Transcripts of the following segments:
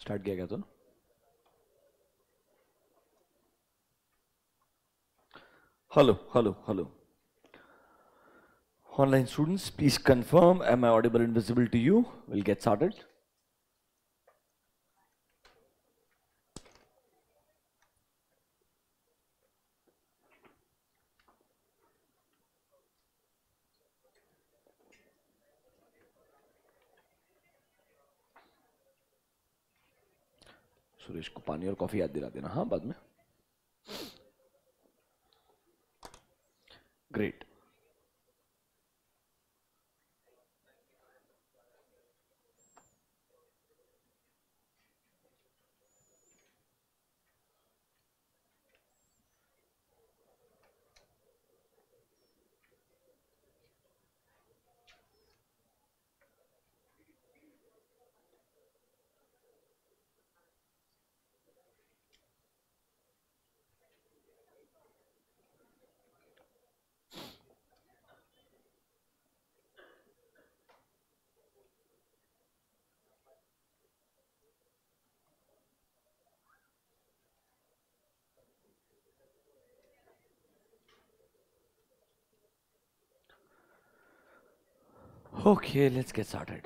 Start किया गया तो hello hello hello online students please confirm am I audible invisible to you will get started Suresh को पानी और कॉफी याद दिला देना हाँ बाद में great Okay, let's get started.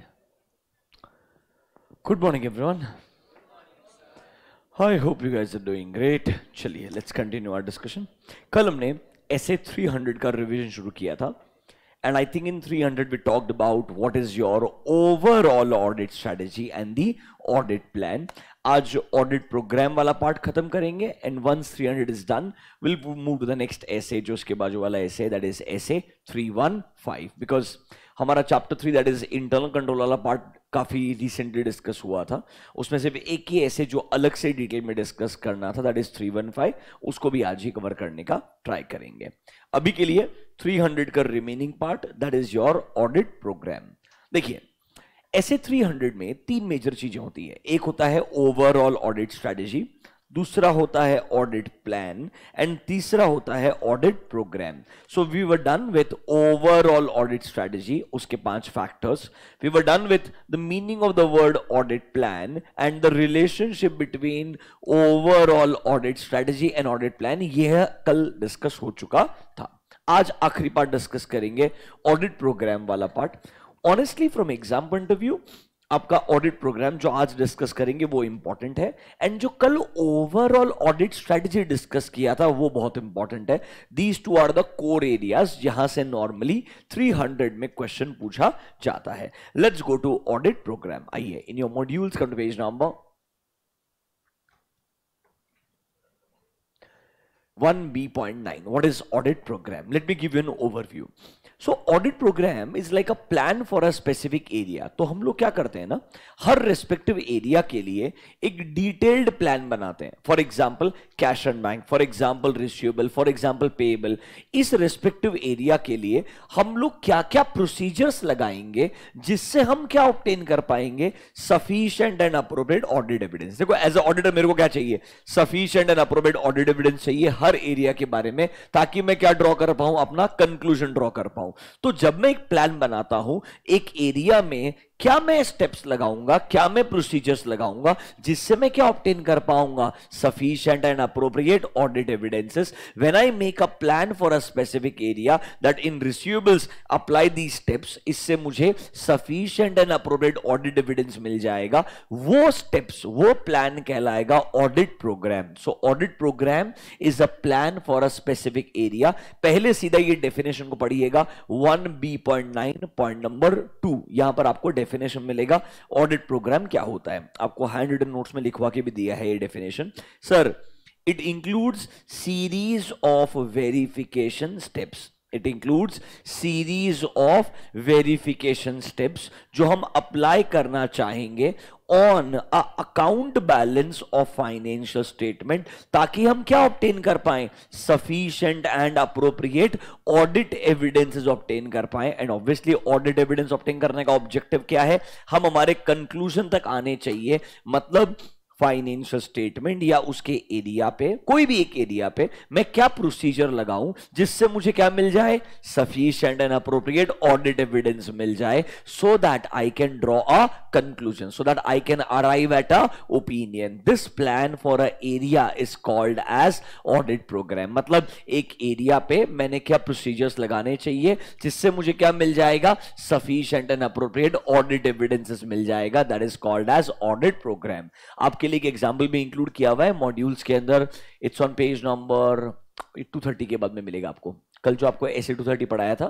Good morning, everyone. I hope you guys are doing great. चलिए let's continue our discussion. कल हमने essay 300 का revision शुरू किया था and I think in 300 we talked about what is your overall audit strategy and the audit plan. आज audit program वाला part खत्म करेंगे and once 300 is done we'll move to the next essay जो उसके बाजू वाला essay that is essay 315 because हमारा chapter three that is internal control वाला पार्ट काफ़ी रिसेंटली डिस्कस हुआ था उसमें से भी एक ही ऐसे जो अलग से डिटेल में डिस्कस करना था that is three one five उसको भी आज ही कवर करने का ट्राई करेंगे अभी के लिए थ्री हंड्रेड का remaining part that is your audit programme देखिए ऐसे थ्री हंड्रेड में तीन मेजर चीजें होती है एक होता है ओवरऑल ऑडिट स्ट्रेटेजी दूसरा होता है ऑडिट प्लान एंड तीसरा होता है audit programme so we were done with overall audit strategy उसके पांच factors we were done with the meaning of the word audit plan and the relationship between overall audit strategy and audit plan यह कल discuss हो चुका था आज आखिरी part discuss करेंगे ऑडिट प्रोग्राम वाला part honestly from exam point of view आपका ऑडिट प्रोग्राम जो आज डिस्कस करेंगे वो इंपॉर्टेंट है एंड जो कल ओवरऑल ऑडिट स्ट्रेटजी डिस्कस किया था वो बहुत इंपॉर्टेंट है these two are the core areas जहां से नॉर्मली 300 में क्वेश्चन पूछा जाता है let's go to audit programme आइए in your modules come page number 1b.9 what is audit program let me give you an overview so audit program is like a plan for a specific area तो हम लोग क्या करते हैं ना हर respective area के लिए एक डिटेल्ड प्लान बनाते हैं for example cash and bank for example receivable for example payable इस रेस्पेक्टिव एरिया के लिए हम लोग क्या क्या प्रोसीजर्स लगाएंगे जिससे हम क्या ऑप्टेन कर पाएंगे sufficient and appropriate audit evidence देखो एज अ ऑडिटर मेरे को क्या चाहिए sufficient and appropriate audit evidence चाहिए हर एरिया के बारे में ताकि मैं क्या ड्रॉ कर पाऊं अपना कंक्लूजन ड्रॉ कर पाऊं तो जब मैं एक प्लान बनाता हूं एक एरिया में क्या मैं स्टेप्स लगाऊंगा क्या मैं प्रोसीजर्स लगाऊंगा जिससे मैं क्या ऑप्टेन कर पाऊंगा sufficient and appropriate audit evidences when I make a plan for a specific area that in receivables apply the steps इससे मुझे सफिशियंट एंड अप्रोप्रिएट ऑडिट एविडेंस मिल जाएगा वो स्टेप्स वो प्लान कहलाएगा audit programme so audit programme is a plan for a specific area पहले सीधा ये डेफिनेशन को पढ़िएगा one B point nine point number two यहां पर आपको डेफिनेशन मिलेगा ऑडिट प्रोग्राम क्या होता है आपको हैंड रिटन नोट्स में लिखवा के भी दिया है ये definition sir it includes series of verification steps it includes series of verification steps जो हम अप्लाई करना चाहेंगे on account balance of financial statement ताकि हम क्या ऑप्टेन कर पाए sufficient and appropriate audit evidence obtain कर पाए and obviously audit evidence obtain करने का ऑब्जेक्टिव क्या है हम हमारे कंक्लूजन तक आने चाहिए मतलब फाइनेंशियल स्टेटमेंट या उसके एरिया पे कोई भी एक एरिया पे मैं क्या प्रोसीजर लगाऊं जिससे मुझे क्या मिल जाए sufficient and appropriate audit evidence मिल जाए so that I can draw a conclusion so that I can arrive at a opinion this plan for a area is called as audit programme मतलब एक एरिया पे मैंने क्या procedures लगाने चाहिए जिससे मुझे क्या मिल जाएगा sufficient and appropriate audit evidences मिल जाएगा that is called as audit programme आपके आपके लिए एक एग्जाम्पल भी इंक्लूड किया हुआ है मॉड्यूल्स के अंदर it's on page number two thirty के बाद में मिलेगा आपको कल जो आपको एस ए टू थर्टी पढ़ाया था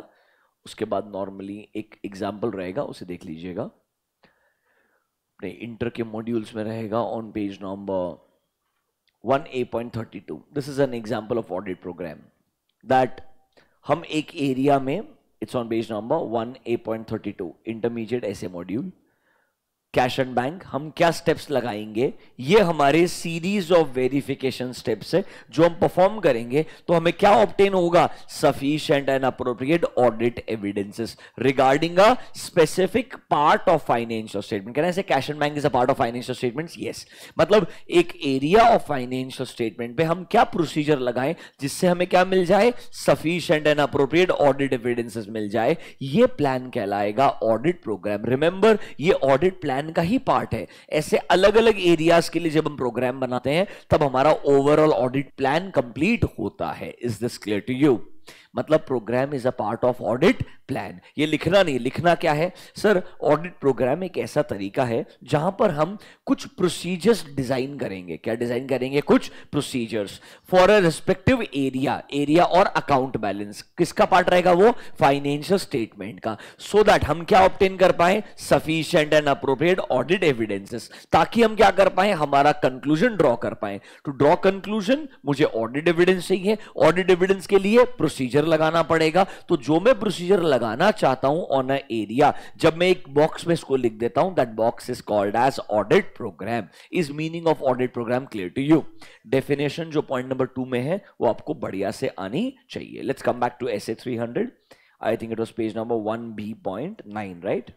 उसके बाद नॉर्मली एक एग्जाम्पल रहेगा उसे देख लीजिएगा अपने इंटर के मॉड्यूल्स में रहेगा on page number one A point thirty two this is an example of audit programme that हम एक एरिया में it's on page number one A point thirty two intermediate ऐसे मॉड्यूल कैश एंड बैंक हम क्या steps लगाएंगे ये हमारे series of verification steps है जो हम परफॉर्म करेंगे तो हमें क्या ऑप्टेन होगा sufficient and appropriate audit evidences regarding a specific part of financial statement कहना cash and bank is a part of financial statement yes मतलब एक एरिया ऑफ फाइनेंशियल स्टेटमेंट पे हम क्या प्रोसीजर लगाएं जिससे हमें क्या मिल जाए sufficient and appropriate audit evidences मिल जाए ये प्लान कहलाएगा ऑडिट प्रोग्राम रिमेंबर ये ऑडिट प्लान प्लान का ही पार्ट है ऐसे अलग अलग एरियाज के लिए जब हम प्रोग्राम बनाते हैं तब हमारा ओवरऑल ऑडिट प्लान कंप्लीट होता है is this clear to you मतलब programme is a part of audit plan ये लिखना नहीं लिखना क्या है सर ऑडिट प्रोग्राम एक ऐसा तरीका है जहां पर हम कुछ प्रोसीजर्स डिजाइन करेंगे क्या डिजाइन करेंगे कुछ procedures for a respective area area और अकाउंट बैलेंस किसका पार्ट रहेगा वो फाइनेंशियल स्टेटमेंट का सो so दैट हम क्या ऑप्टेन कर पाए sufficient and appropriate audit evidences ताकि हम क्या कर पाए हमारा कंक्लूजन ड्रॉ कर पाए टू ड्रॉ कंक्लूजन मुझे ऑडिट एविडेंस चाहिए ऑडिट एविडेंस के लिए प्रोसीजर प्रोसीजर लगाना पड़ेगा तो जो मैं प्रोसीजर लगाना चाहता हूं ऑन अ एरिया जब मैं एक बॉक्स में इसको लिख देता हूं that box is called as audit programme is meaning of audit programme clear to you definition जो पॉइंट नंबर टू में है वो आपको बढ़िया से आनी चाहिए let's come back to S A three hundred I think it was page number one B point nine right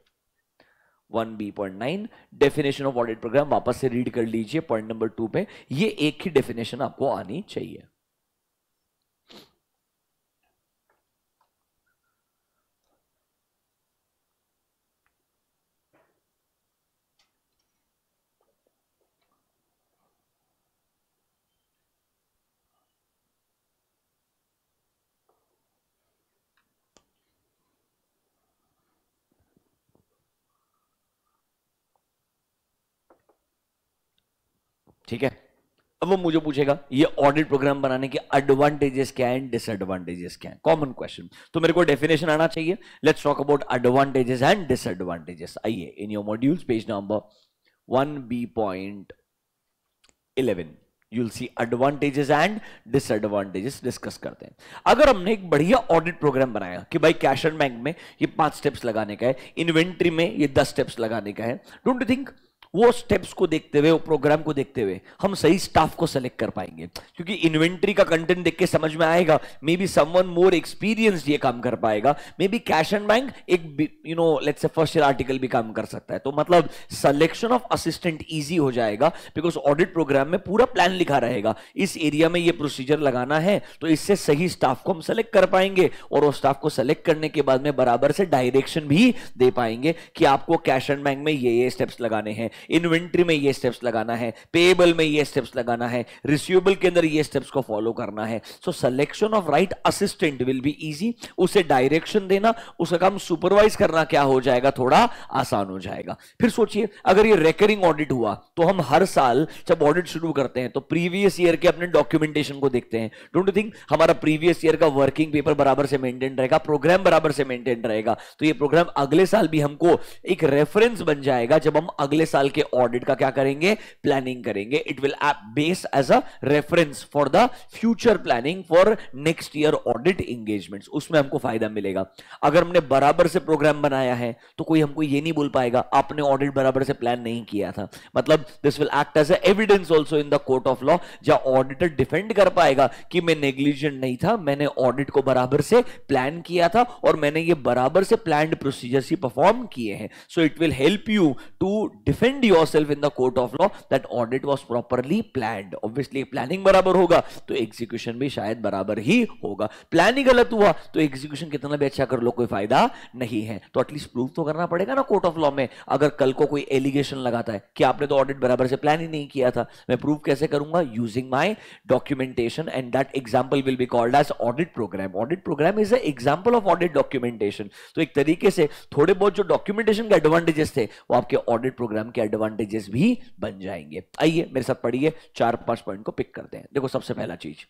1b.9 definition of audit programme वापस से रीड कर लीजिए पॉइंट नंबर टू पे ये एक ही डेफिनेशन आपको आनी चाहिए ठीक है अब वो मुझे पूछेगा ये ऑडिट प्रोग्राम बनाने के एडवांटेजेस क्या है डिसएडवांटेजेस क्या है कॉमन क्वेश्चन तो मेरे को डेफिनेशन आना चाहिए let's talk about advantages and disadvantages आइए in your modules page number one B point eleven you'll see advantages and disadvantages discuss करते हैं अगर हमने एक बढ़िया ऑडिट प्रोग्राम बनाया कि भाई कैश एंड बैंक में ये पांच स्टेप्स लगाने का है इन्वेंट्री में ये दस स्टेप्स लगाने का है डोंट यू थिंक वो स्टेप्स को देखते हुए वो प्रोग्राम को देखते हुए हम सही स्टाफ को सेलेक्ट कर पाएंगे क्योंकि इन्वेंट्री का कंटेंट देख के समझ में आएगा maybe someone more experience ये काम कर पाएगा maybe cash and bank एक you know let's say first year article भी काम कर सकता है तो मतलब सिलेक्शन ऑफ असिस्टेंट इजी हो जाएगा बिकॉज ऑडिट प्रोग्राम में पूरा प्लान लिखा रहेगा इस एरिया में ये प्रोसीजर लगाना है तो इससे सही स्टाफ को हम सेलेक्ट कर पाएंगे और वो स्टाफ को सेलेक्ट करने के बाद में बराबर से डायरेक्शन भी दे पाएंगे कि आपको कैश एंड बैंक में ये ये स्टेप्स लगाने हैं इन्वेंट्री में ये स्टेप्स लगाना है पेएबल में ये स्टेप्स लगाना है रिसीवेबल के अंदर ये स्टेप्स को फॉलो करना है so selection of right assistant will be easy उसे डायरेक्शन देना उसका काम सुपरवाइज करना क्या हो जाएगा थोड़ा आसान हो जाएगा फिर सोचिए अगर ये रेकरिंग ऑडिट हुआ तो हम हर साल जब ऑडिट शुरू करते हैं तो प्रीवियस ईयर के अपने डॉक्यूमेंटेशन को देखते हैं डोंट थिंक हमारा प्रीवियस ईयर का वर्किंग पेपर बराबर से मेंटेन रहेगा प्रोग्राम बराबर से मेंटेन रहेगा तो ये प्रोग्राम अगले साल भी हमको एक रेफरेंस बन जाएगा जब हम अगले साल साल के ऑडिट का क्या करेंगे प्लानिंग करेंगे it will base as a reference for the future planning for next year audit engagements उसमें हमको फायदा मिलेगा अगर हमने बराबर से प्रोग्राम बनाया है तो कोई हमको ये नहीं बोल पाएगा आपने ऑडिट बराबर से प्लान नहीं किया था मतलब this will act as evidence also in the court of law जहां ऑडिटर डिफेंड कर पाएगा कि मैं नेग्लिजेंट नहीं था मैंने ऑडिट को बराबर से प्लान किया था और मैंने ये बराबर से प्लान प्रोसीजर्स ही परफॉर्म किए हैं so it will help you to defend defend yourself in the court of law that audit was properly planned obviously planning बराबर होगा तो execution भी शायद बराबर ही होगा plan गलत हुआ तो execution कितना भी अच्छा कर लो कोई फायदा नहीं है तो एटलीस्ट प्रूव तो करना पड़ेगा ना कोर्ट ऑफ लॉ में अगर कल को कोई एलिगेशन लगाता है कि आपने तो ऑडिट बराबर से प्लान ही नहीं किया था मैं प्रूव कैसे करूंगा using my documentation and that example will be called as audit programme audit programme is example of audit documentation तो एक तरीके से थोड़े बहुत जो डॉक्यूमेंटेशन के एडवांटेजेस थे वो आपके ऑडिट प्रोग्राम के एडवांटेजेस भी बन जाएंगे आइए मेरे साथ पढ़िए चार पांच पॉइंट को पिक करते हैं देखो सबसे पहला चीज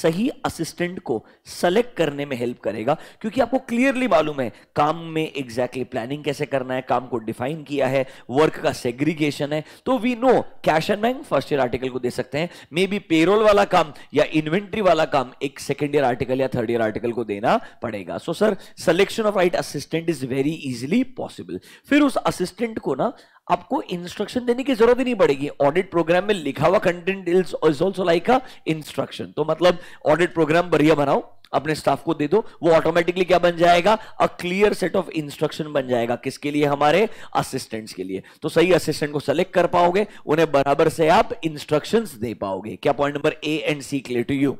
सही असिस्टेंट को सेलेक्ट करने में हेल्प करेगा क्योंकि आपको क्लियरली मालूम है काम में एग्जैक्टली exactly प्लानिंग कैसे करना है काम को डिफाइन किया है वर्क का सेग्रीगेशन है तो we know cash and bank first year article को दे सकते हैं मे बी पेरोल वाला काम या इन्वेंट्री वाला काम एक सेकेंड ईयर आर्टिकल या थर्ड ईयर आर्टिकल को देना पड़ेगा so sir selection of right assistant is very easily possible फिर उस असिस्टेंट को ना आपको इंस्ट्रक्शन देने की जरूरत ही नहीं पड़ेगी ऑडिट प्रोग्राम में लिखा हुआ content is also like a instruction तो मतलब ऑडिट प्रोग्राम बढ़िया बनाओ अपने स्टाफ को दे दो वो ऑटोमेटिकली क्या बन जाएगा a clear set of instruction बन जाएगा किसके लिए हमारे असिस्टेंट्स के लिए तो सही असिस्टेंट को सेलेक्ट कर पाओगे उन्हें बराबर से आप इंस्ट्रक्शंस दे पाओगे क्या point number A and C clear to you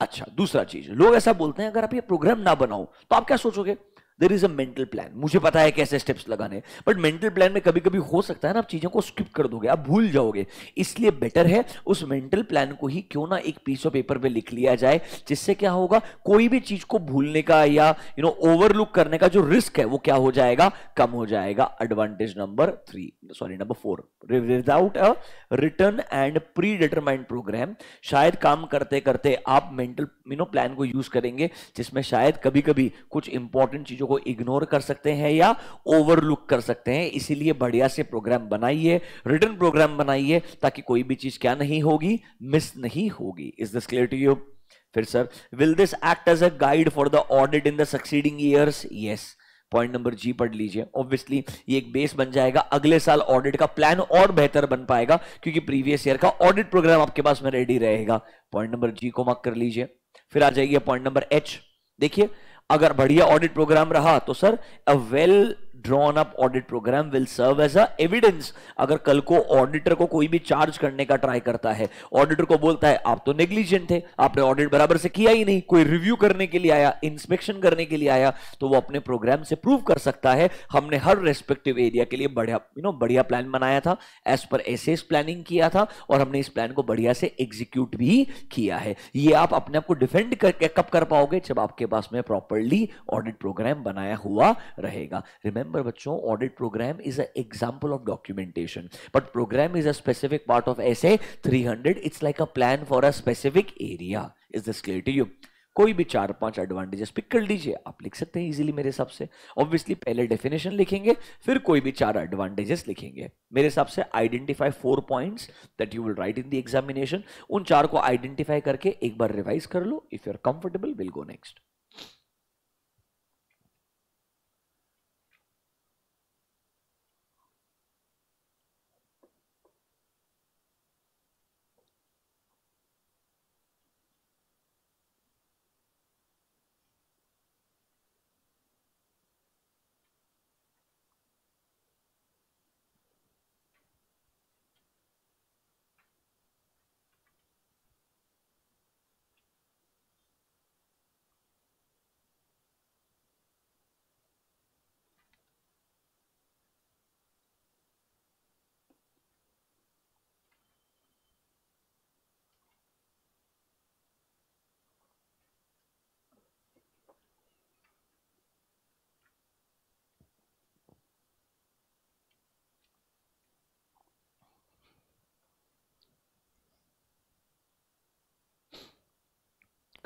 अच्छा दूसरा चीज लोग ऐसा बोलते हैं अगर आप ये प्रोग्राम ना बनाओ तो आप क्या सोचोगे there is a mental plan मुझे पता है कैसे स्टेप्स लगाने बट मेंटल प्लान में कभी कभी हो सकता है ना आप चीज़ों को स्किप कर दोगे आप भूल जाओगे इसलिए बेटर है उस मेंटल प्लान को ही क्यों ना एक पीस ऑफ पेपर पे लिख लिया जाए जिससे क्या होगा कोई भी चीज़ को भूलने का या यू नो ओवरलुक करने का जो रिस्क है वो क्या हो जाएगा कम हो जाएगा advantage number three sorry number four without a written and predetermined programme शायद काम करते करते आप मेंटल यू नो प्लान को यूज करेंगे जिसमें शायद कभी कभी कुछ इंपॉर्टेंट चीज़ों को इग्नोर कर सकते हैं या ओवरलुक कर सकते हैं इसीलिए बढ़िया से प्रोग्राम बनाइए रिटर्न प्रोग्राम बनाइए ताकि कोई भी चीज क्या नहीं होगी मिस नहीं होगी is this clear to you फिर sir will this act as a guide for the audit in the succeeding years yes point number G पढ़ लीजिए ऑब्वियसली ये एक बेस बन जाएगा अगले साल ऑडिट का प्लान और बेहतर बन पाएगा क्योंकि प्रीवियस ईयर का ऑडिट प्रोग्राम आपके पास में रेडी रहेगा पॉइंट नंबर जी को मार्क कर लीजिए फिर आ जाइए पॉइंट नंबर एच देखिए अगर बढ़िया ऑडिट प्रोग्राम रहा तो sir a well drawn up audit programme will serve as a evidence अगर कल को ऑडिटर को कोई भी चार्ज करने का ट्राई करता है ऑडिटर को बोलता है आप तो नेग्लिजेंट थे आपने ऑडिट बराबर से किया ही नहीं कोई रिव्यू करने के लिए आया इंस्पेक्शन करने के लिए आया तो वो अपने प्रोग्राम से प्रूव कर सकता है हमने हर रेस्पेक्टिव एरिया के लिए बढ़िया यू नो बढ़िया प्लान बनाया था एज पर एस प्लानिंग किया था और हमने इस प्लान को बढ़िया से एग्जीक्यूट भी किया है ये आप अपने आप को डिफेंड करके कब कर पाओगे जब आपके पास में प्रॉपरली ऑडिट प्रोग्राम बनाया हुआ रहेगा रिमेंबर पर बच्चों audit programme is a example of documentation but programme is a specific part of S A three hundred it's like a plan for a specific area is this clear to you कोई भी चार पांच advantages pick कर लीजिए आप लिख सकते हैं इजीली मेरे हिसाब से ऑब्वियसली पहले डेफिनेशन लिखेंगे फिर कोई भी चार एडवांटेजेस लिखेंगे मेरे हिसाब से identify four points that you will write in the examination उन चार को आइडेंटिफाई करके एक बार रिवाइज कर लो if you are comfortable will go next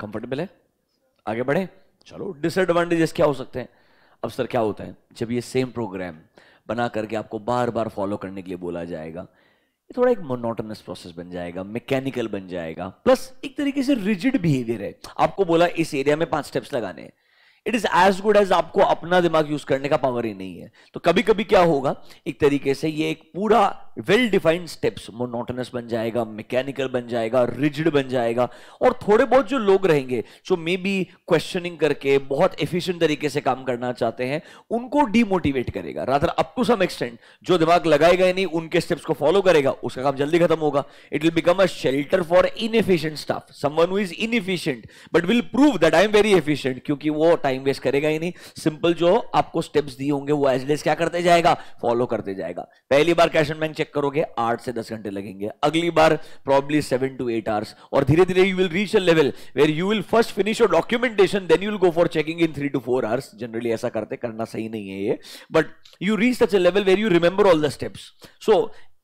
comfortable है आगे बढ़े चलो डिसएडवांटेजेस क्या हो सकते हैं अब सर क्या होता है जब ये सेम प्रोग्राम बना करके आपको बार बार फॉलो करने के लिए बोला जाएगा ये थोड़ा एक मोनोटनस प्रोसेस बन जाएगा मैकेनिकल बन जाएगा प्लस एक तरीके से रिजिड बिहेवियर है आपको बोला इस एरिया में पांच स्टेप्स लगाने हैं it is as good as आपको अपना दिमाग यूज करने का पावर ही नहीं है तो कभी कभी क्या होगा एक तरीके से ये एक पूरा वेल डिफाइंड स्टेप्स मोनोटनस बन जाएगा मैकेनिकल बन जाएगा रिजिड बन जाएगा और थोड़े बहुत जो लोग रहेंगे जो मे बी क्वेश्चनिंग करके बहुत एफिशिएंट तरीके से काम करना चाहते हैं उनको डीमोटिवेट करेगा rather up to some extent जो दिमाग लगाएगा नहीं उनके स्टेप्स को फॉलो करेगा उसका काम जल्दी खत्म होगा it will become a shelter for inefficient staff someone who is inefficient but will prove that I am very efficient क्योंकि वो टाइम वेस्ट करेगा ही नहीं सिंपल जो आपको स्टेप्स दिए होंगे वो एजलेस क्या करते जाएगा फॉलो करते जाएगा पहली बार कैश एंड बैंक चेक करोगे आठ से दस घंटे लगेंगे अगली बार probably seven to eight hours और धीरे धीरे you will reach a level where you will first finish your documentation then you will go for checking in three to four hours generally ऐसा करते करना सही नहीं है ये but you reach such a level where you remember all the steps so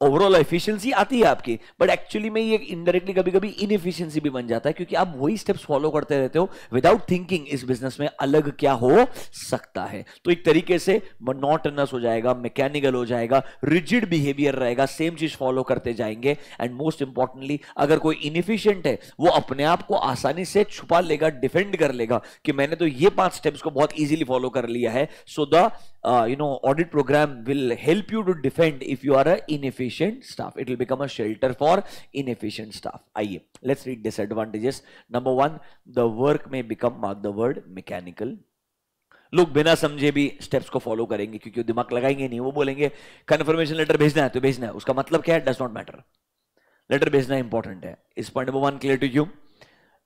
overall efficiency आती है आपकी बट एक्चुअली में ये इनडायरेक्टली कभी कभी इनएफिशिएंसी भी बन जाता है क्योंकि आप वही स्टेप्स फॉलो करते रहते हो विदाउट थिंकिंग इस बिजनेस में अलग क्या हो सकता है तो एक तरीके से मोनोटनस हो जाएगा मैकेनिकल हो जाएगा रिजिड बिहेवियर रहेगा सेम चीज फॉलो करते जाएंगे एंड मोस्ट इंपॉर्टेंटली अगर कोई इनिफिशियंट है वो अपने आप को आसानी से छुपा लेगा डिफेंड कर लेगा कि मैंने तो ये पांच स्टेप्स को बहुत ईजिली फॉलो कर लिया है so the uh, you know, audit program will help you to defend if you are a inefficient staff. It will become a shelter for inefficient staff. i Let's read disadvantages. Number one, the work may become, mark the word, mechanical. लोग बिना समझे भी steps को follow करेंगे क्योंकि वो दिमाग लगाएंगे नहीं वो बोलेंगे कन्फर्मेशन लेटर भेजना है तो भेजना है उसका मतलब क्या है डज नॉट मैटर लेटर भेजना इंपॉर्टेंट है is point number one clear to you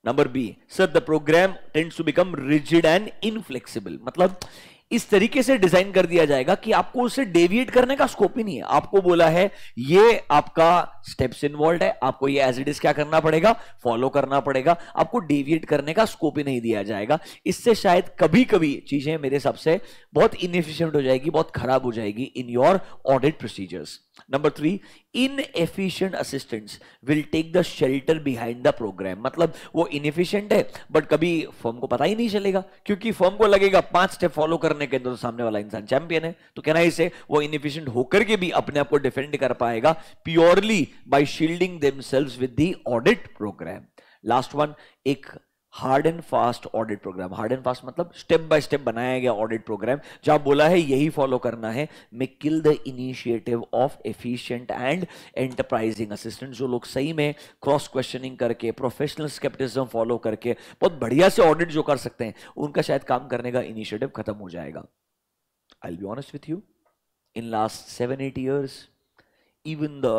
number B sir the program tends to become rigid and inflexible मतलब इस तरीके से डिजाइन कर दिया जाएगा कि आपको उसे डेविएट करने का स्कोप ही नहीं है आपको बोला है ये आपका स्टेप्स इन्वॉल्व है आपको ये एज इट इज क्या करना पड़ेगा फॉलो करना पड़ेगा आपको डेविएट करने का स्कोप ही नहीं दिया जाएगा इससे शायद कभी कभी चीजें मेरे हिसाब से बहुत इनएफिशियंट हो जाएगी बहुत खराब हो जाएगी in your audit procedures number three efficient assistants will take the shelter behind the program मतलब वो इनफिशियंट है बट कभी फॉर्म को पता ही नहीं चलेगा क्योंकि फॉर्म को लगेगा पांच स्टेप फॉलो करने के अंदर तो सामने वाला इंसान चैंपियन है तो कहना इसे वो इनफिशियंट होकर के भी अपने आप को डिफेंड कर पाएगा purely by shielding themselves with the audit program last one एक hard and fast audit program hard and fast मतलब स्टेप बाय स्टेप बनाया गया ऑडिट प्रोग्राम जहां बोला है यही फॉलो करना है may kill the initiative of efficient and enterprising assistant जो लोग सही में क्रॉस क्वेश्चनिंग करके प्रोफेशनल स्केप्टिज्म फॉलो करके बहुत बढ़िया से ऑडिट जो कर सकते हैं उनका शायद काम करने का इनिशिएटिव खत्म हो जाएगा I be honest with you in last seven eight years even the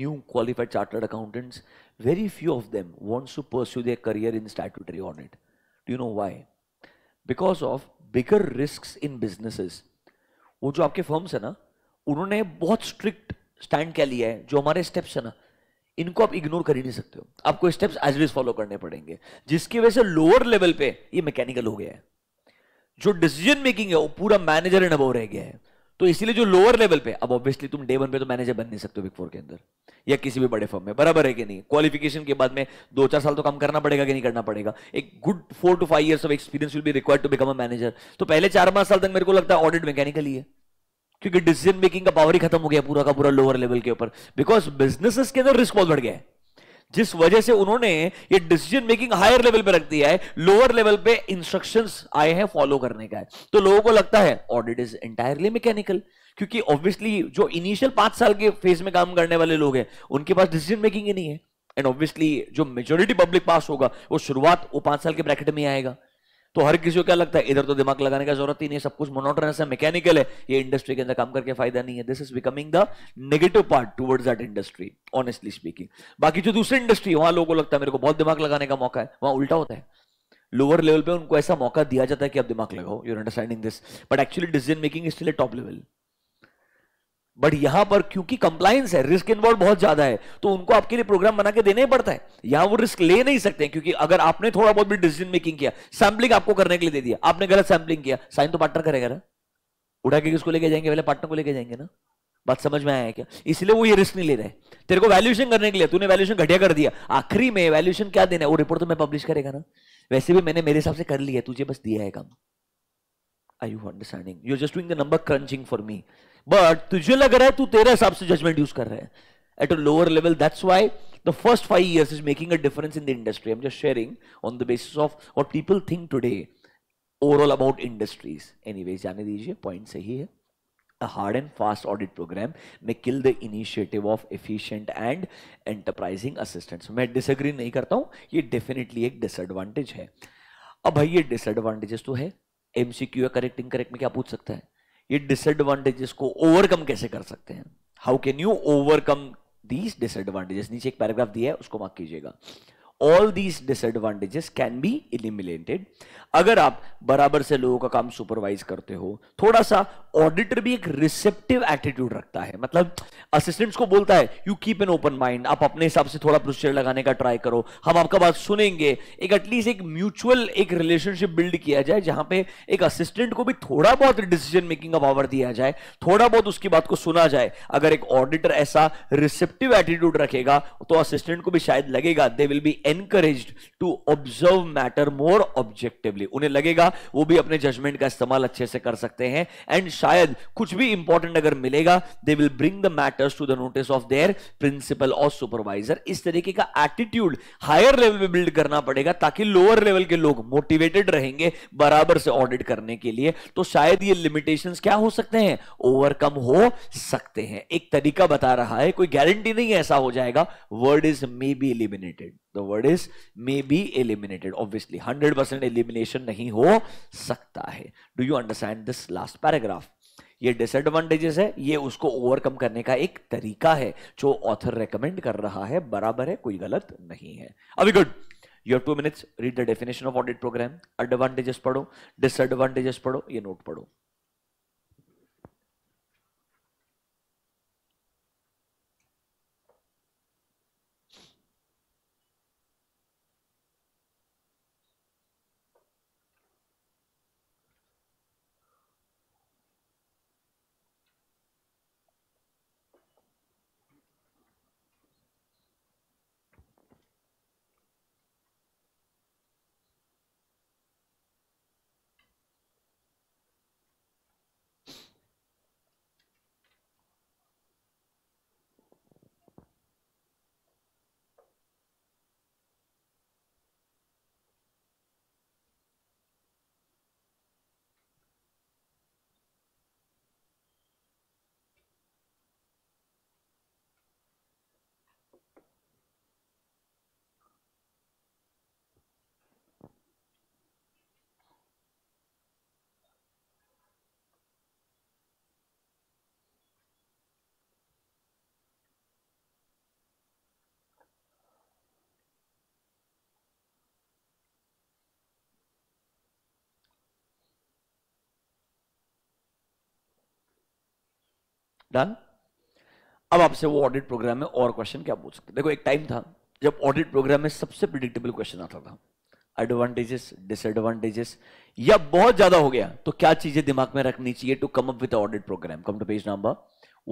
new qualified chartered accountants very few of them wants to pursue their career in statutory audit. Do you know why? Because of bigger risks in businesses. वो जो आपके firms है ना उन्होंने बहुत strict stand क्या लिया है जो हमारे स्टेप्स है ना इनको आप इग्नोर कर ही नहीं सकते हो आपको स्टेप्स एज वेज फॉलो करने पड़ेंगे जिसकी वजह से लोअर लेवल पे ये मैकेनिकल हो गया है जो डिसीजन मेकिंग है वो पूरा मैनेजर एंड अबव रह गया है तो इसीलिए जो लोअर लेवल पे अब ऑब्वियसली तुम डे वन पे तो मैनेजर बन नहीं सकते बिग फोर के अंदर या किसी भी बड़े फर्म में बराबर है कि नहीं क्वालिफिकेशन के बाद में दो चार साल तो काम करना पड़ेगा कि नहीं करना पड़ेगा एक good four to five years of experience will be required to become a manager तो पहले चार पांच साल तक मेरे को लगता है ऑडिट ही है क्योंकि डिसीजन मेकिंग का पावर ही खत्म हो गया पूरा का पूरा लोअर लेवल के ऊपर बिकॉज बिजनेस के अंदर रिस्क बहुत बढ़ गया है जिस वजह से उन्होंने ये डिसीजन मेकिंग हायर लेवल पे रख दिया है लोअर लेवल पे इंस्ट्रक्शंस आए हैं फॉलो करने का है तो लोगों को लगता है ऑडिट इज एंटायरली मैकेनिकल क्योंकि ऑब्वियसली जो इनिशियल पांच साल के फेज में काम करने वाले लोग हैं उनके पास डिसीजन मेकिंग ही नहीं है एंड ऑब्वियसली जो मेजोरिटी पब्लिक पास होगा वो शुरुआत वो पांच साल के ब्रैकेट में आएगा तो हर किसी को क्या लगता है इधर तो दिमाग लगाने का जरूरत ही नहीं सब कुछ मोनोटर है मैकेनिकल है ये इंडस्ट्री के अंदर काम करके फायदा नहीं है this is becoming the negative part towards that industry honestly speaking बाकी जो दूसरी इंडस्ट्री वहां लोगों को लगता है मेरे को बहुत दिमाग लगाने का मौका है वहां उल्टा होता है लोअर लेवल पे उनको ऐसा मौका दिया जाता है कि आप दिमाग लगाओ you're understanding this but actually decision making is still a top level but यहां पर क्योंकि कंप्लायंस है रिस्क इन्वॉल्व बहुत ज्यादा है तो उनको आपके लिए प्रोग्राम बना के देना ही पड़ता है यहां वो रिस्क ले नहीं सकते क्योंकि अगर आपने थोड़ा बहुत भी डिसीजन मेकिंग किया सैम्पलिंग आपको करने के लिए दे दिया आपने गलत सैम्पलिंग किया साइन तो पार्टनर करेगा ना उठा के किसको लेके जाएंगे पहले पार्टनर को लेके जाएंगे ना बात समझ में आया क्या इसलिए वो ये रिस्क नहीं ले रहे तेरे को वैल्यूशन करने के लिए तूने वैल्यूशन घटिया कर दिया आखिरी में वैल्यूशन क्या देना है वो रिपोर्ट तो मैं पब्लिश करेगा ना वैसे भी मैंने मेरे हिसाब से कर लिया तुझे बस दिया है काम I you understanding you just doing the number crunching for me but तुझे लग रहा है तू तेरे हिसाब से जजमेंट यूज कर रहे हैं at a lower level that's why the first five years is making a difference in the industry am just sharing on the basis of what people think today overall about industries anyways जाने दीजिए point सही है hard and fast audit programme may kill the initiative of efficient and enterprising assistant मैं disagree नहीं करता हूं ये definitely एक डिसएडवांटेज है अब भाई ये डिसएडवांटेजेस तो है एमसीक्यू या करेक्ट इनकरेक्ट में क्या पूछ सकता है ये डिसएडवांटेजेस को ओवरकम कैसे कर सकते हैं how can you overcome these disadvantages नीचे एक पैराग्राफ दिया है उसको मार्क कीजिएगा all these disadvantages can be eliminated अगर आप बराबर से लोगों का काम सुपरवाइज करते हो थोड़ा सा ऑडिटर भी एक रिसेप्टिव एटीट्यूड रखता है मतलब असिस्टेंट्स को बोलता है you keep an open mind आप अपने हिसाब से थोड़ा प्रोसीजर लगाने का ट्राई करो हम आपका बात सुनेंगे एक एटलीस्ट एक म्यूचुअल एक रिलेशनशिप बिल्ड किया जाए जहां पे एक असिस्टेंट को भी थोड़ा बहुत डिसीजन मेकिंग का पावर दिया जाए थोड़ा बहुत उसकी बात को सुना जाए अगर एक ऑडिटर ऐसा रिसेप्टिव एटीट्यूड रखेगा तो असिस्टेंट को भी शायद लगेगा they will be encourage to observe matter more objectively लिए उन्हें लगेगा वो भी अपने जजमेंट का इस्तेमाल अच्छे से कर सकते हैं एंड शायद कुछ भी इंपॉर्टेंट अगर मिलेगा they will bring the matters to the notice of their principal और सुपरवाइजर इस तरीके का एटीट्यूड हायर लेवल पे बिल्ड करना पड़ेगा ताकि लोअर लेवल के लोग मोटिवेटेड रहेंगे बराबर से ऑडिट करने के लिए तो शायद ये लिमिटेशंस क्या हो सकते हैं ओवरकम हो सकते हैं एक तरीका बता रहा है कोई गारंटी नहीं है ऐसा हो जाएगा word is may be eliminated the word is may be eliminated obviously hundred percent elimination relation नहीं हो सकता है do you understand this last paragraph ये डिसएडवांटेजेस है ये उसको ओवरकम करने का एक तरीका है जो ऑथर रेकमेंड कर रहा है बराबर है कोई गलत नहीं है अभी good you two minutes read the definition of audit program advantages पढ़ो डिसएडवांटेजेस पढ़ो ये नोट पढ़ो डन अब आपसे वो ऑडिट प्रोग्राम में और क्वेश्चन क्या पूछ सकते देखो एक टाइम था जब ऑडिट प्रोग्राम में सबसे प्रिडिक्टेबल क्वेश्चन आता था एडवांटेजेस डिसएडवांटेजेस या बहुत ज्यादा हो गया तो क्या चीजें दिमाग में रखनी चाहिए to come up with audit program come to page number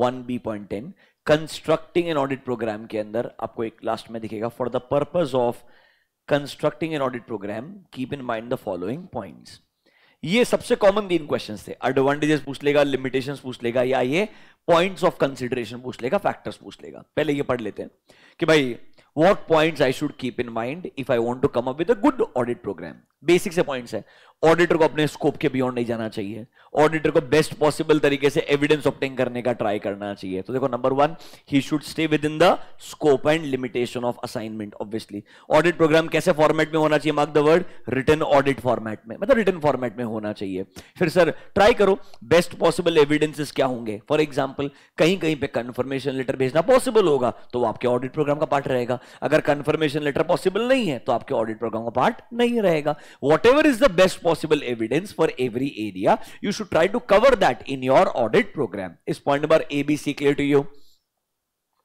one B point ten constructing an audit program के अंदर आपको एक लास्ट में दिखेगा for the purpose of constructing an audit program keep in mind the following points ये सबसे common तीन question थे एडवांटेजेस पूछ लेगा लिमिटेशन पूछ लेगा या ये पॉइंट्स ऑफ कंसिडरेशन पूछ लेगा फैक्टर्स पूछ लेगा पहले ये पढ़ लेते हैं कि भाई what point I should keep in mind if I want to come up with good audit program basic से पॉइंट्स है ऑडिटर को अपने स्कोप के बियॉन्ड नहीं जाना चाहिए ऑडिटर को बेस्ट पॉसिबल तरीके से एविडेंस ऑप्टेन करने का ट्राई करना चाहिए तो देखो number one he should stay within the scope and limitation of assignment obviously audit program कैसे फॉर्मेट में होना चाहिए mark the word return audit format में मतलब रिटर्न फॉर्मेट में होना चाहिए फिर सर ट्राई करो बेस्ट पॉसिबल एविडेंसेस क्या होंगे फॉर एग्जाम्पल कहीं कहीं पर कन्फर्मेशन लेटर भेजना पॉसिबल होगा तो आपके ऑडिट प्रोग्राम का पार्ट रहेगा अगर कन्फर्मेशन लेटर पॉसिबल नहीं है तो आपके ऑडिट प्रोग्राम का पार्ट नहीं रहेगा whatever is the best possible evidence for every area, you should try to cover that in your audit program. Is point number ABC clear to you?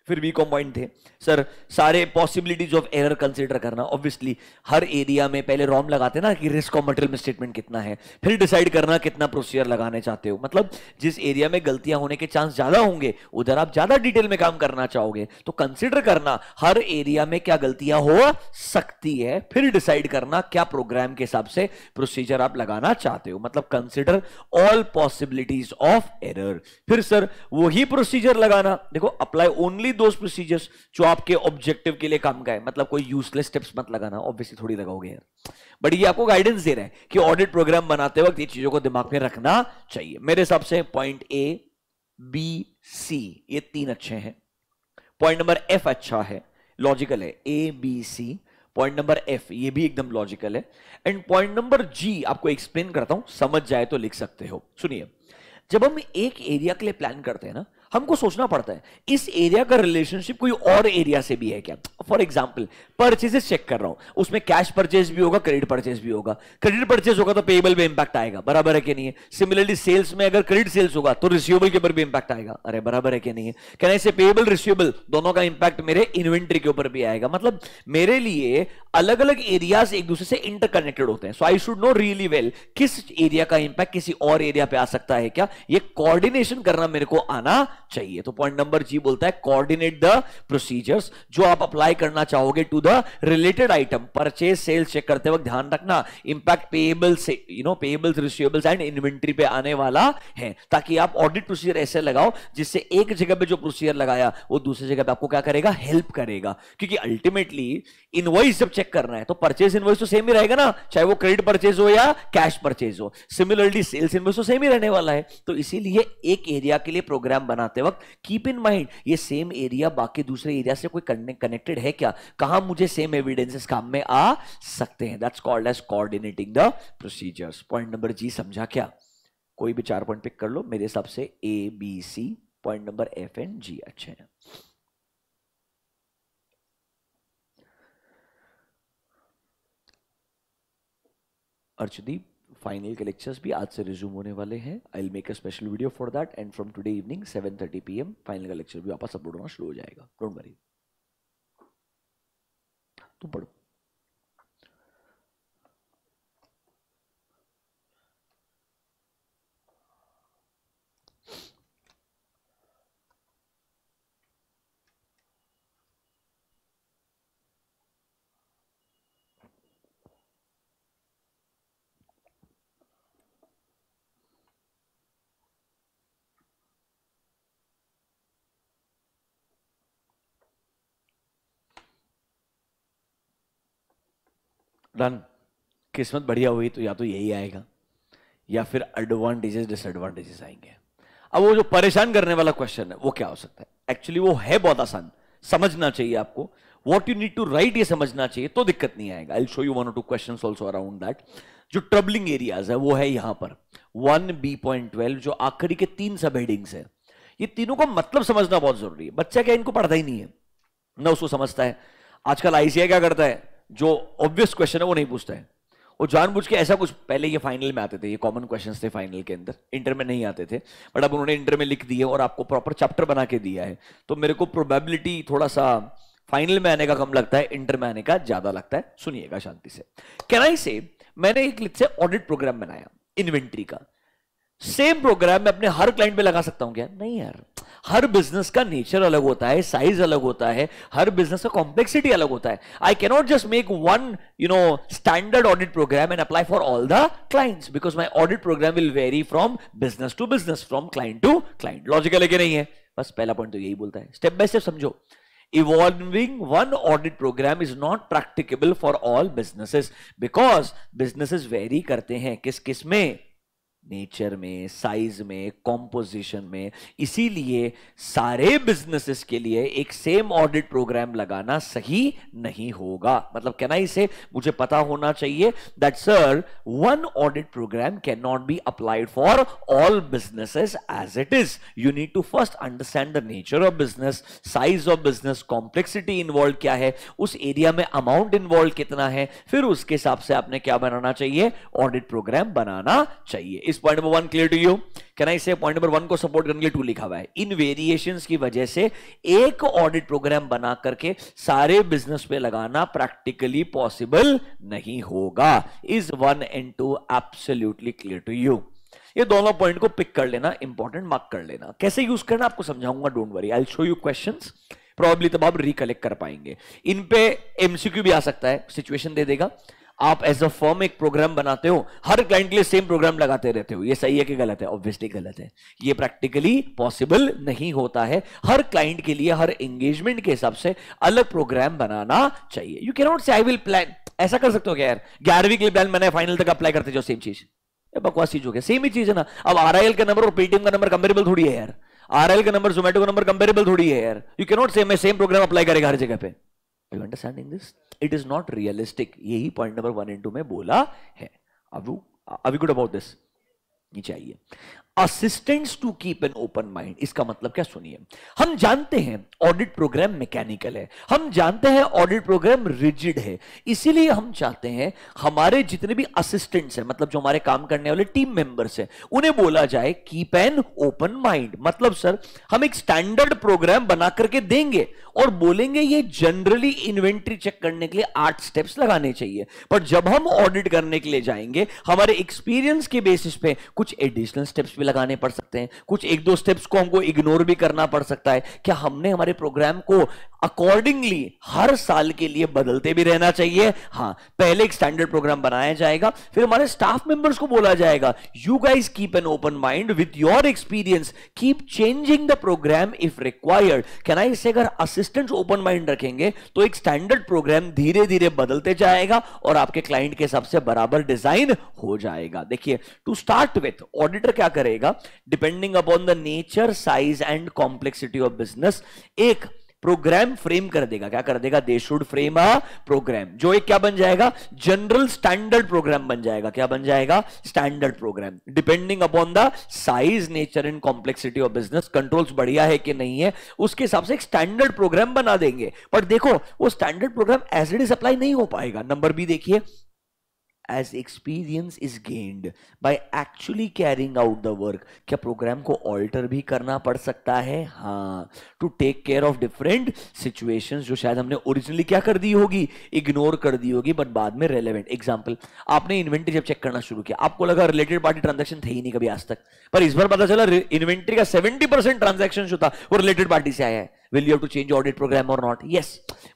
फिर B combined थे sir सारे possibilities of error consider करना obviously हर area में पहले ROM लगाते ना कि risk of material misstatement कितना है फिर डिसाइड करना कितना प्रोसीजर लगाने चाहते हो मतलब जिस एरिया में गलतियां होने के चांस ज्यादा होंगे उधर आप ज्यादा डिटेल में काम करना चाहोगे तो कंसिडर करना हर एरिया में क्या गलतियां हो सकती है फिर डिसाइड करना क्या प्रोग्राम के हिसाब से प्रोसीजर आप लगाना चाहते हो मतलब consider all possibilities of error फिर सर वही प्रोसीजर लगाना देखो अप्लाई ओनली दोज प्रोसीजर्स जो आपके ऑब्जेक्टिव के लिए काम का है मतलब कोई यूजलेस स्टेप्स मत लगाना ऑब्वियसली थोड़ी लगाओगे यार बट ये आपको गाइडेंस दे रहा है कि ऑडिट प्रोग्राम बनाते वक्त ये चीजों को दिमाग में रखना चाहिए मेरे हिसाब से पॉइंट ए बी सी ये तीन अच्छे हैं पॉइंट नंबर एफ अच्छा है लॉजिकल है A B C point number F ये भी एकदम लॉजिकल है एंड पॉइंट नंबर जी आपको एक्सप्लेन करता हूं समझ जाए तो लिख सकते हो सुनिए जब हम एक एरिया के लिए प्लान करते हैं ना हमको सोचना पड़ता है इस एरिया का रिलेशनशिप कोई और एरिया से भी है क्या फॉर एग्जाम्पल परचेजेस चेक कर रहा हूं उसमें कैश परचेज भी होगा क्रेडिट परचेज भी होगा क्रेडिट परचेज होगा तो पेबल पे इंपैक्ट आएगा बराबर है कि नहीं है सिमिलरली सेल्स में अगर क्रेडिट सेल्स होगा तो रिसीवेबल के ऊपर भी इंपैक्ट आएगा अरे बराबर है कि नहीं है कहना इससे पेबल रिसीवेबल दोनों का इंपैक्ट मेरे इन्वेंट्री के ऊपर भी आएगा मतलब मेरे लिए अलग अलग एरिया एक दूसरे से इंटरकनेक्टेड होते हैं so I should know really well किस एरिया का इंपैक्ट किसी और एरिया पे आ सकता है क्या ये कोऑर्डिनेशन करना मेरे को आना चाहिए तो पॉइंट नंबर जी बोलता है कोऑर्डिनेट द प्रोसीजर्स जो आप अप्लाई करना चाहोगे to the related item purchase sales check करते वक्त ध्यान रखना इंपैक्ट पेएबल से you know payables receivables and inventory पे आने वाला है ताकि आप ऑडिट प्रोसीजर ऐसे लगाओ जिससे एक जगह पे जो प्रोसीजर लगाया वो दूसरी जगह पे आपको क्या करेगा हेल्प करेगा क्योंकि अल्टीमेटली इनवॉइस जब चेक करना है तो परचेज इनवॉइस तो सेम ही रहेगा ना चाहे वो क्रेडिट परचेज हो या कैश परचेज हो सिमिलरली सेल्स इनवॉइस तो सेम ही रहने वाला है तो इसीलिए एक एरिया के लिए प्रोग्राम बनाते बनाते वक्त कीप इन माइंड ये सेम एरिया बाकी दूसरे एरिया से कोई कनेक्टेड है क्या कहा मुझे सेम एविडेंसेस काम में आ सकते हैं that's called as coordinating the procedures point number G समझा क्या कोई भी चार पॉइंट पिक कर लो मेरे हिसाब से A B C point number F and G अच्छे हैं अर्चदीप फाइनल के लेक्चर्स भी आज से रिज्यूम होने वाले हैं I will make a special video for that and from today evening 7:30 PM final का लेक्चर भी वापस अपलोड होना शुरू हो जाएगा डोंट वरी तुम पढ़ो डन किस्मत बढ़िया हुई तो या तो यही आएगा या फिर एडवांटेजेस डिसएडवांटेजेस आएंगे अब वो जो परेशान करने वाला क्वेश्चन है वो क्या हो सकता है एक्चुअली वो है बहुत आसान समझना चाहिए आपको what you need to write ये समझना चाहिए तो दिक्कत नहीं आएगा I show you one two question also around that जो ट्रबलिंग एरियाज है वो है यहां पर वन बी पॉइंट ट्वेल्व जो आखिरी के तीन सब हेडिंग्स है ये तीनों का मतलब समझना बहुत जरूरी है बच्चा क्या इनको पढ़ता ही नहीं है ना उसको समझता है आजकल आईसीआई क्या करता है जो ऑब्वियस क्वेश्चन है वो नहीं पूछता है वो जानबूझ के ऐसा कुछ पहले ये फाइनल में आते थे ये कॉमन क्वेश्चन थे फाइनल के अंदर इंटर में नहीं आते थे बट अब उन्होंने इंटर में लिख दिए और आपको प्रॉपर चैप्टर बना के दिया है तो मेरे को प्रोबेबिलिटी थोड़ा सा फाइनल में आने का कम लगता है इंटर में आने का ज्यादा लगता है सुनिएगा शांति से कैन आई से मैंने एक लिख से ऑडिट प्रोग्राम बनाया इन्वेंट्री का सेम प्रोग्राम मैं अपने हर क्लाइंट पे लगा सकता हूं क्या नहीं यार हर बिजनेस का नेचर अलग होता है साइज अलग होता है हर बिजनेस का कॉम्प्लेक्सिटी अलग होता है I cannot just make one you know standard audit program and apply for all the clients because my audit programme will vary from business to business from client to client logical अलग नहीं है बस पहला point तो यही बोलता है step by step समझो evolving one audit program is not practicable for all businesses because businesses vary करते हैं किस किस में नेचर में साइज में कॉम्पोजिशन में इसीलिए सारे बिजनेसेस के लिए एक सेम ऑडिट प्रोग्राम लगाना सही नहीं होगा मतलब आई इसे मुझे पता होना चाहिए that sir one audit programme can not be applied for all businesses as it is you need to first understand the nature of business size of business complexity involve क्या है उस एरिया में अमाउंट इन्वॉल्व कितना है फिर उसके हिसाब से आपने क्या बनाना चाहिए ऑडिट प्रोग्राम बनाना चाहिए इस इस point number one clear to you can I say point number one को सपोर्ट करने के लिए टू लिखा हुआ है इन वेरिएशंस की वजह से एक ऑडिट प्रोग्राम बना करके सारे बिजनेस पे लगाना प्रैक्टिकली पॉसिबल नहीं होगा is one and two absolutely clear to you ये दोनों पॉइंट को पिक कर लेना इंपॉर्टेंट मार्क कर लेना कैसे यूज करना आपको समझाऊंगा don't worry I show you question probably तब आप रिकलेक्ट कर पाएंगे इन पे एमसीक्यू भी आ सकता है सिचुएशन दे देगा आप एज अ फॉर्म एक प्रोग्राम बनाते हो हर क्लाइंट के लिए सेम प्रोग्राम लगाते रहते हो ये सही है कि गलत है ऑब्वियसली गलत है ये प्रैक्टिकली पॉसिबल नहीं होता है हर क्लाइंट के लिए हर एंगेजमेंट के हिसाब से अलग प्रोग्राम बनाना चाहिए you cannot say I will plan ऐसा कर सकते हो क्या यार ग्यारहवीं के लिए प्लान बनाए फाइनल तक अप्लाई करते जाओ सेम चीज बकवास चीज हो गया सेम ही चीज है ना अब आर का नंबर और पेटीएम का नंबर कंपेरेबल थोड़ी है यार आर एल का नंबर जोमेटो का नंबर कंपेरेबल थोड़ी है यार यू कैनॉट से मैं सेम प्रोग्राम अप्लाई करेगा हर जगह पे you understanding this it is not realistic यही point number one and two में बोला है अब अभी गुड अबाउट दिस ये चाहिए assistants to keep an open mind इसका मतलब क्या सुनिए हम जानते हैं ऑडिट प्रोग्राम मैकेनिकल है हम जानते हैं ऑडिट प्रोग्राम रिजिड है इसीलिए हम चाहते हैं हमारे जितने भी असिस्टेंट्स हैं मतलब जो हमारे काम करने वाले टीम मेंबर्स हैं उन्हें बोला जाए कीप एन ओपन माइंड मतलब सर हम एक स्टैंडर्ड प्रोग्राम बना करके देंगे और बोलेंगे ये जनरली इन्वेंट्री चेक करने के लिए आठ स्टेप्स लगाने चाहिए पर जब हम ऑडिट करने के लिए जाएंगे हमारे एक्सपीरियंस के बेसिस पे कुछ एडिशनल स्टेप्स भी लगाने पड़ सकते हैं कुछ एक दो स्टेप्स को हमको इग्नोर भी करना पड़ सकता है क्या हमने हमारे प्रोग्राम को अकॉर्डिंगली हर साल के लिए बदलते भी रहना चाहिए हाँ पहले एक स्टैंडर्ड प्रोग्राम बनाया जाएगा फिर हमारे स्टाफ मेंबर्स को बोला जाएगा you guys keep an open mind with your experience keep changing the program if required can I इसे अगर असिस्टेंट ओपन माइंड रखेंगे तो एक स्टैंडर्ड प्रोग्राम धीरे धीरे बदलते जाएगा और आपके क्लाइंट के हिसाब से बराबर डिजाइन हो जाएगा देखिए टू स्टार्ट विथ ऑडिटर क्या करेगा रहेगा depending upon the nature size and complexity of business एक प्रोग्राम फ्रेम कर देगा क्या कर देगा they should frame a program जो एक क्या बन जाएगा जनरल स्टैंडर्ड प्रोग्राम बन जाएगा क्या बन जाएगा standard program depending upon the size nature and complexity of business controls बढ़िया है कि नहीं है उसके हिसाब से एक स्टैंडर्ड प्रोग्राम बना देंगे बट देखो वो standard programme as it is apply नहीं हो पाएगा नंबर बी देखिए as experience is gained by actually carrying out the work क्या प्रोग्राम को ऑल्टर भी करना पड़ सकता है हाँ to take care of different situation जो शायद हमने ओरिजिनली क्या कर दी होगी इग्नोर कर दी होगी बट बाद में रेलिवेंट एग्जाम्पल आपने इन्वेंट्री जब चेक करना शुरू किया आपको लगा रिलेटेड पार्टी ट्रांजेक्शन थे ही नहीं कभी आज तक पर इस बार पता चला इन्वेंट्री का सेवेंटी परसेंट ट्रांजेक्शन जो था वो रिलेटेड पार्टी से आया है will you have to change audit program or not yes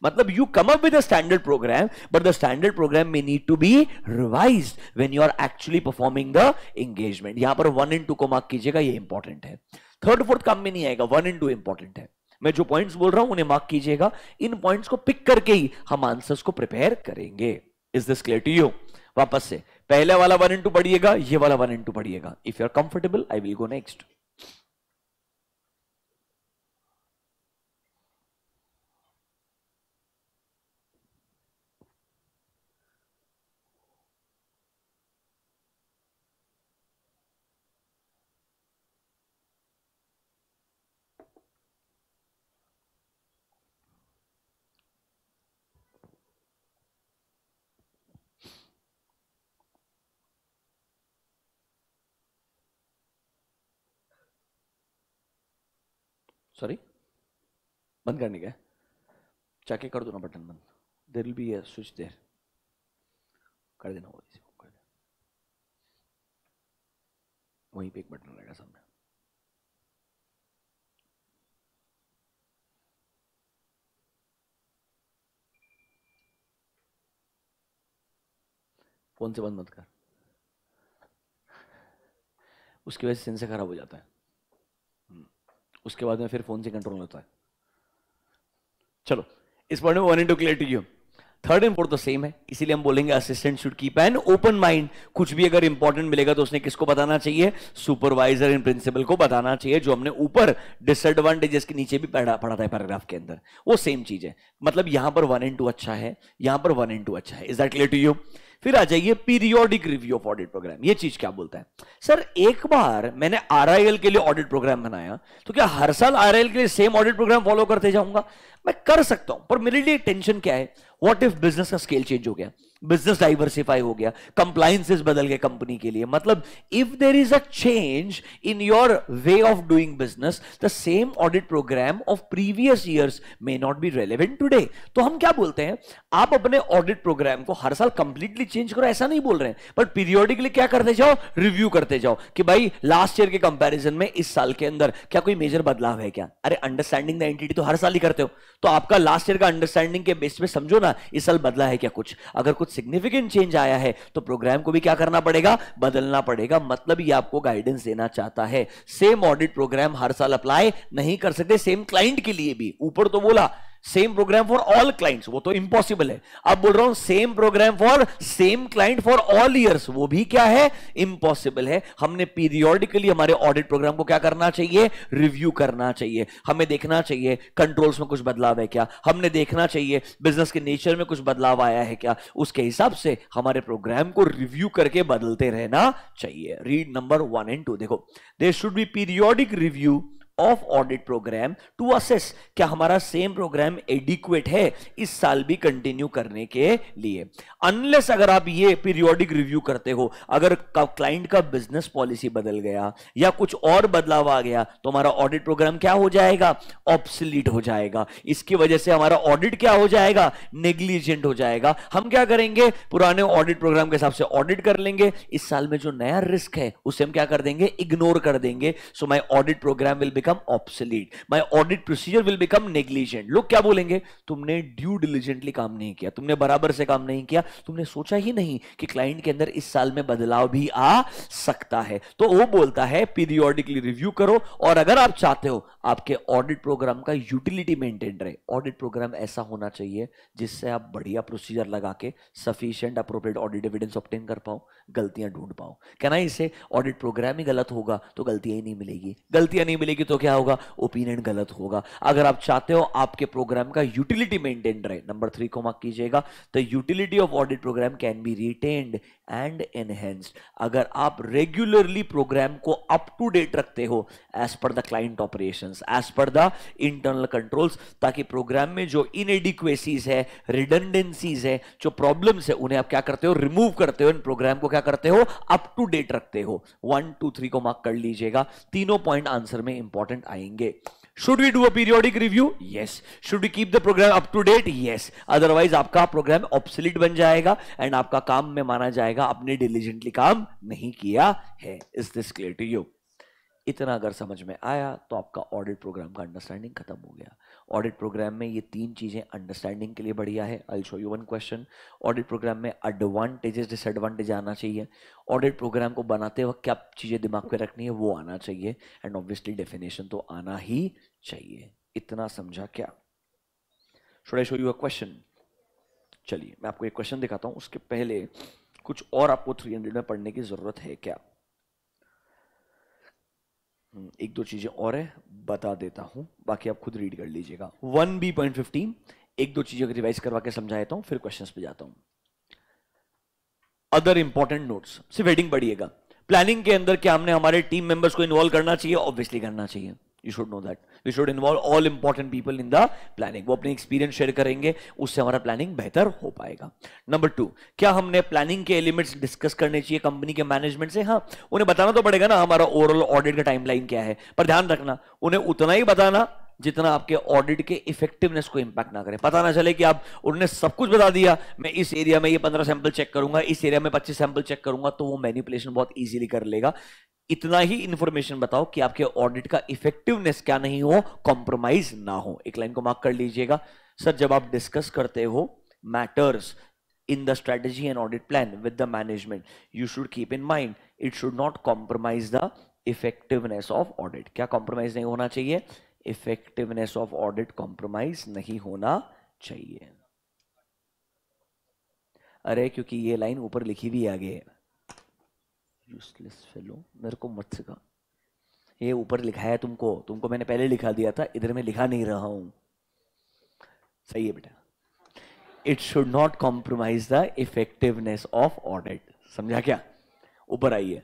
matlab you come up with a standard program but the standard program may need to be revised when you are actually performing the engagement yahan par 1 and 2 ko mark kijiyega ye important hai third fourth kam mein nahi aayega 1 and 2 important hai मैं जो points बोल रहा हूं उन्हें mark कीजिएगा इन points को pick करके ही हम आंसर्स को प्रिपेयर करेंगे is this clear to you वापस से पहले वाला वन इंटू पढ़िएगा ये वाला वन इंटू पढ़िएगा if you are comfortable I will go next sorry बंद करने का चाके कर दो ना बटन बंद there will be switch there कर देना वो इसी वहीं पे एक बटन रहेगा सामने फोन से बंद मत कर उसकी वजह से सेंसर खराब हो जाता है उसके बाद में फिर फोन से कंट्रोल होता है चलो इस पॉइंट में one into clear to you third import तो सेम है इसीलिए हम बोलेंगे assistant should keep an open mind कुछ भी अगर इंपॉर्टेंट मिलेगा तो उसने किसको बताना चाहिए सुपरवाइजर एंड प्रिंसिपल को बताना चाहिए जो हमने ऊपर डिसएडवांटेजेस के नीचे भी पढ़ा पढ़ा था पैराग्राफ के अंदर वो सेम चीज है मतलब यहां पर वन इंटू अच्छा है यहां पर वन इंटू अच्छा है is that clear to you फिर आ जाइए periodic review of audit programme ये चीज क्या बोलता है सर एक बार मैंने आर के लिए ऑडिट प्रोग्राम बनाया तो क्या हर साल आर के लिए सेम ऑडिट प्रोग्राम फॉलो करते जाऊंगा मैं कर सकता हूं पर मेरे लिए टेंशन क्या है व्हाट इफ बिजनेस का स्केल चेंज हो गया बिजनेस डाइवर्सिफाई हो गया कंप्लाइंसेस बदल गए कंपनी के लिए मतलब if there is a change in your way of doing business the same audit programme of previous years may not be relevant today तो हम क्या बोलते हैं आप अपने ऑडिट प्रोग्राम को हर साल कंप्लीटली चेंज करो ऐसा नहीं बोल रहे हैं बट पीरियोडिकली क्या करते जाओ रिव्यू करते जाओ कि भाई लास्ट ईयर के कंपेरिजन में इस साल के अंदर क्या कोई मेजर बदलाव है क्या अरे अंडरस्टैंडिंग द एंटिटी तो हर साल ही करते हो तो आपका लास्ट ईयर का अंडरस्टैंडिंग के बेस पे समझो ना ना इस साल बदला है क्या कुछ अगर कुछ सिग्निफिकेंट चेंज आया है तो प्रोग्राम को भी क्या करना पड़ेगा बदलना पड़ेगा मतलब ये आपको गाइडेंस देना चाहता है सेम ऑडिट प्रोग्राम हर साल अप्लाई नहीं कर सकते सेम क्लाइंट के लिए भी ऊपर तो बोला same programme for all clients वो तो इम्पॉसिबल है अब बोल रहा हूं same programme for same client for all years वो भी क्या है इम्पॉसिबल है हमने पीरियोडिकली हमारे ऑडिट प्रोग्राम को क्या करना चाहिए रिव्यू करना चाहिए हमें देखना चाहिए कंट्रोल्स में कुछ बदलाव है क्या हमने देखना चाहिए बिजनेस के नेचर में कुछ बदलाव आया है क्या उसके हिसाब से हमारे प्रोग्राम को रिव्यू करके बदलते रहना चाहिए read number one and two देखो there should be periodic review of audit programme to assess क्या हमारा सेम प्रोग्राम एडिक्वेट है इस साल भी कंटिन्यू करने के लिए अनलेस अगर आप ये पीरियोडिक रिव्यू करते हो अगर क्लाइंट का बिजनेस पॉलिसी बदल गया या कुछ और बदलाव आ गया तो हमारा ऑडिट प्रोग्राम क्या हो जाएगा ऑप्सिलीट हो जाएगा इसकी वजह से हमारा ऑडिट क्या हो जाएगा नेग्लिजेंट हो जाएगा हम क्या करेंगे पुराने ऑडिट प्रोग्राम के हिसाब से ऑडिट कर लेंगे इस साल में जो नया रिस्क है उसे हम क्या कर देंगे इग्नोर कर देंगे so my audit programme will become become obsolete my audit procedure will become negligent लोग क्या बोलेंगे तुमने ड्यू डिलीजेंटली काम नहीं किया तुमने बराबर से काम नहीं किया तुमने सोचा ही नहीं कि क्लाइंट के अंदर इस साल में बदलाव भी आ सकता है तो वो बोलता है पीरियोडिकली रिव्यू करो और अगर आप चाहते हो आपके ऑडिट प्रोग्राम का यूटिलिटी मेंटेन रहे ऑडिट प्रोग्राम ऐसा होना चाहिए जिससे आप बढ़िया प्रोसीजर लगा के sufficient appropriate audit evidence obtain कर पाओ गलतियां ढूंढ पाओ कहना इसे ऑडिट प्रोग्राम ही गलत होगा तो गलतियां ही नहीं मिलेगी गलतियां नहीं मिलेगी तो क्या होगा ओपिनियन गलत होगा अगर आप चाहते हो आपके प्रोग्राम का यूटिलिटी मेंटेन रहे नंबर थ्री को मार्क कीजिएगा तो utility of audit programme can be retained and enhanced अगर आप रेगुलरली प्रोग्राम को अप टू डेट रखते हो as per the client operations as per the internal controls ताकि प्रोग्राम में जो इनएडिक्वेसीज है रिडंडेंसीज है जो प्रॉब्लम्स है उन्हें आप क्या करते हो रिमूव करते हो इन प्रोग्राम को क्या करते हो अप टू डेट रखते हो वन टू थ्री को मार्क कर लीजिएगा तीनों पॉइंट आंसर में इंपॉर्टेंट आएंगे should we do a periodic review yes should we keep the program up to date yes otherwise आपका program obsolete बन जाएगा and आपका काम में माना जाएगा आपने diligently काम नहीं किया है is this clear to you इतना अगर समझ में आया तो आपका ऑडिट प्रोग्राम का अंडरस्टैंडिंग खत्म हो गया ऑडिट प्रोग्राम में ये तीन चीज़ें अंडरस्टैंडिंग के लिए बढ़िया है I show you one question audit programme में एडवांटेजेस डिसएडवांटेज आना चाहिए ऑडिट प्रोग्राम को बनाते वक्त क्या चीज़ें दिमाग पे रखनी है वो आना चाहिए एंड ऑब्वियसली डेफिनेशन तो आना ही चाहिए इतना समझा क्या should I show you a question चलिए मैं आपको एक क्वेश्चन दिखाता हूं उसके पहले कुछ और आपको 300 में पढ़ने की जरूरत है क्या हम्म, एक दो चीजें और है बता देता हूं बाकी आप खुद रीड कर लीजिएगा वन बी पॉइंट फिफ्टीन एक दो चीजें रिवाइज करवा के समझा देता हूं फिर क्वेश्चन पे जाता हूं अदर इंपॉर्टेंट नोट्स सिर्फ हेडिंग पढ़िएगा प्लानिंग के अंदर क्या हमने हमारे टीम मेंबर्स को इन्वॉल्व करना चाहिए ऑब्वियसली करना चाहिए you should know that we should involve all important people in the planning वो अपने एक्सपीरियंस शेयर करेंगे उससे हमारा प्लानिंग बेहतर हो पाएगा नंबर टू क्या हमने प्लानिंग के एलिमेंट्स डिस्कस करने चाहिए कंपनी के मैनेजमेंट से हाँ उन्हें बताना तो पड़ेगा ना हमारा ओवरऑल ऑडिट का टाइमलाइन क्या है पर ध्यान रखना उन्हें उतना ही बताना जितना आपके ऑडिट के इफेक्टिवनेस को इम्पैक्ट ना करे पता ना चले कि आप उन्होंने सब कुछ बता दिया मैं इस एरिया में ये पंद्रह सैंपल चेक करूंगा इस एरिया में पच्चीस सैंपल चेक करूंगा तो वो मैनिपुलेशन बहुत ईजिली कर लेगा इतना ही इंफॉर्मेशन बताओ कि आपके ऑडिट का इफेक्टिवनेस क्या नहीं हो कॉम्प्रोमाइज ना हो एक लाइन को मार्क कर लीजिएगा सर जब आप डिस्कस करते हो matters in the strategy and audit plan with the management you should keep in mind it should not compromise the effectiveness of audit क्या कॉम्प्रोमाइज नहीं होना चाहिए इफेक्टिवनेस ऑफ ऑडिट कॉम्प्रोमाइज नहीं होना चाहिए अरे क्योंकि ये लाइन ऊपर लिखी भी आगे है यूजलेस फेलो मेरे को मत सिखा ये ऊपर लिखा है तुमको तुमको मैंने पहले लिखा दिया था इधर मैं लिखा नहीं रहा हूं सही है बेटा it should not compromise the effectiveness of audit समझा क्या ऊपर आइए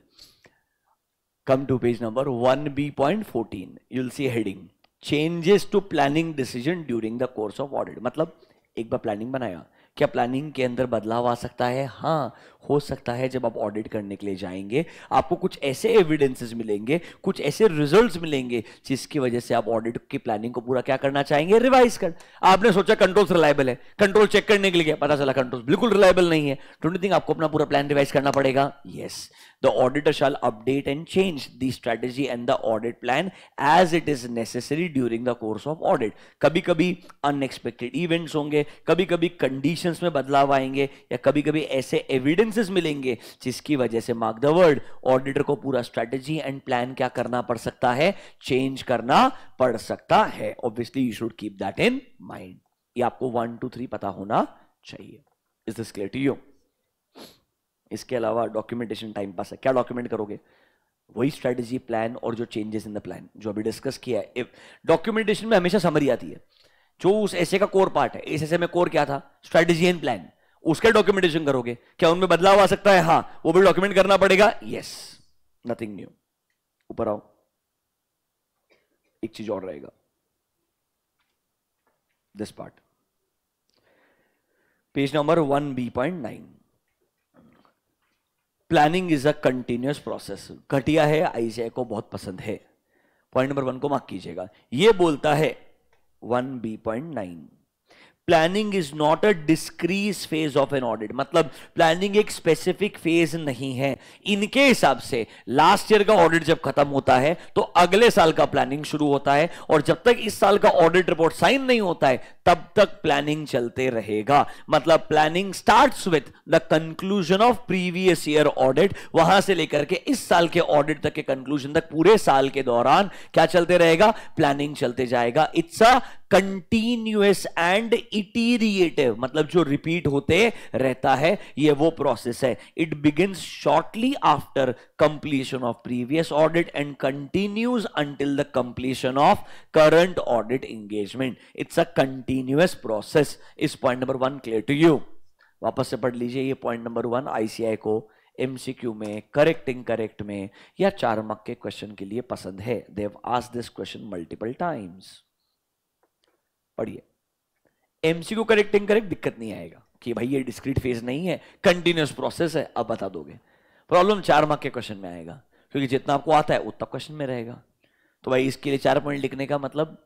come to page number one B point fourteen you'll see heading changes to planning decision during the course of audit मतलब एक बार प्लानिंग बनाया क्या प्लानिंग के अंदर बदलाव आ सकता है हाँ हो सकता है जब आप ऑडिट करने के लिए जाएंगे आपको कुछ ऐसे एविडेंसेस मिलेंगे कुछ ऐसे रिजल्ट्स मिलेंगे जिसकी वजह से आप ऑडिट की प्लानिंग को पूरा क्या करना चाहेंगे रिवाइज कर आपने सोचा कंट्रोल्स रिलायबल है कंट्रोल चेक करने के लिए पता चला कंट्रोल बिल्कुल रिलायबल नहीं है डोंट थिंक आपको अपना पूरा प्लान रिवाइज करना पड़ेगा yes the auditor shall update and change the strategy and the audit plan as it is necessary during the course of audit कभी कभी अनएक्सपेक्टेड इवेंट्स होंगे कभी कभी कंडीशंस में बदलाव आएंगे या कभी कभी ऐसे एविडेंस चांसेस मिलेंगे जिसकी वजह से मार्क द वर्ड ऑडिटर को पूरा स्ट्रेटेजी एंड प्लान क्या करना पड़ सकता है चेंज करना पड़ सकता है obviously you should keep that in mind ये आपको वन टू थ्री पता होना चाहिए is this clear to you इसके अलावा डॉक्यूमेंटेशन टाइम पास है क्या डॉक्यूमेंट करोगे वही स्ट्रेटेजी प्लान और जो चेंजेस इन द प्लान जो अभी डिस्कस किया है डॉक्यूमेंटेशन में हमेशा समरी आती है जो उस ऐसे का कोर पार्ट है इस ऐसे में कोर क्या था स्ट्रेटेजी एंड प्लान उसका डॉक्यूमेंटेशन करोगे क्या उनमें बदलाव आ सकता है हाँ वो भी डॉक्यूमेंट करना पड़ेगा यस नथिंग न्यू ऊपर आओ एक चीज और रहेगा this part page number one B point nine planning is a continuous process घटिया है आईसीआई को बहुत पसंद है पॉइंट नंबर वन को मार्क कीजिएगा ये बोलता है one B point nine planning is not a discrete phase of an audit मतलब प्लानिंग एक स्पेसिफिक फेज नहीं है इनके हिसाब से लास्ट ईयर का ऑडिट जब खत्म होता है तो अगले साल का प्लानिंग शुरू होता है और जब तक इस साल का ऑडिट रिपोर्ट साइन नहीं होता है तब तक प्लानिंग चलते रहेगा मतलब planning start with the conclusion of previous year audit वहां से लेकर के इस साल के ऑडिट तक के कंक्लूजन तक पूरे साल के दौरान क्या चलते रहेगा प्लानिंग चलते जाएगा it's a continuous and iterative मतलब जो रिपीट होते रहता है ये वो प्रोसेस है it begins shortly after completion of previous audit and continues until the completion of current audit engagement it's a continuous process इस point number one clear to you वापस से पढ़ लीजिए ये पॉइंट नंबर वन आईसीआई को MCQ में correct incorrect में या चार मक के क्वेश्चन के लिए पसंद है देव आज दिस क्वेश्चन मल्टीपल टाइम्स पढ़िए एमसीक्यू करेक्ट इनकरेक्ट दिक्कत नहीं आएगा कि भाई ये डिस्क्रीट फेज नहीं है कंटिन्यूस प्रोसेस है अब बता दोगे प्रॉब्लम चार मार्क के क्वेश्चन में आएगा क्योंकि जितना आपको आता है उतना क्वेश्चन में रहेगा तो भाई इसके लिए चार पॉइंट लिखने का मतलब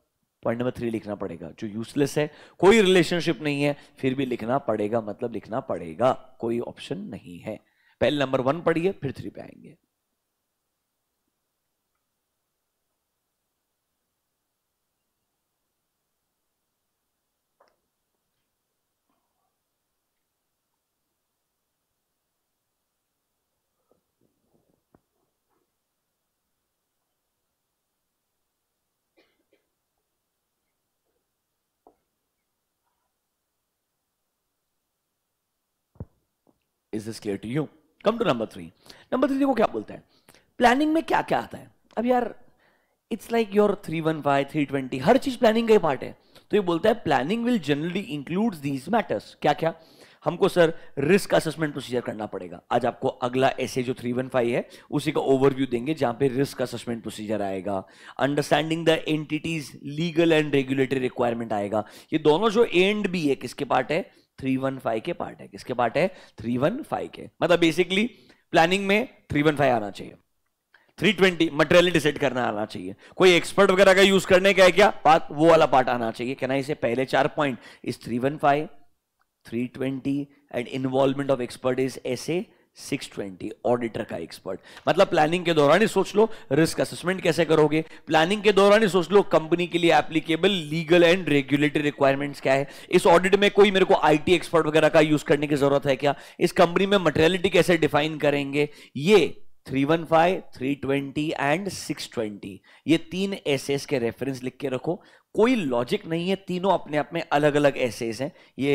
पॉइंट नंबर थ्री लिखना पड़ेगा जो यूजलेस है कोई रिलेशनशिप नहीं है फिर भी लिखना पड़ेगा मतलब लिखना पड़ेगा कोई ऑप्शन नहीं है पहले नंबर वन पढ़िए फिर थ्री पे आएंगे is this clear to you come to number three number three देखो क्या बोलता है प्लानिंग में क्या क्या आता है अब यार it's like your three one five three twenty हर चीज प्लानिंग का ही पार्ट है तो ये बोलता है planning will generally include these matters क्या क्या हमको सर रिस्क असेसमेंट प्रोसीजर करना पड़ेगा आज आपको अगला ऐसे जो थ्री वन फाइव है उसी का ओवरव्यू देंगे जहां पे रिस्क असेसमेंट प्रोसीजर आएगा understanding the entity's legal and regulatory requirement आएगा ये दोनों जो एंड भी है किसके पार्ट है थ्री वन फाइव के पार्ट है किसके पार्ट है थ्री वन फाइव के मतलब बेसिकली प्लानिंग में थ्री वन फाइव आना चाहिए थ्री ट्वेंटी मटेरियल डिसाइड करना आना चाहिए कोई एक्सपर्ट वगैरह का यूज करने का है क्या बात वो वाला पार्ट आना चाहिए कहना इसे पहले चार पॉइंट इस three one five three twenty and involvement of expert is ऐसे 620 ऑडिटर का एक्सपर्ट मतलब प्लानिंग के दौरान ही सोच लो रिस्क असेसमेंट कैसे करोगे प्लानिंग के दौरान ही सोच लो कंपनी के लिए applicable legal and regulatory requirements क्या है इस ऑडिट में कोई मेरे को आईटी एक्सपर्ट वगैरह का यूज करने की जरूरत है क्या इस कंपनी में मटेरियलिटी कैसे डिफाइन करेंगे ये 315, 320 एंड 620 ये तीन एसेस के रेफरेंस लिख के रखो कोई लॉजिक नहीं है तीनों अपने आप में अलग अलग एसेस हैं ये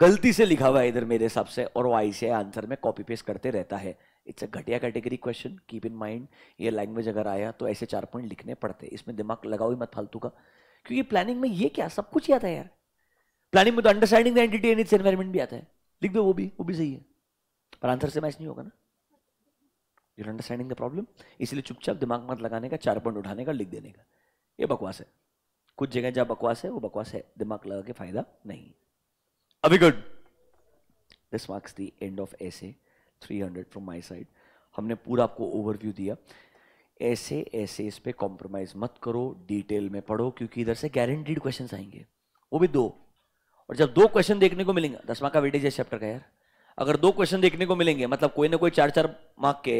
गलती से लिखा हुआ है इधर मेरे हिसाब से और वो से आंसर में कॉपी पेस्ट करते रहता है इट्स अ घटिया category question keep in mind ये लैंग्वेज अगर आया तो ऐसे चार पॉइंट लिखने पड़ते इसमें दिमाग लगाओ ही मत फालतू का क्योंकि प्लानिंग में ये क्या सब कुछ ही आता है यार प्लानिंग में तो understanding the entity and its environment भी आता है लिख दो वो भी वो भी सही है पर आंसर से मैच नहीं होगा ना यूर अंडरस्टैंडिंग द प्रॉब्लम इसलिए चुपचाप दिमाग मत लगाने का चार पॉइंट उठाने का लिख देने का ये बकवास है कुछ जगह जहाँ बकवास है वो बकवास है दिमाग लगा के फायदा नहीं Abhi good. This marks the end of essay 300 from my side. हमने पूरा आपको ओवरव्यू दिया ऐसे ऐसे इस पर कॉम्प्रोमाइज मत करो डिटेल में पढ़ो क्योंकि इधर से गारंटीड क्वेश्चन आएंगे वो भी दो और जब दो क्वेश्चन देखने को मिलेंगे दस मार्क का वेटेज है चैप्टर का यार अगर दो क्वेश्चन देखने को मिलेंगे मतलब कोई ना कोई चार चार मार्क के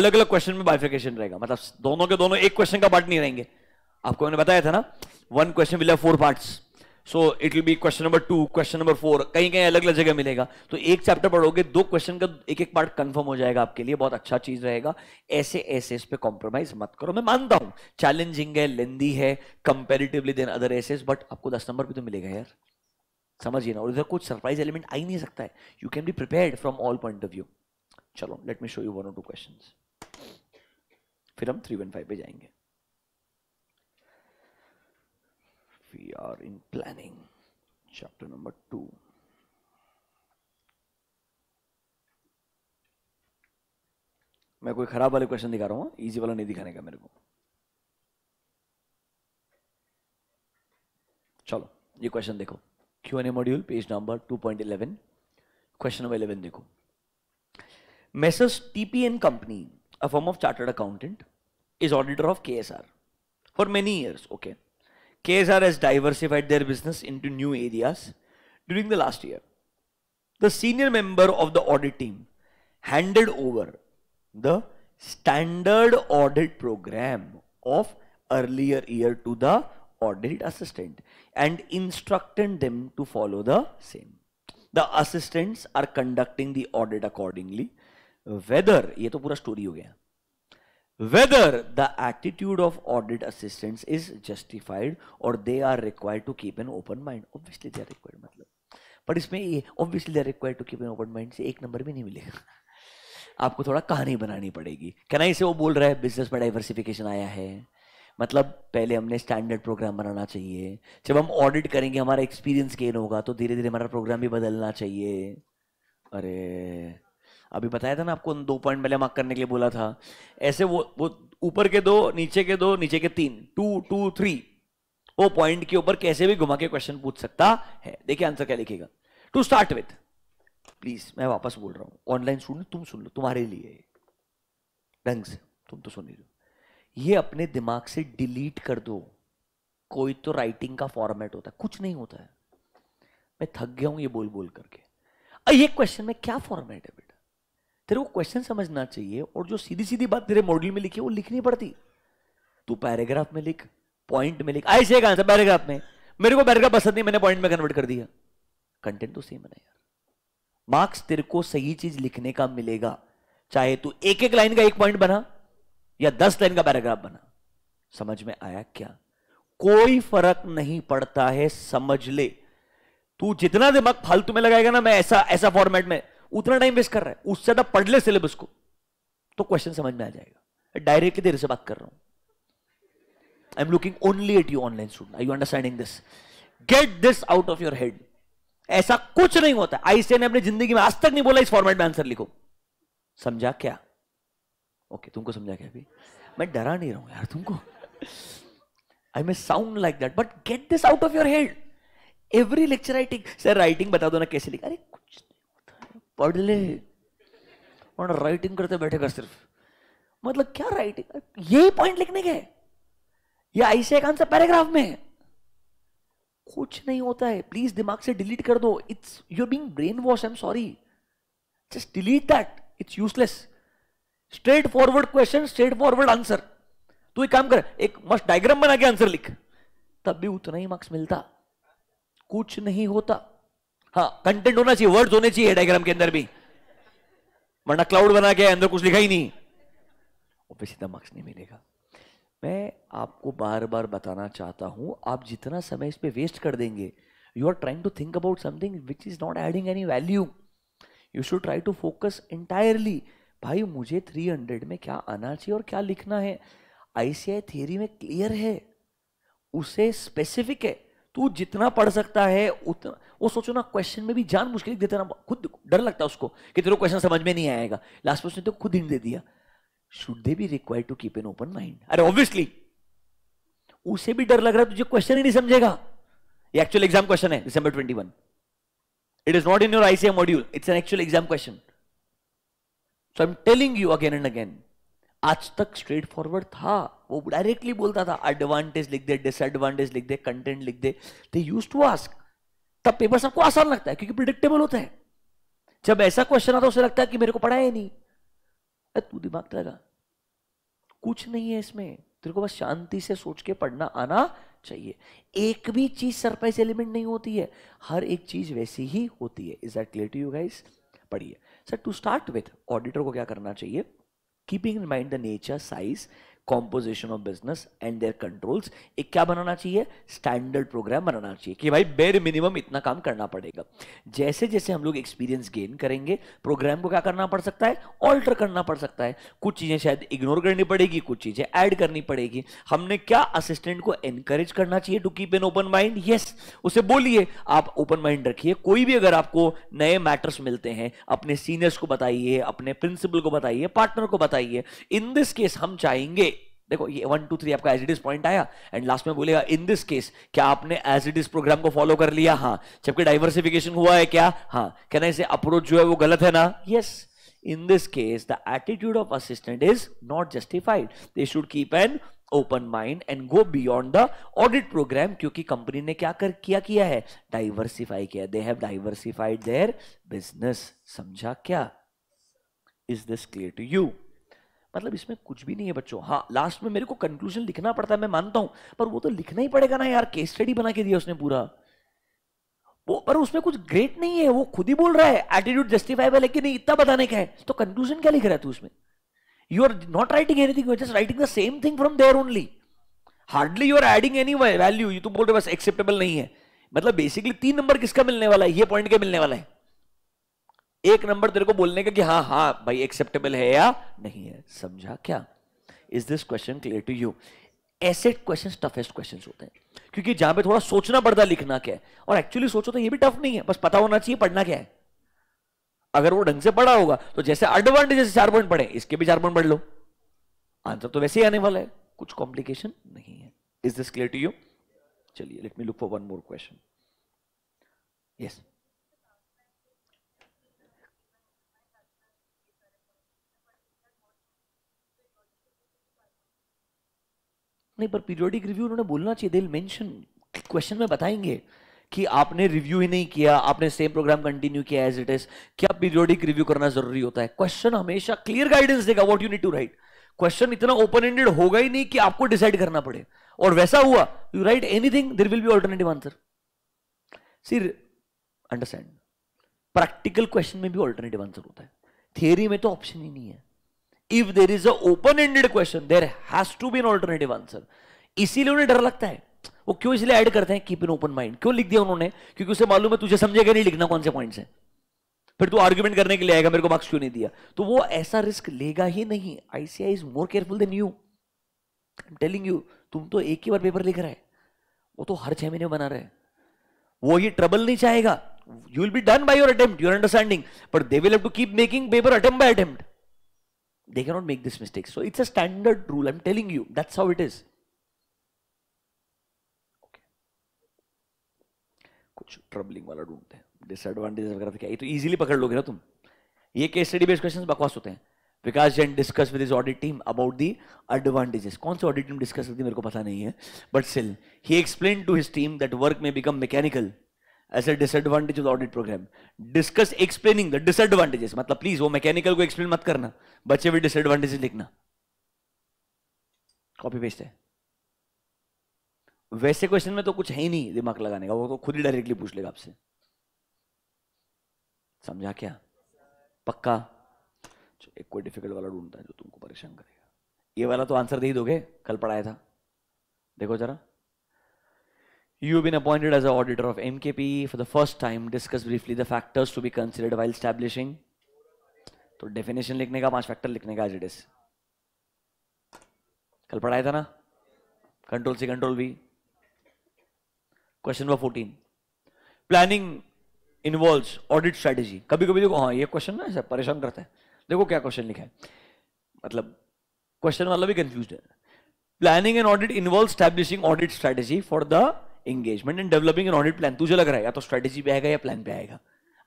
अलग अलग क्वेश्चन में बाइफिकेशन रहेगा मतलब दोनों के दोनों एक क्वेश्चन का पार्ट नहीं रहेंगे आपको मैंने बताया था ना one question will four parts so it will be question number two question number four कहीं कहीं अलग अलग जगह मिलेगा तो एक चैप्टर पढ़ोगे दो क्वेश्चन का एक एक पार्ट कंफर्म हो जाएगा आपके लिए बहुत अच्छा चीज रहेगा ऐसे ऐसे इस पे कॉम्प्रोमाइज मत करो मैं मानता हूं चैलेंजिंग है लेंदी है comparatively than other SAs but आपको दस नंबर भी तो मिलेगा यार समझिए ना और इधर कुछ सरप्राइज एलिमेंट आ ही नहीं सकता है you can be prepare from all point of view चलो let me show you one और टू क्वेश्चन फिर हम थ्री वन फाइव पे जाएंगे we are in planning chapter number 2 मैं कोई खराब वाले क्वेश्चन दिखा रहा हूं इजी हाँ? वाला नहीं दिखाने का मेरे को चलो ये क्वेश्चन देखो Q and A module page number 2.11 question number 11 देखो messrs TPN company a firm of chartered accountant is auditor of KSR for many years okay KSR has diversified their business into new areas during the last year. The senior member of the audit team handed over the standard audit program of earlier year to the audit assistant and instructed them to follow the same. The assistants are conducting the audit accordingly. Whether, ये तो पूरा story whether the attitude of audit assistants is justified or they are required to keep an open mind obviously they are required matlab but isme obviously they are required to keep an open mind se ek number bhi nahi milega aapko thoda kahani banani padegi can i say wo bol raha hai business mein diversification aaya hai मतलब पहले हमने standard programme बनाना चाहिए जब हम audit करेंगे हमारा experience gain होगा तो धीरे धीरे हमारा प्रोग्राम भी बदलना चाहिए अरे अभी बताया था ना आपको दो पॉइंट पहले मार्क करने के लिए बोला था ऐसे वो वो ऊपर के दो नीचे के दो नीचे के तीन टू टू थ्री वो पॉइंट के ऊपर कैसे भी घुमा के क्वेश्चन पूछ सकता है देखिए आंसर क्या लिखेगा टू स्टार्ट विथ प्लीज मैं वापस बोल रहा हूं ऑनलाइन स्टूडेंट तुम सुन लो तुम्हारे लिए ढंग से तुम तो सुन लो ये अपने दिमाग से डिलीट कर दो कोई तो राइटिंग का फॉर्मेट होता है कुछ नहीं होता है मैं थक गया हूं ये बोल बोल करके ये क्वेश्चन में क्या फॉर्मेट है तेरे को क्वेश्चन समझना चाहिए और जो सीधी सीधी बात तेरे मॉडल में लिखी है वो लिखनी पड़ती तू पैराग्राफ में लिख पॉइंट में लिख आई से आंसर पैराग्राफ में मेरे को पैराग्राफ पसंद नहीं मैंने पॉइंट में कन्वर्ट कर दिया कंटेंट तो सेम है यार मार्क्स तेरे को सही चीज लिखने का मिलेगा चाहे तू एक एक लाइन का एक पॉइंट बना या दस लाइन का पैराग्राफ बना समझ में आया क्या कोई फर्क नहीं पड़ता है समझ ले तू जितना दिमाग फालतू में लगाएगा ना मैं ऐसा ऐसा फॉर्मेट में उतना टाइम वेस्ट कर रहा है उससे ज्यादा पढ़ ले सिलेबस को तो क्वेश्चन समझ में आ जाएगा डायरेक्टली देर से बात कर रहा हूं I am looking only at you online student I you understanding this get this out of your head ऐसा कुछ नहीं होता आईसीए ने अपनी जिंदगी में आज तक नहीं बोला इस फॉर्मेट में आंसर लिखो समझा क्या ओके okay, तुमको समझा क्या अभी मैं डरा नहीं रहा हूं यार तुमको I may sound like that but get this out of your head every lecture I take sir writing बता दो ना कैसे लिखा अरे पढ़ ले और राइटिंग करते बैठेगा सिर्फ मतलब क्या राइटिंग यही पॉइंट लिखने के या ऐसे कौन आंसर पैराग्राफ में कुछ नहीं होता है प्लीज दिमाग से डिलीट कर दो it's your being brain wash I am sorry just delete that it's useless straight forward question straight forward answer तू एक काम कर एक मस्त डायग्राम बना के आंसर लिख तब भी उतना ही मार्क्स मिलता कुछ नहीं होता हाँ कंटेंट होना चाहिए वर्ड्स होने चाहिए डायग्राम के अंदर भी वरना क्लाउड बना के अंदर कुछ लिखा ही नहीं पे सीधा मार्क्स नहीं मिलेगा मैं आपको बार बार बताना चाहता हूं आप जितना समय इस पर वेस्ट कर देंगे you are trying to think about something which is not adding any value you should try to focus entirely भाई मुझे 300 में क्या आना चाहिए और क्या लिखना है आईसीआई थियरी में क्लियर है उसे स्पेसिफिक है तू जितना पढ़ सकता है उतना वो सोचो ना क्वेश्चन में भी जान मुश्किल देते ना खुद डर लगता है उसको कि तेरे क्वेश्चन समझ में नहीं आएगा लास्ट क्वेश्चन तो खुद हिंट दे दिया should they be required to keep an open mind अरे ऑब्वियसली उसे भी डर लग रहा है तुझे क्वेश्चन ही नहीं समझेगा ये एक्चुअल एग्जाम क्वेश्चन है December twenty one it is not in your ICM module it's an actual exam question so I am telling you again and again आज तक स्ट्रेट फॉरवर्ड था वो डायरेक्टली बोलता था एडवांटेज लिख दे डिसएडवांटेज लिख दे कंटेंट लिख दे दे यूज टू आस्क तब पेपर सबको आसान लगता है क्योंकि प्रिडिक्टेबल होता है जब ऐसा क्वेश्चन आता है उसे लगता है कि मेरे को पढ़ा है नहीं तू दिमाग तो लगा कुछ नहीं है इसमें तेरे को बस शांति से सोच के पढ़ना आना चाहिए एक भी चीज सरप्राइज एलिमेंट नहीं होती है हर एक चीज वैसी ही होती है is that clear to you guys पढ़िए sir to start with auditor को क्या करना चाहिए keeping in mind the nature size composition of business and their controls एक क्या बनाना चाहिए स्टैंडर्ड प्रोग्राम बनाना चाहिए कि भाई बेर मिनिमम इतना काम करना पड़ेगा जैसे जैसे हम लोग एक्सपीरियंस गेन करेंगे प्रोग्राम को क्या करना पड़ सकता है ऑल्टर करना पड़ सकता है कुछ चीज़ें शायद इग्नोर करनी पड़ेगी कुछ चीज़ें ऐड करनी पड़ेगी हमने क्या असिस्टेंट को एनकरेज करना चाहिए to keep an open mind yes उसे बोलिए आप ओपन माइंड रखिए कोई भी अगर आपको नए मैटर्स मिलते हैं अपने सीनियर्स को बताइए अपने प्रिंसिपल को बताइए पार्टनर को बताइए इन दिस केस हम चाहेंगे देखो ये वन टू थ्री आपका एज इट इज पॉइंट आया एंड लास्ट में बोलेगा इन दिस केस क्या आपने एज इट इज प्रोग्राम को फॉलो कर लिया हाँ जबकि डाइवर्सिफिकेशन हुआ है क्या हाँ कहना इसे अप्रोच जो है वो गलत है ना yes yes. in this case the attitude of assistant is not justified they should keep an open mind and go beyond the audit program क्योंकि company ne kya kar किया किया hai diversify किया they have diversified their business samjha kya is this clear to you मतलब इसमें कुछ भी नहीं है बच्चों हाँ लास्ट में मेरे को कंक्लूजन लिखना पड़ता है मैं मानता हूं पर वो तो लिखना ही पड़ेगा ना यार केस स्टडी बना के दिया उसने पूरा वो पर उसमें कुछ ग्रेट नहीं है वो खुद ही बोल रहा है एटीट्यूड जस्टिफाइबल है कि नहीं इतना बताने का है तो कंक्लूजन क्या लिख रहा है तू उसमें you are not writing anything you are just writing the same thing from there only hardly you are adding any value you तो बोल रहे बस एक्सेप्टेबल नहीं है मतलब बेसिकली तीन नंबर किसका मिलने वाला है ये पॉइंट के मिलने वाला है एक नंबर तेरे को बोलने का कि हाँ हाँ भाई एक्सेप्टेबल है या नहीं है समझा क्या is this question clear to you ऐसे क्वेश्चन टफेस्ट क्वेश्चन होते हैं क्योंकि जहां पे थोड़ा सोचना पड़ता लिखना क्या है और एक्चुअली सोचो तो ये भी टफ नहीं है बस पता होना चाहिए पढ़ना क्या है अगर वो ढंग से पढ़ा होगा तो जैसे एडवांटेज जैसे चार पॉइंट पढ़े इसके भी चार पॉइंट पढ़ लो आंसर तो वैसे ही आने वाला है कुछ कॉम्प्लिकेशन नहीं है is this clear to you चलिए let me look for one more question yes नहीं पर पीरियोडिक रिव्यू उन्होंने बोलना चाहिए दिल मेंशन क्वेश्चन में बताएंगे कि आपने रिव्यू ही नहीं किया आपने सेम प्रोग्राम कंटिन्यू किया एज इट इज क्या पीरियोडिक रिव्यू करना जरूरी होता है क्वेश्चन हमेशा क्लियर गाइडेंस देगा what you need to write question इतना ओपन एंडेड होगा ही नहीं कि आपको डिसाइड करना पड़े और वैसा हुआ you write anything there will be alternative answer sir understand practical question में भी ऑल्टरनेटिव आंसर होता है थियरी में तो ऑप्शन ही नहीं है if there is a open ended question there has to be an alternative answer इसीलिए उन्हें डर लगता है वो क्यों इसलिए ऐड करते हैं कीप इन ओपन माइंड क्यों लिख दिया उन्होंने क्योंकि उसे मालूम है तुझे समझेगा नहीं लिखना कौन से पॉइंट्स है फिर तू आर्ग्यूमेंट करने के लिए आएगा मेरे को मार्क्स क्यों नहीं दिया तो वो ऐसा रिस्क लेगा ही नहीं ICI is more careful than you I am telling you तुम तो एक ही बार पेपर लिख रहा है वो तो हर छह महीने बना रहे वो ये ट्रबल नहीं चाहेगा you will be done by your attempt your understanding but they will have to keep making paper attempt by attempt They cannot make this mistake. So it's a standard rule. I'm telling you, that's how it is. Okay. कुछ troubling वाला ढूंढते हैं disadvantage वगैरह क्या ये तो easily पकड़ लोगे ना तुम ये केस स्टडी बेस्ड क्वेश्चंस बकवास होते हैं Vikas Jain discuss with his audit team about the advantages कौन सी ऑडिट टीम डिस्कस करती मेरे को पता नहीं है but still he explain to his team that work may become mechanical as a disadvantage of audit programme discuss explaining the the मतलब please वो मैकेनिकल को एक्सप्लेन मत करना बच्चे भी disadvantages लिखना कॉपी पेस्ट है वैसे क्वेश्चन में तो कुछ है ही नहीं दिमाग लगाने का वो तो खुद ही डायरेक्टली पूछ लेगा आपसे समझा क्या पक्का एक कोई डिफिकल्ट वाला ढूंढता है जो तुमको परेशान करेगा ये वाला तो आंसर दे ही दोगे कल पढ़ाया था देखो जरा have been appointed as an auditor of MKP for the first time. Discuss briefly the factors to be considered while establishing. तो डेफिनेशन लिखने का पांच फैक्टर लिखने का एज कल पढ़ाया था ना control C control V question number fourteen planning involves audit strategy कभी कभी देखो हाँ ये क्वेश्चन ना ऐसा परेशान करता है देखो क्या क्वेश्चन लिखा है मतलब क्वेश्चन वाला भी कंफ्यूज है planning and audit involve establishing audit strategy for the engagement and developing an audit plan तुझे लग रहा है या तो स्ट्रेटेजी पे आएगा या प्लान पे आएगा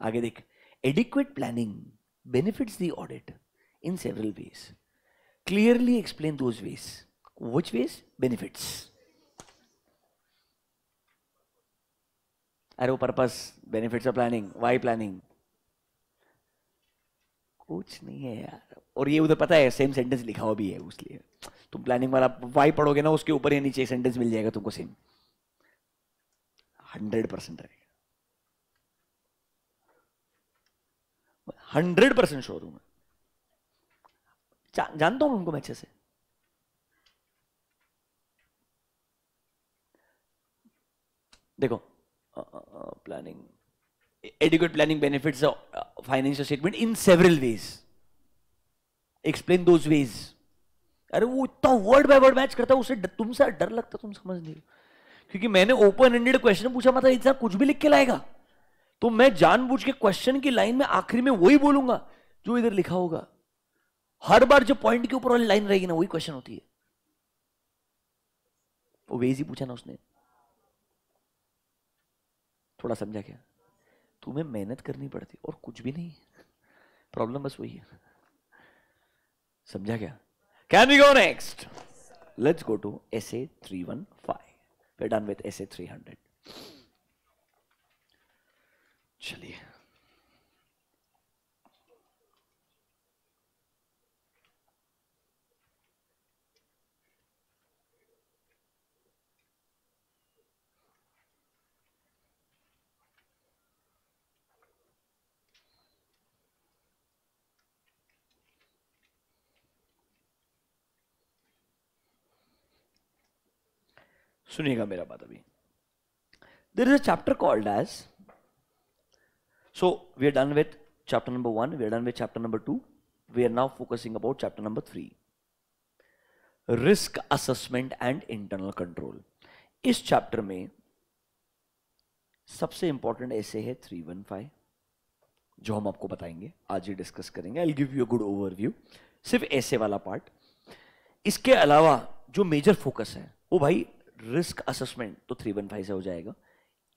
आगे देख adequate planning benefits the audit in several ways clearly explain those ways which ways ways अरे वो purpose benefits of planning why planning कुछ नहीं है यार और ये उधर पता है सेम सेंटेंस लिखा हुआ भी है उसलिए तुम प्लानिंग वाला वाई पढ़ोगे ना उसके ऊपर या नीचे सेंटेंस मिल जाएगा तुमको सेम हंड्रेड परसेंट रहेगा हंड्रेड परसेंट शोर हूं मैं जानता हूं उनको मैं अच्छे से देखो planning adequate planning benefits financial statement in several ways explain those ways अरे वो इतना वर्ड बाय वर्ड मैच करता है उसे तुमसे डर लगता तुम समझ नहीं क्योंकि मैंने ओपन एंडेड क्वेश्चन पूछा मतलब इतना कुछ भी लिख के लाएगा तो मैं जानबूझ के क्वेश्चन की लाइन में आखिरी में वही बोलूंगा जो इधर लिखा होगा हर बार जो पॉइंट के ऊपर वाली लाइन रहेगी ना वही क्वेश्चन होती है वो वेज ही पूछा ना उसने थोड़ा समझा क्या तुम्हें मेहनत करनी पड़ती और कुछ भी नहीं प्रॉब्लम बस वही है समझा क्या can we go next let's go to S A three one five We're done with SA 300. चलिए सुनिएगा मेरा बात अभी there is a chapter called as so we are done with chapter number one we are done with chapter number two we are now focusing about chapter number three risk assessment and internal control इस chapter में सबसे important ऐसे है three one five जो हम आपको बताएंगे आज ही डिस्कस करेंगे I give you good overview सिर्फ ऐसे वाला पार्ट इसके अलावा जो मेजर फोकस है वो भाई रिस्क असेसमेंट तो थ्री वन फाइव से हो जाएगा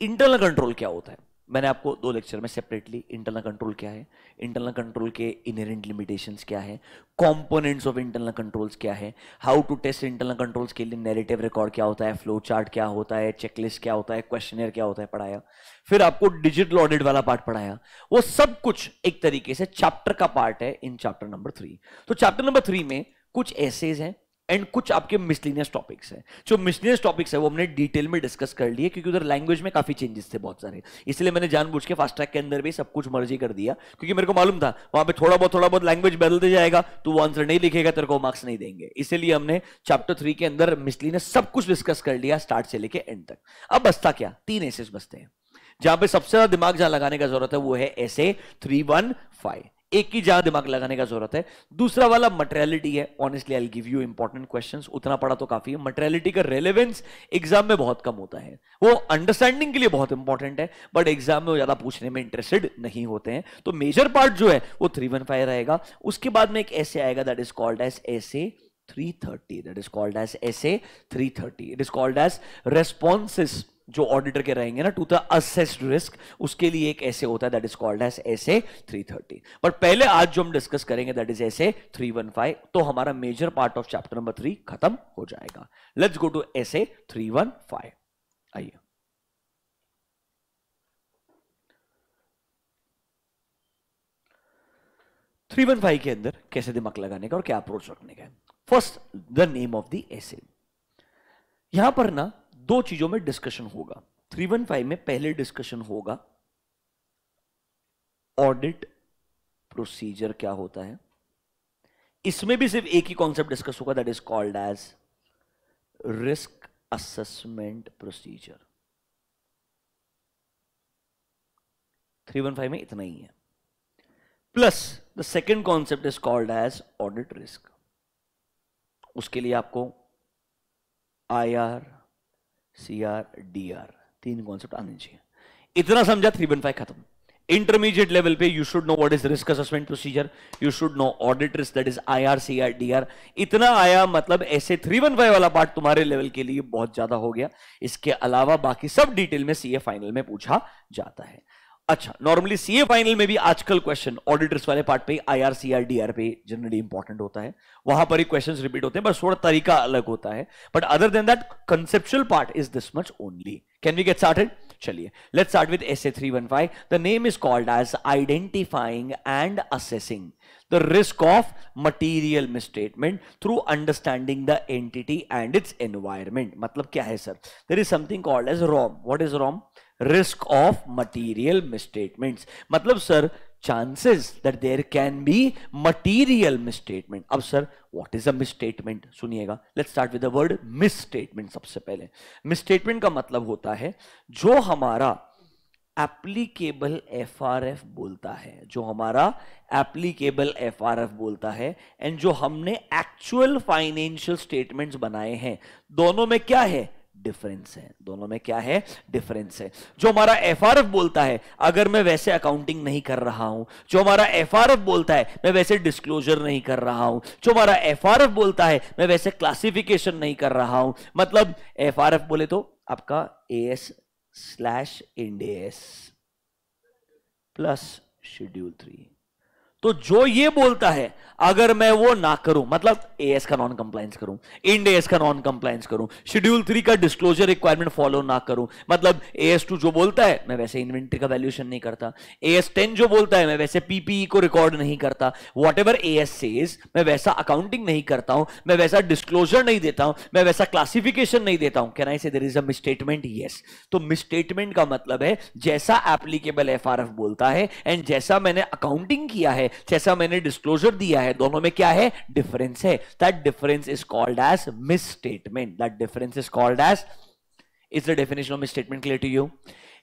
इंटरनल कंट्रोल क्या होता है मैंने आपको दो लेक्चर में सेपरेटली इंटरनल कंट्रोल क्या है इंटरनल कंट्रोल के इनहेरेंट लिमिटेशंस क्या है कंपोनेंट्स ऑफ इंटरनल कंट्रोल्स क्या है how to test internal controls के लिए नेरेटिव रिकॉर्ड क्या होता है फ्लो चार्ट क्या होता है चेकलिस्ट क्या होता है क्वेश्चनर क्या होता है पढ़ाया फिर आपको डिजिटल ऑडिट वाला पार्ट पढ़ाया वो सब कुछ एक तरीके से चैप्टर का पार्ट है इन चैप्टर नंबर थ्री तो चैप्टर नंबर थ्री में कुछ ऐसेज हैं एंड कुछ आपके मिसलिनियस टॉपिक्स हैं जो मिसलिनियस टॉपिक्स है वो हमने डिटेल में डिस्कस कर लिए क्योंकि उधर लैंग्वेज में काफी चेंजेस थे बहुत सारे इसलिए मैंने जानबूझ के फास्ट ट्रैक के अंदर भी सब कुछ मर्जी कर दिया क्योंकि मेरे को मालूम था वहां पे थोड़ा बहुत थोड़ा बहुत लैंग्वेज बदलते जाएगा तो वो आंसर नहीं लिखेगा तेरे को मार्क्स नहीं देंगे इसीलिए हमने चैप्टर थ्री के अंदर मिसलिनियस सब कुछ डिस्कस कर लिया स्टार्ट से लेकर एंड तक अब बसता क्या तीन एसेस बसते हैं जहां पे सबसे ज्यादा दिमाग जहां लगाने का जरूरत है वो है एसे थ्री वन फाइव एक ही ज्यादा दिमाग लगाने का जरूरत है दूसरा वाला मटेरियलिटी है honestly I give you important question उतना पड़ा तो काफी है मटेरियलिटी का रेलेवेंस एग्जाम में बहुत कम होता है वो अंडरस्टैंडिंग के लिए बहुत इंपॉर्टेंट है बट एग्जाम में वो ज्यादा पूछने में इंटरेस्टेड नहीं होते हैं तो मेजर पार्ट जो है वो थ्री वन फाइव रहेगा उसके बाद में एक ऐसे आएगा दैट इज कॉल्ड एज ऐसे 330 that is called as essay 330 it is called as responses जो ऑडिटर के रहेंगे ना टू द असेस्ड रिस्क उसके लिए एक ऐसे होता है दैट इज कॉल्ड एज ऐसे 330 पर पहले आज जो हम डिस्कस करेंगे दैट इज ऐसे 315 तो हमारा major part of chapter number three खत्म हो जाएगा लेट्स गो टू ऐसे 315 आइए थ्री वन फाइव के अंदर कैसे दिमाग लगाने का और क्या अप्रोच रखने का first the name of the SA यहां पर ना दो चीजों में डिस्कशन होगा 315 में पहले डिस्कशन होगा ऑडिट प्रोसीजर क्या होता है इसमें भी सिर्फ एक ही कॉन्सेप्ट डिस्कस होगा that is called as risk assessment procedure 315 में इतना ही है plus the second concept is called as audit risk उसके लिए आपको I R C R D R तीन कॉन्सेप्ट आने चाहिए इतना समझा थ्री वन फाइव खत्म इंटरमीडिएट लेवल पे you should know what is risk assessment procedure you should know audit risk that is I R R C D R इतना आया मतलब ऐसे थ्री वन फाइव वाला पार्ट तुम्हारे level के लिए बहुत ज्यादा हो गया इसके अलावा बाकी सब डिटेल में सीए फाइनल में पूछा जाता है अच्छा नॉर्मली सीए फाइनल में भी आजकल क्वेश्चन ऑडिटर्स वाले पार्ट पे I R C R D R पे जनरली इंपॉर्टेंट होता है वहां पर ही क्वेश्चन रिपीट होते हैं बस थोड़ा तरीका अलग होता है but other than that conceptual part is this much only can we get started चलिए let's start with S A three one five the name is called as identifying and assessing the risk of material misstatement through understanding the entity and its environment मतलब क्या है sir there is something called as ROM what is ROM risk of material misstatements matlab sir chances that there can be material misstatement ab sir what is a misstatement suniyega let's start with the word misstatement sabse pehle misstatement ka matlab hota hai jo hamara applicable FRF बोलता है जो हमारा applicable FRF बोलता है and जो हमने actual financial statements बनाए हैं दोनों में क्या है डिफरेंस है दोनों में क्या है डिफरेंस है जो हमारा एफआरएफ बोलता है अगर मैं वैसे अकाउंटिंग नहीं कर रहा हूं जो हमारा एफआरएफ बोलता है मैं वैसे डिस्क्लोजर नहीं कर रहा हूं जो हमारा एफआरएफ बोलता है मैं वैसे क्लासिफिकेशन नहीं कर रहा हूं मतलब एफआरएफ बोले तो आपका A S slash Ind AS plus schedule three तो जो ये बोलता है अगर मैं वो ना करूं मतलब ए एस का नॉन कंप्लाइंस करूं इंड एस का नॉन कंप्लाइंस करूं शेड्यूल थ्री का डिस्क्लोजर रिक्वायरमेंट फॉलो ना करूं मतलब ए एस टू जो बोलता है मैं वैसे इन्वेंट्री का वैल्यूशन नहीं करता ए एस टेन जो बोलता है मैं वैसे पीपीई e को रिकॉर्ड नहीं करता वॉट एवर एस सेज मैं वैसा अकाउंटिंग नहीं करता हूं मैं वैसा डिस्क्लोजर नहीं देता हूं मैं वैसा क्लासिफिकेशन नहीं देता हूं can I say there is a misstatement yes तो मिसस्टेटमेंट का मतलब है जैसा एप्लीकेबल एफ बोलता है एंड जैसा मैंने अकाउंटिंग किया है है जैसा मैंने डिस्क्लोजर दिया है दोनों में क्या है डिफरेंस है that difference is called as misstatement that difference is called as is the definition of misstatement clear to you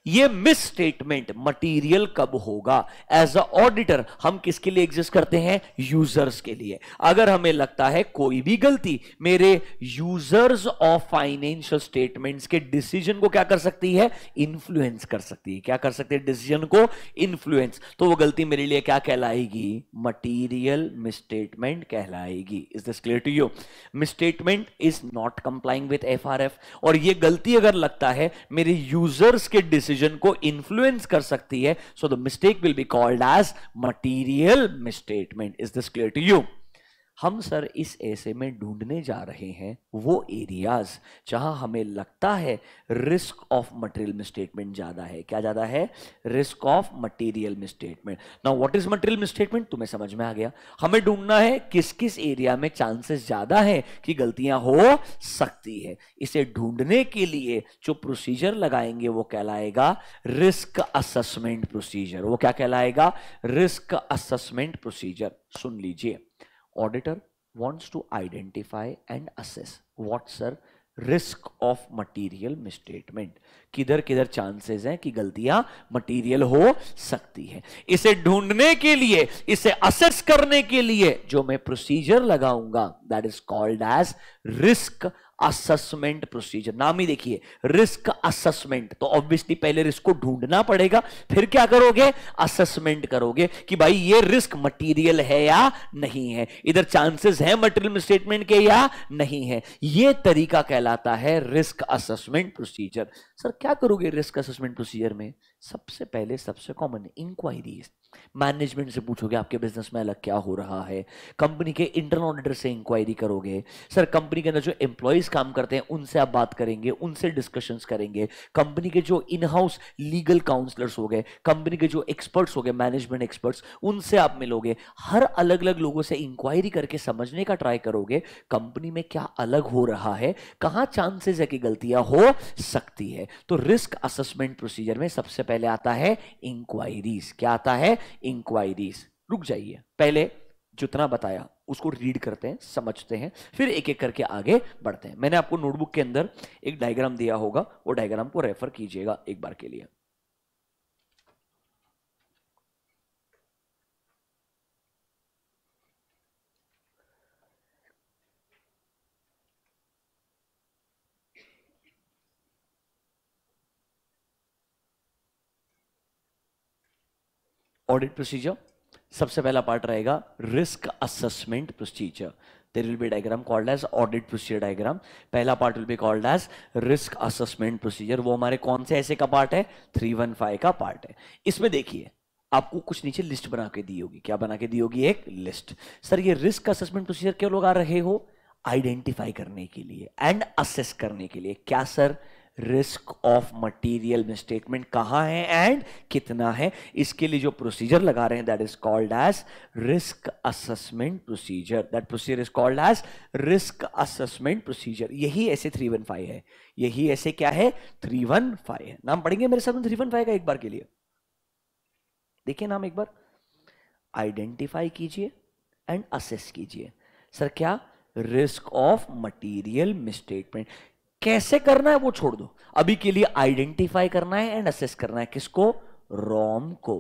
ये मिस स्टेटमेंट मटीरियल कब होगा एज अ ऑडिटर हम किसके लिए एग्जिस्ट करते हैं यूजर्स के लिए अगर हमें लगता है कोई भी गलती मेरे यूजर्स ऑफ फाइनेंशियल स्टेटमेंट्स के डिसीजन को क्या कर सकती है इन्फ्लुएंस कर सकती है क्या कर सकती है डिसीजन को इन्फ्लुएंस तो वो गलती मेरे लिए क्या कहलाएगी मटीरियल मिस स्टेटमेंट कहलाएगी is this clear to you misstatement is not complying with F और ये गलती अगर लगता है मेरे यूजर्स के डिसीजन डिसीजन को इन्फ्लुएंस कर सकती है so the mistake will be called as material misstatement is this clear to you हम सर इस ऐसे में ढूंढने जा रहे हैं वो एरियाज जहां हमें लगता है रिस्क ऑफ मटेरियल मिसस्टेटमेंट ज़्यादा है क्या ज़्यादा है रिस्क ऑफ मटेरियल मिसस्टेटमेंट ना व्हाट इज मटेरियल मिसस्टेटमेंट तुम्हें समझ में आ गया हमें ढूंढना है किस किस एरिया में चांसेस ज़्यादा है कि गलतियां हो सकती है इसे ढूंढने के लिए जो प्रोसीजर लगाएंगे वो कहलाएगा रिस्क असेसमेंट प्रोसीजर वो क्या कहलाएगा रिस्क असेसमेंट प्रोसीजर सुन लीजिए Auditor wants to identify and assess what's the risk of material misstatement किधर किधर चांसेस हैं कि गलतियां मटेरियल हो सकती है इसे ढूंढने के लिए इसे असेस करने के लिए जो मैं प्रोसीजर लगाऊंगा that is called as risk assessment procedure नाम ही देखिए रिस्क असेसमेंट तो ऑब्वियसली पहले रिस्क को ढूंढना पड़ेगा फिर क्या करोगे असेसमेंट करोगे कि भाई ये रिस्क मटेरियल है या नहीं है इधर चांसेस है मटेरियल स्टेटमेंट के या नहीं है ये तरीका कहलाता है रिस्क असेसमेंट प्रोसीजर सर क्या करोगे रिस्क असेसमेंट प्रोसीजर में सबसे पहले सबसे कॉमन इंक्वायरीज मैनेजमेंट से पूछोगे आपके बिजनेस में अलग क्या हो रहा है कंपनी के इंटरनल ऑडिटर से इंक्वायरी करोगे सर कंपनी के अंदर जो एम्प्लॉयज काम करते हैं उनसे आप बात करेंगे उनसे डिस्कशंस करेंगे कंपनी के जो इनहाउस लीगल काउंसलर्स हो गए कंपनी के जो एक्सपर्ट्स हो गए मैनेजमेंट एक्सपर्ट्स उनसे आप मिलोगे हर अलग अलग लोगों से इंक्वायरी करके समझने का ट्राई करोगे कंपनी में क्या अलग हो रहा है कहाँ चांसेस है कि गलतियां हो सकती है तो रिस्क असेसमेंट प्रोसीजर में सबसे पहले पहले आता है इंक्वायरीज क्या आता है इंक्वायरीज रुक जाइए पहले जितना बताया उसको रीड करते हैं समझते हैं फिर एक एक करके आगे बढ़ते हैं मैंने आपको नोटबुक के अंदर एक डायग्राम दिया होगा वो डायग्राम को रेफर कीजिएगा एक बार के लिए ऑडिट प्रोसीजर सबसे पहला पार्ट रहेगा risk assessment procedure there will be a diagram called as audit procedure diagram पहला part will be called as risk assessment procedure वो हमारे कौन से ऐसे का part है थ्री वन फाइव का part है इसमें देखिए आपको कुछ नीचे लिस्ट बना के दी होगी क्या बना के दी होगी एक लिस्ट सर ये रिस्क असेसमेंट प्रोसीजर क्यों लोग आ रहे हो आइडेंटिफाई करने के लिए एंड असेस करने के लिए क्या sir risk of material statement कहाँ है एंड कितना है इसके लिए जो प्रोसीजर लगा रहे हैं that is called as risk assessment procedure that procedure is called as risk assessment procedure यही ऐसे थ्री वन फाइव है यही ऐसे क्या है थ्री वन फाइव है नाम पढ़ेंगे मेरे साथ थ्री वन फाइव का एक बार के लिए देखिए नाम एक बार आइडेंटिफाई कीजिए एंड असेस कीजिए सर क्या रिस्क ऑफ मटेरियल मिस्टेटमेंट कैसे करना है वो छोड़ दो अभी के लिए आइडेंटिफाई करना है एंड असेस करना है किसको रॉम को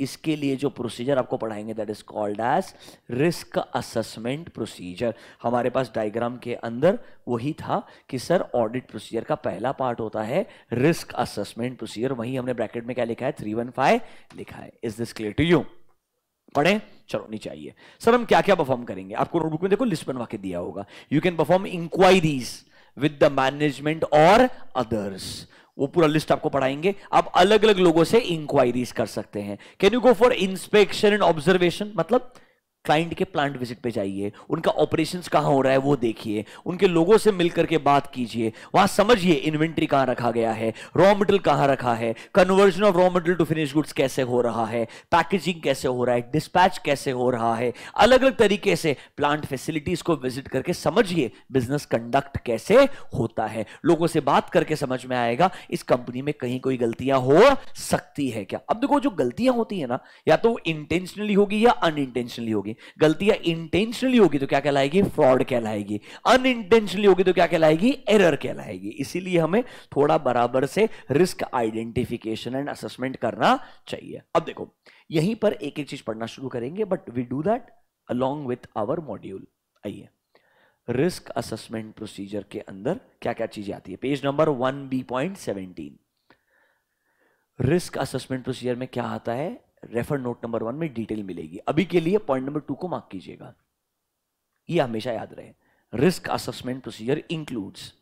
इसके लिए जो प्रोसीजर आपको पढ़ाएंगे that is called as risk assessment procedure हमारे पास डायग्राम के अंदर वही था कि सर ऑडिट प्रोसीजर का पहला पार्ट होता है रिस्क असेसमेंट प्रोसीजर वही हमने ब्रैकेट में क्या लिखा है थ्री वन फाइव लिखा है is this clear to you पढ़े चलो नहीं चाहिए सर हम क्या क्या परफॉर्म करेंगे आपको नोटबुक में देखो लिस्ट बनवा के दिया होगा you can perform inquiries with the management और अदर्स वो पूरा लिस्ट आपको पढ़ाएंगे आप अलग अलग लोगों से इंक्वायरीज कर सकते हैं can you go for inspection and observation मतलब क्लाइंट के प्लांट विजिट पे जाइए उनका ऑपरेशंस कहाँ हो रहा है वो देखिए उनके लोगों से मिलकर के बात कीजिए वहां समझिए इन्वेंट्री कहाँ रखा गया है रॉ मटेरियल कहाँ रखा है conversion of raw material to finish goods कैसे हो रहा है पैकेजिंग कैसे हो रहा है डिस्पैच कैसे हो रहा है अलग अलग तरीके से प्लांट फैसिलिटीज को विजिट करके समझिए बिजनेस कंडक्ट कैसे होता है लोगों से बात करके समझ में आएगा इस कंपनी में कहीं कोई गलतियां हो सकती है क्या अब देखो जो गलतियां होती है ना या तो इंटेंशनली होगी या अनइंटेंशनली होगी होगी गलतियां इंटेंशनली होगी तो क्या कहलाएगी फ्रॉड कहलाएगी अनइंटेंशनली होगी तो क्या कहलाएगी एरर कहलाएगी इसीलिए हमें थोड़ा बराबर से रिस्क आइडेंटिफिकेशन एंड असेसमेंट करना चाहिए अब देखो यहीं पर एक एक चीज पढ़ना शुरू करेंगे but we do that along with our module आइए रिस्क असेसमेंट प्रोसीजर के अंदर क्या क्या चीजें आती है page number one B point seventeen risk assessment procedure में क्या आता है रेफर नोट नंबर वन में डिटेल मिलेगी अभी के लिए पॉइंट नंबर टू को मार्क कीजिएगा ये हमेशा याद रहे risk assessment procedure includes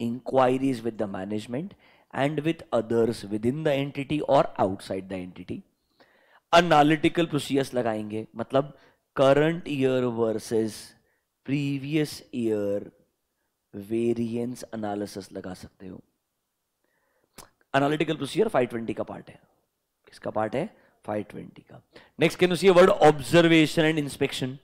inquiries with the management and with others within the entity और outside the entity analytical procedures लगाएंगे मतलब current year versus previous year variance analysis लगा सकते हो अनालिटिकल प्रोसीजर 520 का पार्ट है किसका पार्ट है 520 का next can see word observation and inspection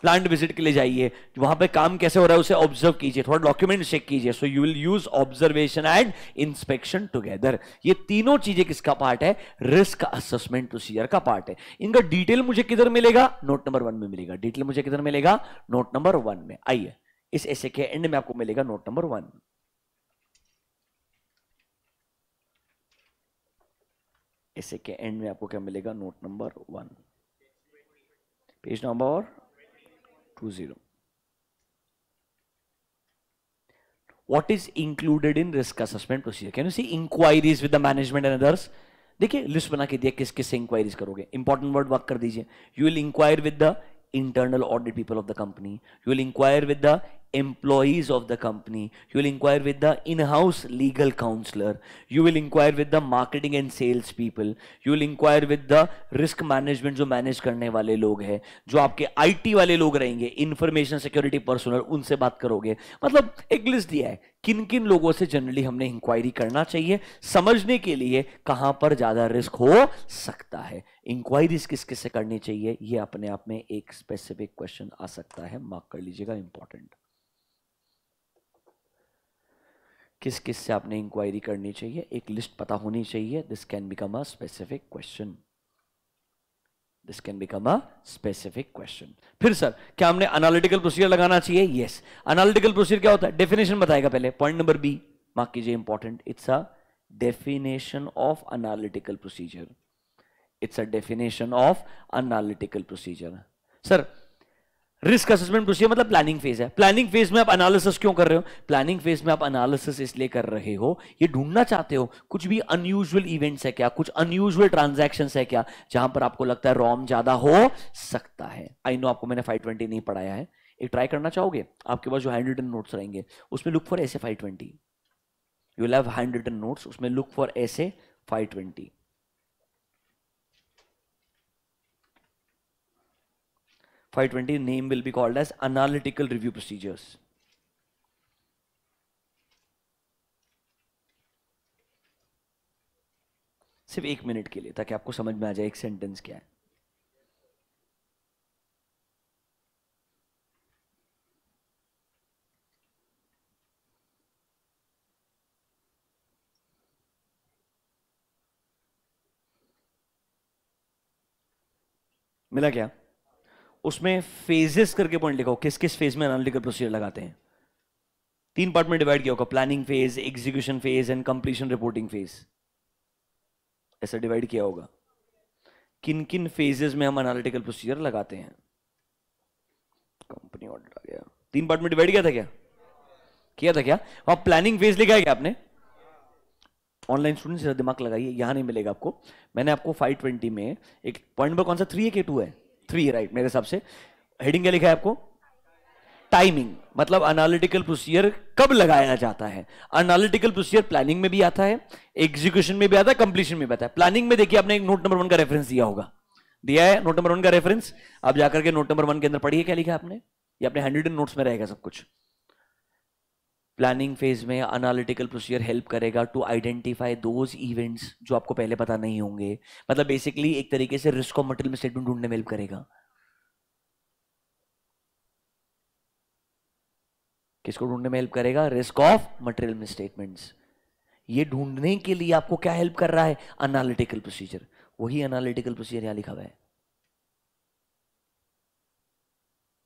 plant visit के लिए जाइए वहां पे काम कैसे हो रहा है उसे ऑब्जर्व कीजिए थोड़ा डॉक्यूमेंट चेक कीजिए so you will use observation and inspection together ये तीनों चीजें किसका पार्ट है रिस्क असेसमेंट प्रोसीजर का पार्ट है इनका डिटेल मुझे किधर मिलेगा नोट नंबर वन में मिलेगा डिटेल मुझे किधर मिलेगा नोट नंबर वन में आइए इस ऐसे के एंड में आपको मिलेगा नोट नंबर वन ऐसे के एंड में आपको क्या मिलेगा note number one page number two zero what is included in risk assessment procedure can you see inquiries with the management and others देखिए लिस्ट बना के दिया किस किस से इंक्वायरीज करोगे इंपॉर्टेंट वर्ड वर्क कर दीजिए you will inquire with the internal audit people of the company you will inquire with the employees of the company. You will inquire with the in-house legal counselor. You will inquire with the marketing and sales people. You will inquire with the risk management jo manage karne wale log hai jo aapke IT wale log rahenge information security personnel unse baat karoge matlab ek list diya hai किन किन लोगों से generally हमने inquiry करना चाहिए समझने के लिए कहां पर ज्यादा रिस्क हो सकता है इंक्वायरीज किस किस से करनी चाहिए यह अपने आप में एक स्पेसिफिक क्वेश्चन आ सकता है मार्क कर लीजिएगा इंपॉर्टेंट किस किस से आपने इंक्वायरी करनी चाहिए एक लिस्ट पता होनी चाहिए this can become a specific question this can become a specific question फिर सर क्या हमने अनालिटिकल प्रोसीजर लगाना चाहिए यस अनालिटिकल प्रोसीजर क्या होता है डेफिनेशन बताएगा पहले पॉइंट नंबर बी मार्क कीजिए important it's a definition of analytical procedure it's a definition of analytical procedure sir risk assessment procedure मतलब प्लानिंग फेज है प्लानिंग फेज में आप एनालिसिस क्यों कर रहे हो प्लानिंग फेज में आप एनालिसिस इसलिए कर रहे हो ये ढूंढना चाहते हो कुछ भी अनयूजुअल इवेंट्स है क्या कुछ अनयूजुअल ट्रांजेक्शन है क्या जहां पर आपको लगता है रॉम ज्यादा हो सकता है आई नो आपको मैंने फाइव नहीं पढ़ाया है एक ट्राई करना चाहोगे आपके पास जो हैंड रिटन नोट्स रहेंगे उसमें लुक फॉर ऐसे फाइव ट्वेंटी यू लैव हैंड रिटन नोट्स उसमें लुक फॉर ऐसे five twenty 520 name will be called as analytical review procedures. सिर्फ एक मिनट के लिए ताकि आपको समझ में आ जाए एक सेंटेंस क्या है मिला क्या उसमें फेजेस करके पॉइंट लिखो किस किस फेज में एनालिटिकल प्रोसीजर लगाते हैं तीन पार्ट में डिवाइड किया होगा planning phase execution phase and completion reporting phase ऐसा डिवाइड किया होगा किन किन फेजेस में हम एनालिटिकल प्रोसीजर लगाते हैं कंपनी ऑर्डर आ गया तीन पार्ट में डिवाइड किया था क्या किया था क्या वहां प्लानिंग फेज लिखा है क्या आपने ऑनलाइन स्टूडेंट दिमाग लगाइए यहां नहीं मिलेगा आपको मैंने आपको 520 में एक पॉइंट नंबर कौन सा थ्री है के टू है थ्री राइट मेरे हिसाब से हेडिंग क्या लिखा है आपको टाइमिंग मतलब एनालिटिकल प्रोसीजर कब लगाया जाता है एनालिटिकल प्रोसीजर प्लानिंग में भी आता है एग्जीक्यूशन में भी आता है कंप्लीशन में भी आता है प्लानिंग में देखिए आपने एक नोट नंबर वन का रेफरेंस दिया होगा दिया है नोट नंबर वन का रेफरेंस आप जाकर के नोट नंबर वन के अंदर पढ़िए क्या लिखा आपने ये अपने हैंडरिटन नोट्स में रहेगा सब कुछ प्लानिंग फेज में अनालिटिकल प्रोसीजर हेल्प करेगा टू आइडेंटिफाई दोज इवेंट्स जो आपको पहले पता नहीं होंगे मतलब बेसिकली एक तरीके से रिस्क ऑफ मटेरियल स्टेटमेंट ढूंढने में हेल्प करेगा किसको ढूंढने में हेल्प करेगा रिस्क ऑफ मटेरियल स्टेटमेंट्स ये ढूंढने के लिए आपको क्या हेल्प कर रहा है अनालिटिकल प्रोसीजर वही अनालिटिकल प्रोसीजर यहां लिखा हुआ है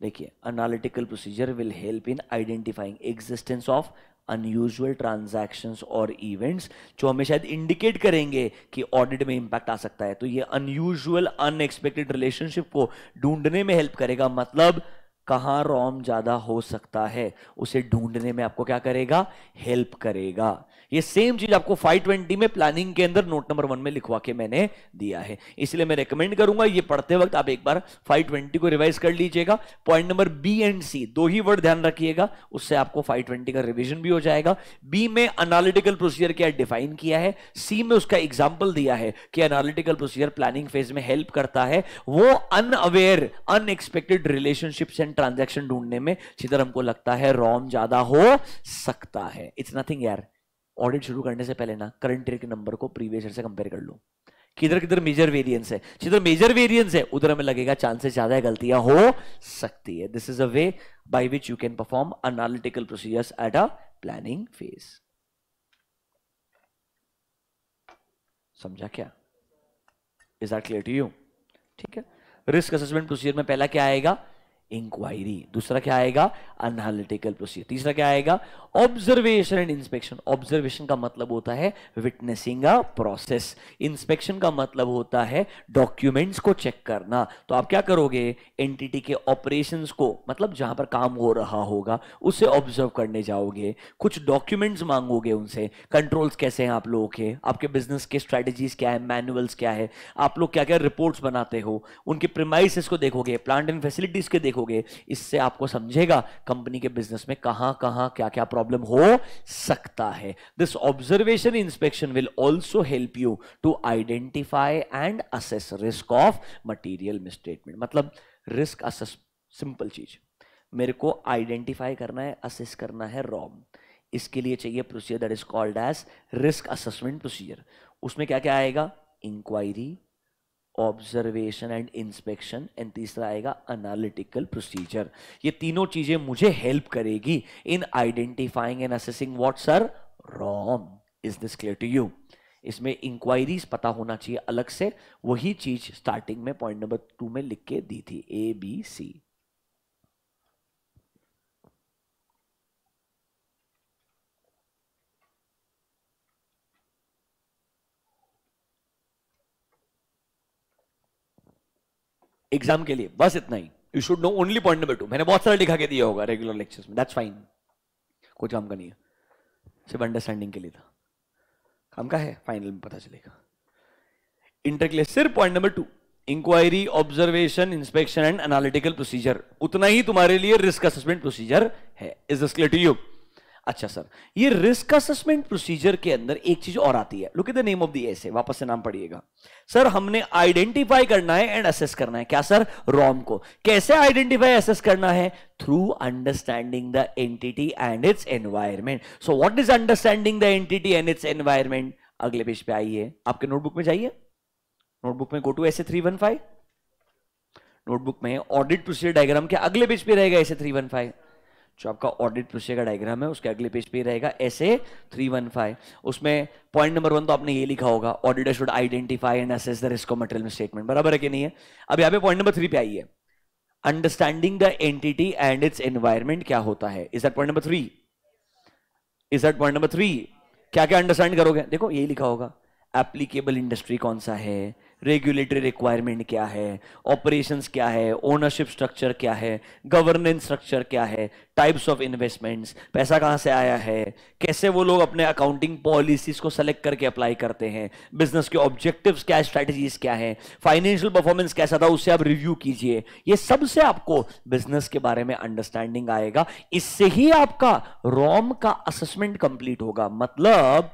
देखिए analytical procedure will help in identifying existence of unusual transaction और इवेंट्स जो हमें शायद इंडिकेट करेंगे कि ऑडिट में इंपैक्ट आ सकता है तो ये अनयूजल अनएक्सपेक्टेड रिलेशनशिप को ढूंढने में हेल्प करेगा मतलब कहाँ रॉम ज़्यादा हो सकता है उसे ढूंढने में आपको क्या करेगा हेल्प करेगा ये सेम चीज आपको 520 में प्लानिंग के अंदर नोट नंबर वन में लिखवा के मैंने दिया है इसलिए मैं रेकमेंड करूंगा ये पढ़ते वक्त आप एक बार 520 को रिवाइज कर लीजिएगा point number B and C दो ही वर्ड ध्यान रखिएगा उससे आपको 520 का रिविजन भी हो जाएगा बी में अनालिटिकल प्रोसीजर क्या डिफाइन किया है सी में उसका एग्जाम्पल दिया है कि अनालिटिकल प्रोसीजर प्लानिंग फेज में हेल्प करता है वो unaware unexpected relationships and transaction ढूंढने में जिधर हमको लगता है रॉम ज्यादा हो सकता है इट्स नथिंग यार ऑडिट शुरू करने से पहले ना करंट ईयर के नंबर को प्रीवियस ईयर से कंपेयर कर लो किधर किधर मेजर वेरिएंस है जिधर मेजर वेरिएंस है उधर हमें लगेगा चांसेस ज्यादा है गलतियां हो सकती है this is a way by which you can perform analytical procedures at a planning phase समझा क्या is that clear to you ठीक है रिस्क असेसमेंट प्रोसीजर में पहला क्या आएगा इंक्वायरी दूसरा क्या आएगा अनालिटिकल प्रोसीजर तीसरा क्या आएगा ऑब्जर्वेशन एंड इंस्पेक्शन ऑब्जर्वेशन का मतलब होता है विटनेसिंग अ प्रोसेस इंस्पेक्शन का मतलब होता है डॉक्यूमेंट्स को चेक करना तो आप क्या करोगे एंटिटी के ऑपरेशंस को मतलब जहां पर काम हो रहा होगा उसे ऑब्जर्व करने जाओगे कुछ डॉक्यूमेंट्स मांगोगे उनसे कंट्रोल्स कैसे हैं आप लोगों के आपके बिजनेस के स्ट्रेटेजीज क्या है मैनुअल्स क्या है आप लोग क्या क्या रिपोर्ट्स बनाते हो उनके प्रिमाइसिस को देखोगे प्लांट एंड फैसिलिटीज के देखोगे देखोगे इससे आपको समझेगा कंपनी के बिजनेस में कहां कहां क्या क्या प्रॉब्लम हो सकता है this observation inspection will also help you to identify and assess risk of material misstatement मतलब रिस्क असेस सिंपल चीज मेरे को आइडेंटिफाई करना है असेस करना है रॉम इसके लिए चाहिए procedure that is called as risk assessment procedure उसमें क्या क्या आएगा inquiry observation and inspection and तीसरा आएगा अनालिटिकल प्रोसीजर ये तीनों चीजें मुझे हेल्प करेगी in identifying and assessing what's sir wrong is this clear to you इसमें इंक्वायरीज पता होना चाहिए अलग से वही चीज स्टार्टिंग में पॉइंट नंबर टू में लिख के दी थी ए बी सी एग्जाम के लिए बस इतना ही you should know only point number two मैंने बहुत सारा लिखा के दिया होगा रेगुलर लेक्चर्स में दैट्स फाइन कोई काम का नहीं है सिर्फ अंडरस्टैंडिंग के लिए था काम का है फाइनल में पता चलेगा इंटर के लिए सिर्फ point number two inquiry observation inspection and analytical procedure उतना ही तुम्हारे लिए रिस्क असेसमेंट प्रोसीजर है is this clear to you अच्छा सर ये रिस्क असेसमेंट प्रोसीजर के अंदर एक चीज और आती है look it the name of the SA वापस से नाम पढ़िएगा सर हमने आइडेंटिफाई करना है एंड असेस करना है क्या सर रॉम को कैसे आइडेंटिफाई असेस करना है through understanding the entity and its environment so what is understanding the entity and its environment अगले पेज पे आइए आपके नोटबुक में जाइए नोटबुक में go to S three one five notebook में ऑडिट प्रोसीजर डायग्राम के अगले पेज पे रहेगा एस थ्री वन फाइव जो आपका ऑडिट प्रोसीजर का डायग्राम है उसके अगले पेज पे रहेगा S A three one five उसमें पॉइंट नंबर वन तो आपने ये लिखा होगा auditor should identify and assess the risk of material statement बराबर है कि नहीं है अब यहाँ पे पॉइंट नंबर थ्री पे आई है understanding the entity and its environment क्या होता है is that point number three is that point number three क्या क्या अंडरस्टैंड करोगे देखो ये लिखा होगा एप्लीकेबल इंडस्ट्री कौन सा है रेगुलेटरी रिक्वायरमेंट क्या है ऑपरेशंस क्या है ओनरशिप स्ट्रक्चर क्या है गवर्नेंस स्ट्रक्चर क्या है टाइप्स ऑफ इन्वेस्टमेंट्स पैसा कहाँ से आया है कैसे वो लोग अपने अकाउंटिंग पॉलिसीज को सेलेक्ट करके अप्लाई करते हैं बिजनेस के ऑब्जेक्टिव्स क्या स्ट्रैटेजीज क्या है फाइनेंशियल परफॉर्मेंस कैसा था उससे आप रिव्यू कीजिए ये सबसे आपको बिजनेस के बारे में अंडरस्टैंडिंग आएगा इससे ही आपका रॉम का असेसमेंट कंप्लीट होगा मतलब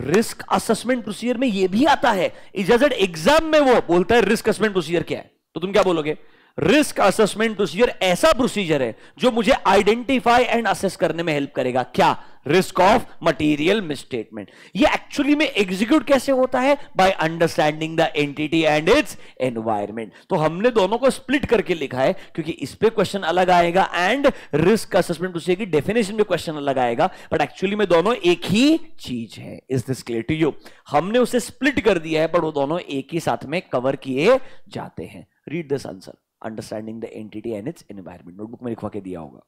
रिस्क असेसमेंट प्रोसीजर में यह भी आता है इजाजत एग्जाम में वो बोलता है रिस्क असेसमेंट प्रोसीजर क्या है तो तुम क्या बोलोगे रिस्क असेसमेंट प्रोसीजर ऐसा प्रोसीजर है जो मुझे आइडेंटिफाई एंड असेस करने में हेल्प करेगा क्या रिस्क ऑफ मटेरियल मिसस्टेटमेंट ये एक्चुअली में एग्जीक्यूट कैसे होता है by understanding the entity and its environment तो हमने दोनों को स्प्लिट करके लिखा है क्योंकि इस पर क्वेश्चन अलग आएगा एंड रिस्क असेसमेंट प्रोसीजर की डेफिनेशन में क्वेश्चन अलग आएगा बट एक्चुअली में दोनों एक ही चीज है is this clear to you हमने उसे स्प्लिट कर दिया है बट वो दोनों एक ही साथ में कवर किए जाते हैं read this answer understanding the entity and its environment notebook में लिखवा के दिया होगा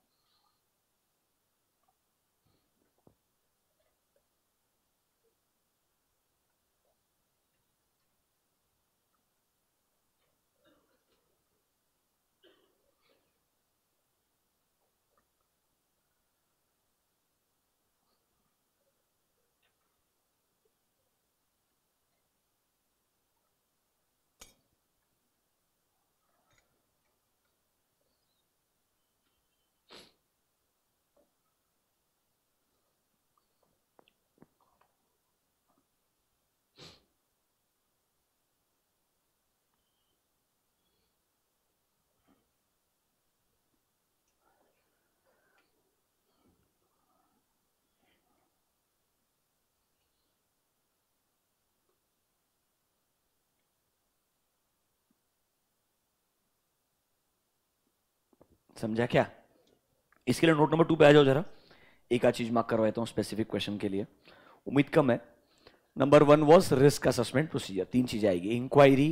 समझा क्या इसके लिए नोट नंबर टू पे आ जाओ जरा एक आध चीज मार्क करवाता हूँ स्पेसिफिक क्वेश्चन के लिए उम्मीद कम है number one was risk assessment procedure तीन चीजें आएगी inquiry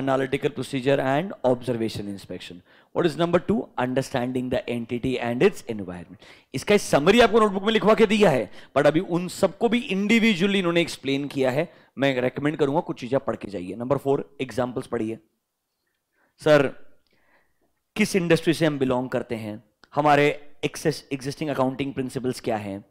analytical procedure and observation inspection what is number two understanding the entity and its environment इसका समरी आपको नोटबुक में लिखवा के दिया है बट अभी उन सबको भी इंडिविजुअली इन्होंने एक्सप्लेन किया है मैं रेकमेंड करूंगा कुछ चीजें पढ़ के जाइए नंबर फोर एग्जाम्पल्स पढ़िए सर किस इंडस्ट्री से हम बिलोंग करते हैं हमारे एग्जिस्टिंग अकाउंटिंग प्रिंसिपल्स क्या हैं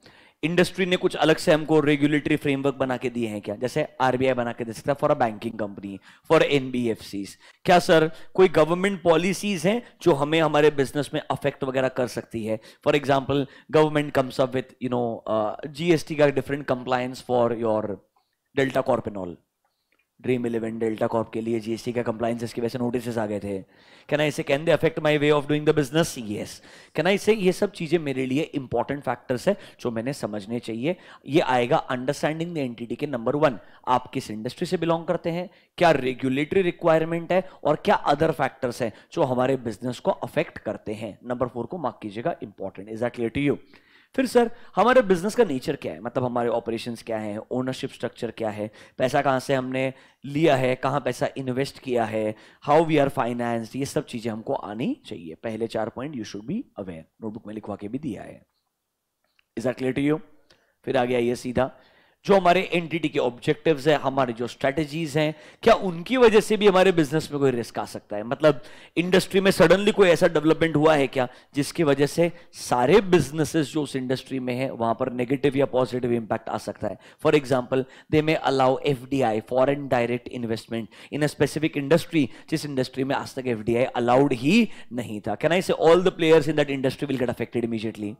इंडस्ट्री ने कुछ अलग से हमको रेगुलेटरी फ्रेमवर्क बना के दिए हैं क्या जैसे आरबीआई बना के दे सकता है for a banking company for NBFC क्या सर कोई गवर्नमेंट पॉलिसीज हैं जो हमें हमारे बिजनेस में अफेक्ट वगैरह कर सकती है for example government comes up with you know GST का different compliance for your Delta कॉर्पेनॉल ड्रीम इलेवन डेल्टा कॉप के लिए जीएसटी का कंप्लाइंस की वैसे से नोटिस आ गए थे can I say can they affect my way of doing the business yes can I say ये सब चीज़ें मेरे लिए इंपॉर्टेंट फैक्टर्स है जो मैंने समझने चाहिए ये आएगा अंडरस्टैंडिंग द एंटिटी के नंबर वन आप किस इंडस्ट्री से बिलोंग करते हैं क्या रेगुलेटरी रिक्वायरमेंट है और क्या अदर फैक्टर्स हैं जो हमारे बिजनेस को अफेक्ट करते हैं नंबर फोर को मार्क कीजिएगा important is are clear to you फिर सर हमारे बिजनेस का नेचर क्या है मतलब हमारे ऑपरेशंस क्या है ओनरशिप स्ट्रक्चर क्या है पैसा कहाँ से हमने लिया है कहाँ पैसा इन्वेस्ट किया है हाउ वी आर फाइनेंस ये सब चीज़ें हमको आनी चाहिए पहले चार point you should be aware notebook में लिखवा के भी दिया है is are clear to you फिर आ गया ये सीधा जो हमारे एंटिटी के ऑब्जेक्टिव्स हैं हमारे जो स्ट्रेटजीज हैं क्या उनकी वजह से भी हमारे बिजनेस में कोई रिस्क आ सकता है मतलब इंडस्ट्री में सडनली कोई ऐसा डेवलपमेंट हुआ है क्या जिसकी वजह से सारे बिजनेसेस जो उस इंडस्ट्री में है वहां पर नेगेटिव या पॉजिटिव इंपैक्ट आ सकता है for example they may allow F D I foreign direct investment in a specific industry जिस इंडस्ट्री में आज तक एफ डी आई अलाउड ही नहीं था can I say all the players in that industry will get affected immediately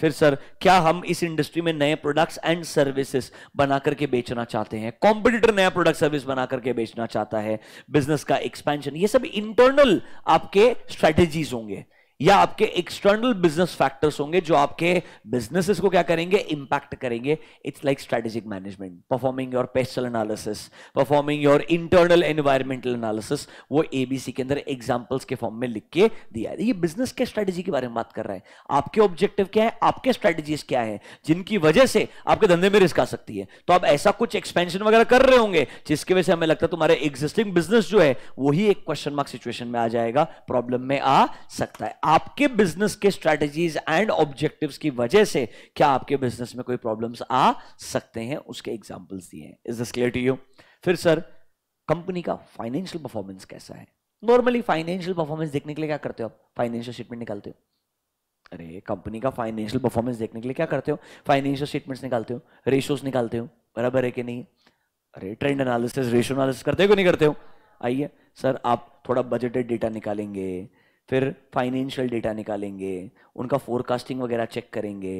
फिर sir क्या हम इस इंडस्ट्री में नए प्रोडक्ट्स एंड सर्विसेज बना करके बेचना चाहते हैं कॉम्पिटिटर नया प्रोडक्ट सर्विस बना करके बेचना चाहता है बिजनेस का एक्सपेंशन ये सब इंटरनल आपके स्ट्रेटेजीज होंगे या आपके एक्सटर्नल बिजनेस फैक्टर्स होंगे जो आपके बिजनेसेस को क्या करेंगे इंपैक्ट करेंगे it's like strategic management performing your PESTEL analysis performing your internal environmental analysis वो एबीसी के अंदर एग्जांपल्स के फॉर्म में लिख के दिया है ये बिजनेस के स्ट्रेटेजी के बारे में बात कर रहा है आपके ऑब्जेक्टिव क्या है आपके स्ट्रेटेजीज क्या है जिनकी वजह से आपके धंधे में रिस्क आ सकती है तो आप ऐसा कुछ एक्सपेंशन वगैरह कर रहे होंगे जिसकी वजह से हमें लगता है तुम्हारे एग्जिस्टिंग बिजनेस जो है वही एक क्वेश्चन मार्क सिचुएशन में आ जाएगा प्रॉब्लम में आ सकता है आपके बिजनेस के स्ट्रेटजीज एंड ऑब्जेक्टिव्स की वजह से क्या आपके बिजनेस में कोई प्रॉब्लम्स आ सकते हैं उसके एग्जाम्पल्स दिए हैं is this clear to you फिर सर कंपनी का फाइनेंशियल परफॉर्मेंस कैसा है नॉर्मली फाइनेंशियल परफॉर्मेंस देखने के लिए क्या करते हो आप फाइनेंशियल स्टेटमेंट निकालते हो अरे कंपनी का फाइनेंशियल परफॉर्मेंस देखने के लिए क्या करते हो फाइनेंशियल स्टेटमेंट्स निकालते हो रेशोज निकालते हो बराबर है कि नहीं अरे ट्रेंड एनालिसिस रेशियो एनालिसिस करते हो कि नहीं करते हो आइए सर आप थोड़ा बजटेड डेटा निकालेंगे फिर फाइनेंशियल डेटा निकालेंगे उनका फोरकास्टिंग वगैरह चेक करेंगे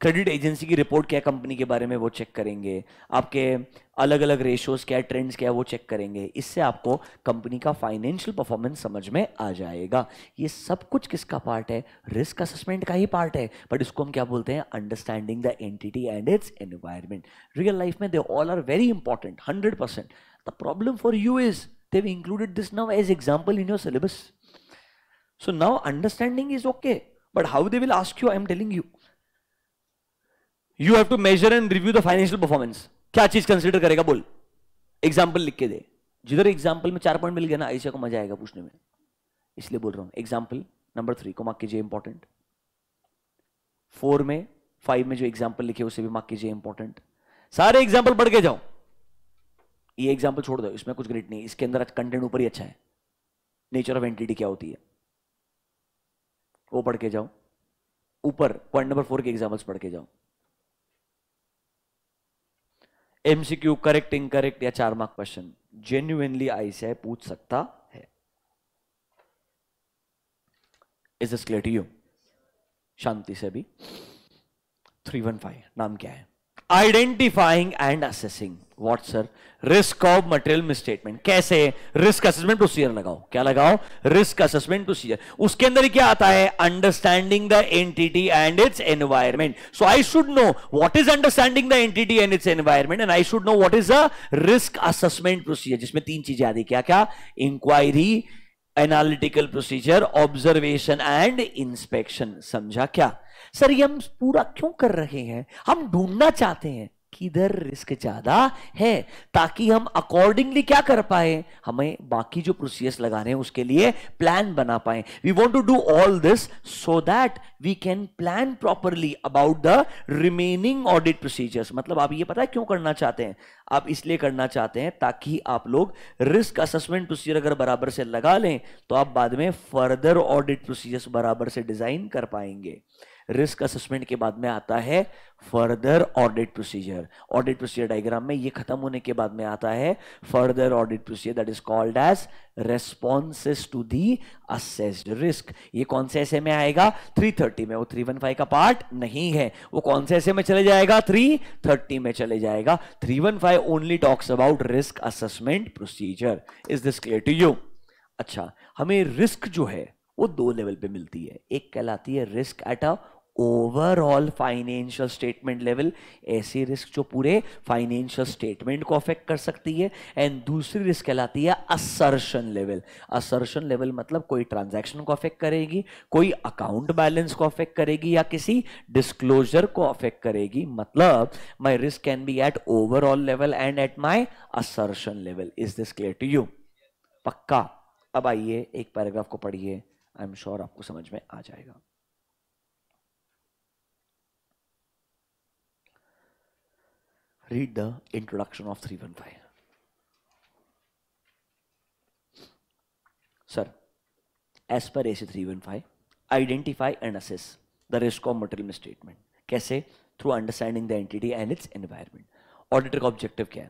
क्रेडिट एजेंसी की रिपोर्ट क्या कंपनी के बारे में वो चेक करेंगे आपके अलग अलग रेशोज क्या ट्रेंड्स क्या वो चेक करेंगे इससे आपको कंपनी का फाइनेंशियल परफॉर्मेंस समझ में आ जाएगा ये सब कुछ किसका पार्ट है रिस्क असेसमेंट का ही पार्ट है बट इसको हम क्या बोलते हैं understanding the entity and its environment real life में they all are very important hundred percent the problem for you is they've included this now as example in your syllabus So now understanding is okay. But how they will ask you, I am telling you. You have to measure and review the financial performance. क्या चीज consider करेगा बोल example लिख के दे जिधर example में चार point मिल गया ना ऐसे को मजा आएगा पूछने में इसलिए बोल रहा हूं एग्जाम्पल नंबर थ्री को मार्क कीजिए इंपॉर्टेंट फोर में फाइव में जो एग्जाम्पल लिखे उसे भी मार्क कीजिए इंपॉर्टेंट सारे एग्जाम्पल पढ़ के जाओ ये एग्जाम्पल छोड़ दो इसमें कुछ ग्रेट नहीं इसके अंदर कंटेंट ऊपर ही अच्छा है नेचर ऑफ एंटिटी क्या होती है वो पढ़ के जाओ ऊपर पॉइंट नंबर फोर के एग्जाम्पल्स पढ़ के जाओ एमसीक्यू करेक्ट इनकरेक्ट या चार मार्क क्वेश्चन जेन्युनली आईसीआई पूछ सकता है is this clear to you शांति से भी थ्री वन फाइव नाम क्या है identifying and assessing what sir risk of material misstatement कैसे रिस्क असेसमेंट प्रोसीजर लगाओ क्या लगाओ रिस्क असेसमेंट प्रोसीजर उसके अंदर क्या आता है understanding the entity and its environment so I should know what is understanding the entity and its environment and I should know what is a risk assessment procedure जिसमें तीन चीजें आती क्या क्या inquiry analytical procedure observation and inspection समझा क्या sir ये हम पूरा क्यों कर रहे हैं हम ढूंढना चाहते हैं किधर रिस्क ज्यादा है ताकि हम अकॉर्डिंगली क्या कर पाए हमें बाकी जो प्रोसीजर्स लगाने हैं उसके लिए प्लान बना पाए we want to do all this so that we can plan properly about the remaining audit procedures मतलब आप ये पता है क्यों करना चाहते हैं आप इसलिए करना चाहते हैं ताकि आप लोग रिस्क असेसमेंट प्रोसीजर अगर बराबर से लगा लें तो आप बाद में फर्दर ऑडिट प्रोसीजर्स बराबर से डिजाइन कर पाएंगे रिस्क असेसमेंट के बाद में आता है further audit procedure audit procedure diagram में ये खत्म होने के बाद में आता है further audit procedure that is called as responses to the assessed risk ये कौन से ऐसे में आएगा 330 में वो 315 का पार्ट नहीं है वो कौन से ऐसे में चले जाएगा 330 में चले जाएगा 315 only talks about risk assessment procedure is this clear to you अच्छा हमें रिस्क जो है वो दो लेवल पे मिलती है एक कहलाती है risk at a overall financial statement level ऐसी रिस्क जो पूरे फाइनेंशियल स्टेटमेंट को अफेक्ट कर सकती है एंड दूसरी रिस्क कहलाती है असर्शन लेवल असर्शन लेवल मतलब कोई ट्रांजैक्शन को अफेक्ट करेगी कोई अकाउंट बैलेंस को अफेक्ट करेगी या किसी डिस्क्लोजर को अफेक्ट करेगी मतलब my risk can be at overall level and at my assertion level is this clear to you पक्का अब आइए एक पैराग्राफ को पढ़िए आई एम श्योर आपको समझ में आ जाएगा read the introduction of 315. Sir, as per AC 315, identify and assess the risk of material misstatement. Kaise? Through understanding the entity and its environment. Auditor का objective kya? है?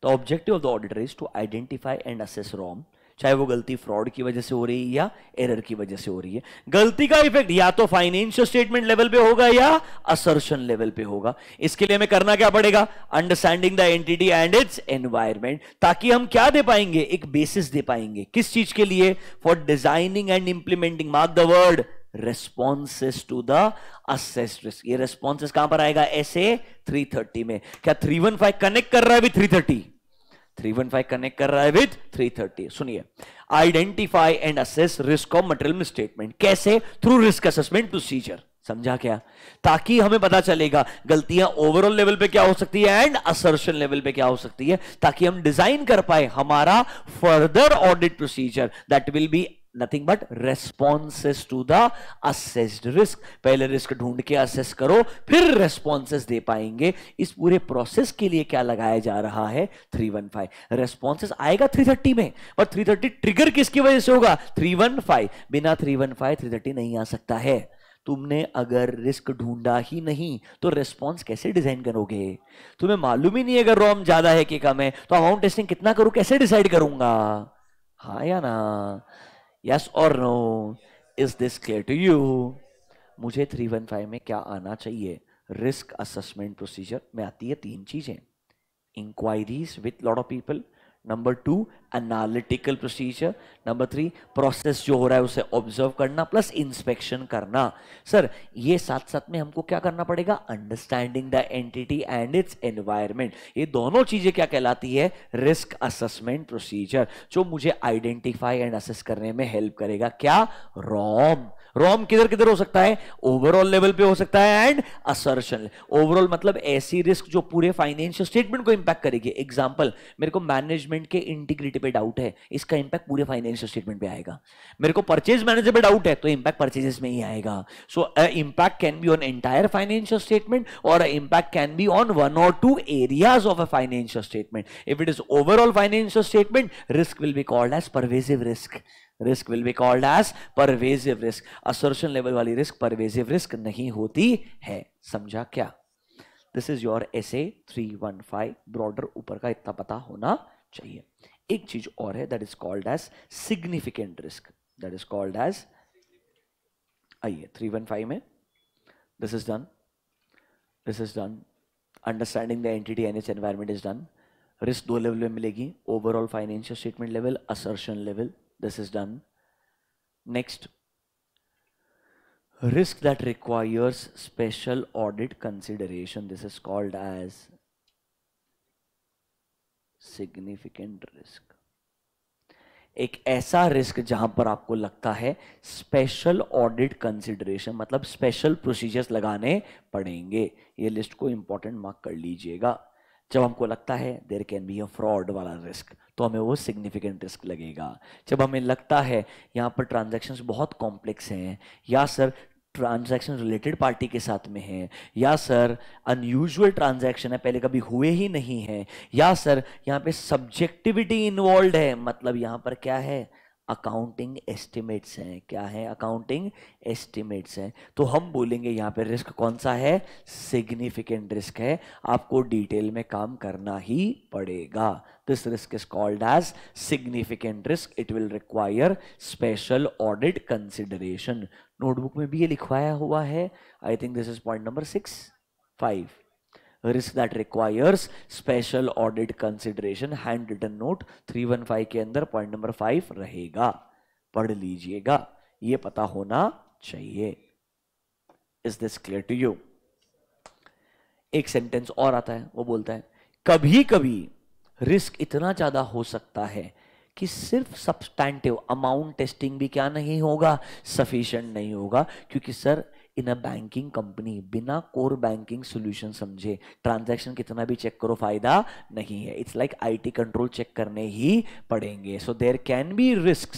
The objective of the auditor is to identify and assess ROM चाहे वो गलती fraud की वजह से हो रही है या एरर की वजह से हो रही है गलती का इफेक्ट या तो फाइनेंशियल स्टेटमेंट लेवल पे होगा या असर्शन लेवल पे होगा इसके लिए हमें करना क्या पड़ेगा understanding the entity and its environment ताकि हम क्या दे पाएंगे एक बेसिस दे पाएंगे किस चीज के लिए for designing and implementing mark the word responses to the assessed ये रेस्पॉन्सेस कहां पर आएगा ऐसे 330 में क्या थ्री कनेक्ट कर रहा है अभी थ्री 315 कनेक्ट कर रहा है विद 330 सुनिए identify and assess risk of material statement कैसे थ्रू रिस्क असेसमेंट प्रोसीजर समझा क्या ताकि हमें पता चलेगा गलतियां ओवरऑल लेवल पे क्या हो सकती है एंड असर्शन लेवल पे क्या हो सकती है ताकि हम डिजाइन कर पाए हमारा further audit procedure that will be nothing but responses to the assessed risk पहले रिस्क ढूंढ के असेस करो फिर रेस्पॉन्सेस दे पाएंगे इस पूरे प्रोसेस के लिए क्या लगाया जा रहा है 315 रेस्पॉन्सेस आएगा 330 में पर 330 ट्रिगर किसकी वजह से होगा 315 बिना 315 330 नहीं आ सकता है तुमने अगर रिस्क ढूंढा ही नहीं तो रेस्पॉन्स कैसे डिजाइन करोगे तुम्हें मालूम ही नहीं अगर रॉम ज्यादा है कि कम है तो अमाउंट टेस्टिंग कितना करूं कैसे डिसाइड करूंगा हाँ या ना यस और no is this clear to you मुझे थ्री वन फाइव में क्या आना चाहिए रिस्क असेसमेंट प्रोसीजर में आती है तीन चीजें inquiries with lot of people number two analytical procedure number three process जो हो रहा है उसे ऑब्जर्व करना प्लस इंस्पेक्शन करना सर ये साथ साथ में हमको क्या करना पड़ेगा understanding the entity and its environment ये दोनों चीजें क्या कहलाती है रिस्क असेसमेंट प्रोसीजर जो मुझे आइडेंटिफाई एंड असेस करने में हेल्प करेगा क्या रॉम रॉम किधर किधर हो सकता है ओवरऑल लेवल पे हो सकता है एंड असर्शन ओवरऑल मतलब ऐसी रिस्क जो पूरे फाइनेंशियल स्टेटमेंट को इंपैक्ट करेगी एग्जाम्पल मेरे को मैनेजमेंट के इंटीग्रिटी पे डाउट है इसका इंपैक्ट पूरे फाइनेंशियल स्टेटमेंट पे आएगा मेरे को परचेज मैनेजर पर डाउट है तो इंपैक्ट परचेजेस में ही आएगा so impact can be on entire financial statement और impact can be on one और two areas of a financial statement if it is overall financial statement risk will be called as pervasive risk risk will be called as pervasive risk assertion level वाली risk pervasive risk नहीं होती है समझा क्या this is your S A three one five broader ऊपर का इतना पता होना चाहिए एक चीज और है that is called as significant risk that is called as आइए थ्री वन फाइव में this is done this is done understanding the entity and its environment is done risk दो लेवल में मिलेगी overall financial statement level assertion level this is done. Next, risk that requires special audit consideration. This is called as significant risk. एक ऐसा risk जहां पर आपको लगता है स्पेशल ऑडिट कंसिडरेशन मतलब स्पेशल प्रोसीजर्स लगाने पड़ेंगे ये लिस्ट को इंपॉर्टेंट मार्क कर लीजिएगा जब हमको लगता है there can be a fraud वाला रिस्क तो हमें वो सिग्निफिकेंट रिस्क लगेगा जब हमें लगता है यहाँ पर ट्रांजेक्शन बहुत कॉम्प्लेक्स हैं या सर ट्रांजैक्शन रिलेटेड पार्टी के साथ में है या सर अनयूजुअल ट्रांजैक्शन है पहले कभी हुए ही नहीं है या सर यहाँ पे सब्जेक्टिविटी इन्वॉल्व है मतलब यहाँ पर क्या है अकाउंटिंग एस्टिमेट्स हैं क्या है अकाउंटिंग एस्टिमेट्स हैं तो हम बोलेंगे यहाँ पे रिस्क कौन सा है सिग्निफिकेंट रिस्क है आपको डिटेल में काम करना ही पड़ेगा this risk is called as significant risk it will require special audit consideration notebook में भी ये लिखवाया हुआ है I think this is point number six five risk that requires special audit consideration hand written note 315 के अंदर point number five रहेगा पढ़ लीजिएगा ये पता होना चाहिए is this clear to you एक सेंटेंस और आता है वो बोलता है कभी कभी रिस्क इतना ज्यादा हो सकता है कि सिर्फ सब्सटैंटिव अमाउंट टेस्टिंग भी क्या नहीं होगा सफिशियंट नहीं होगा क्योंकि sir in a banking company बिना कोर बैंकिंग सोल्यूशन समझे ट्रांजैक्शन कितना भी चेक करो फायदा नहीं है it's like IT control check करने ही पड़ेंगे so there can be risk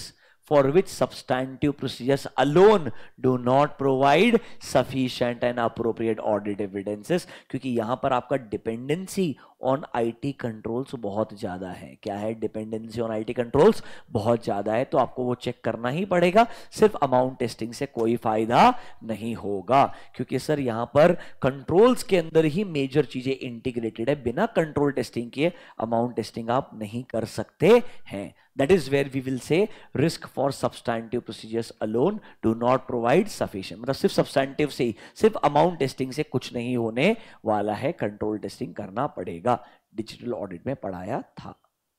for which substantive procedures alone do not provide sufficient and appropriate audit evidences क्योंकि यहां पर आपका डिपेंडेंसी ऑन आईटी कंट्रोल्स बहुत ज़्यादा है क्या है डिपेंडेंसी ऑन आईटी कंट्रोल्स बहुत ज़्यादा है तो आपको वो चेक करना ही पड़ेगा सिर्फ अमाउंट टेस्टिंग से कोई फ़ायदा नहीं होगा क्योंकि सर यहां पर कंट्रोल्स के अंदर ही मेजर चीज़ें इंटीग्रेटेड है बिना कंट्रोल टेस्टिंग के अमाउंट टेस्टिंग आप नहीं कर सकते हैं that is where we will say risk for substantive procedures alone do not provide sufficient मतलब सिर्फ substantive से ही सिर्फ amount testing से कुछ नहीं होने वाला है control testing करना पड़ेगा जाएगा डिजिटल ऑडिट में पढ़ाया था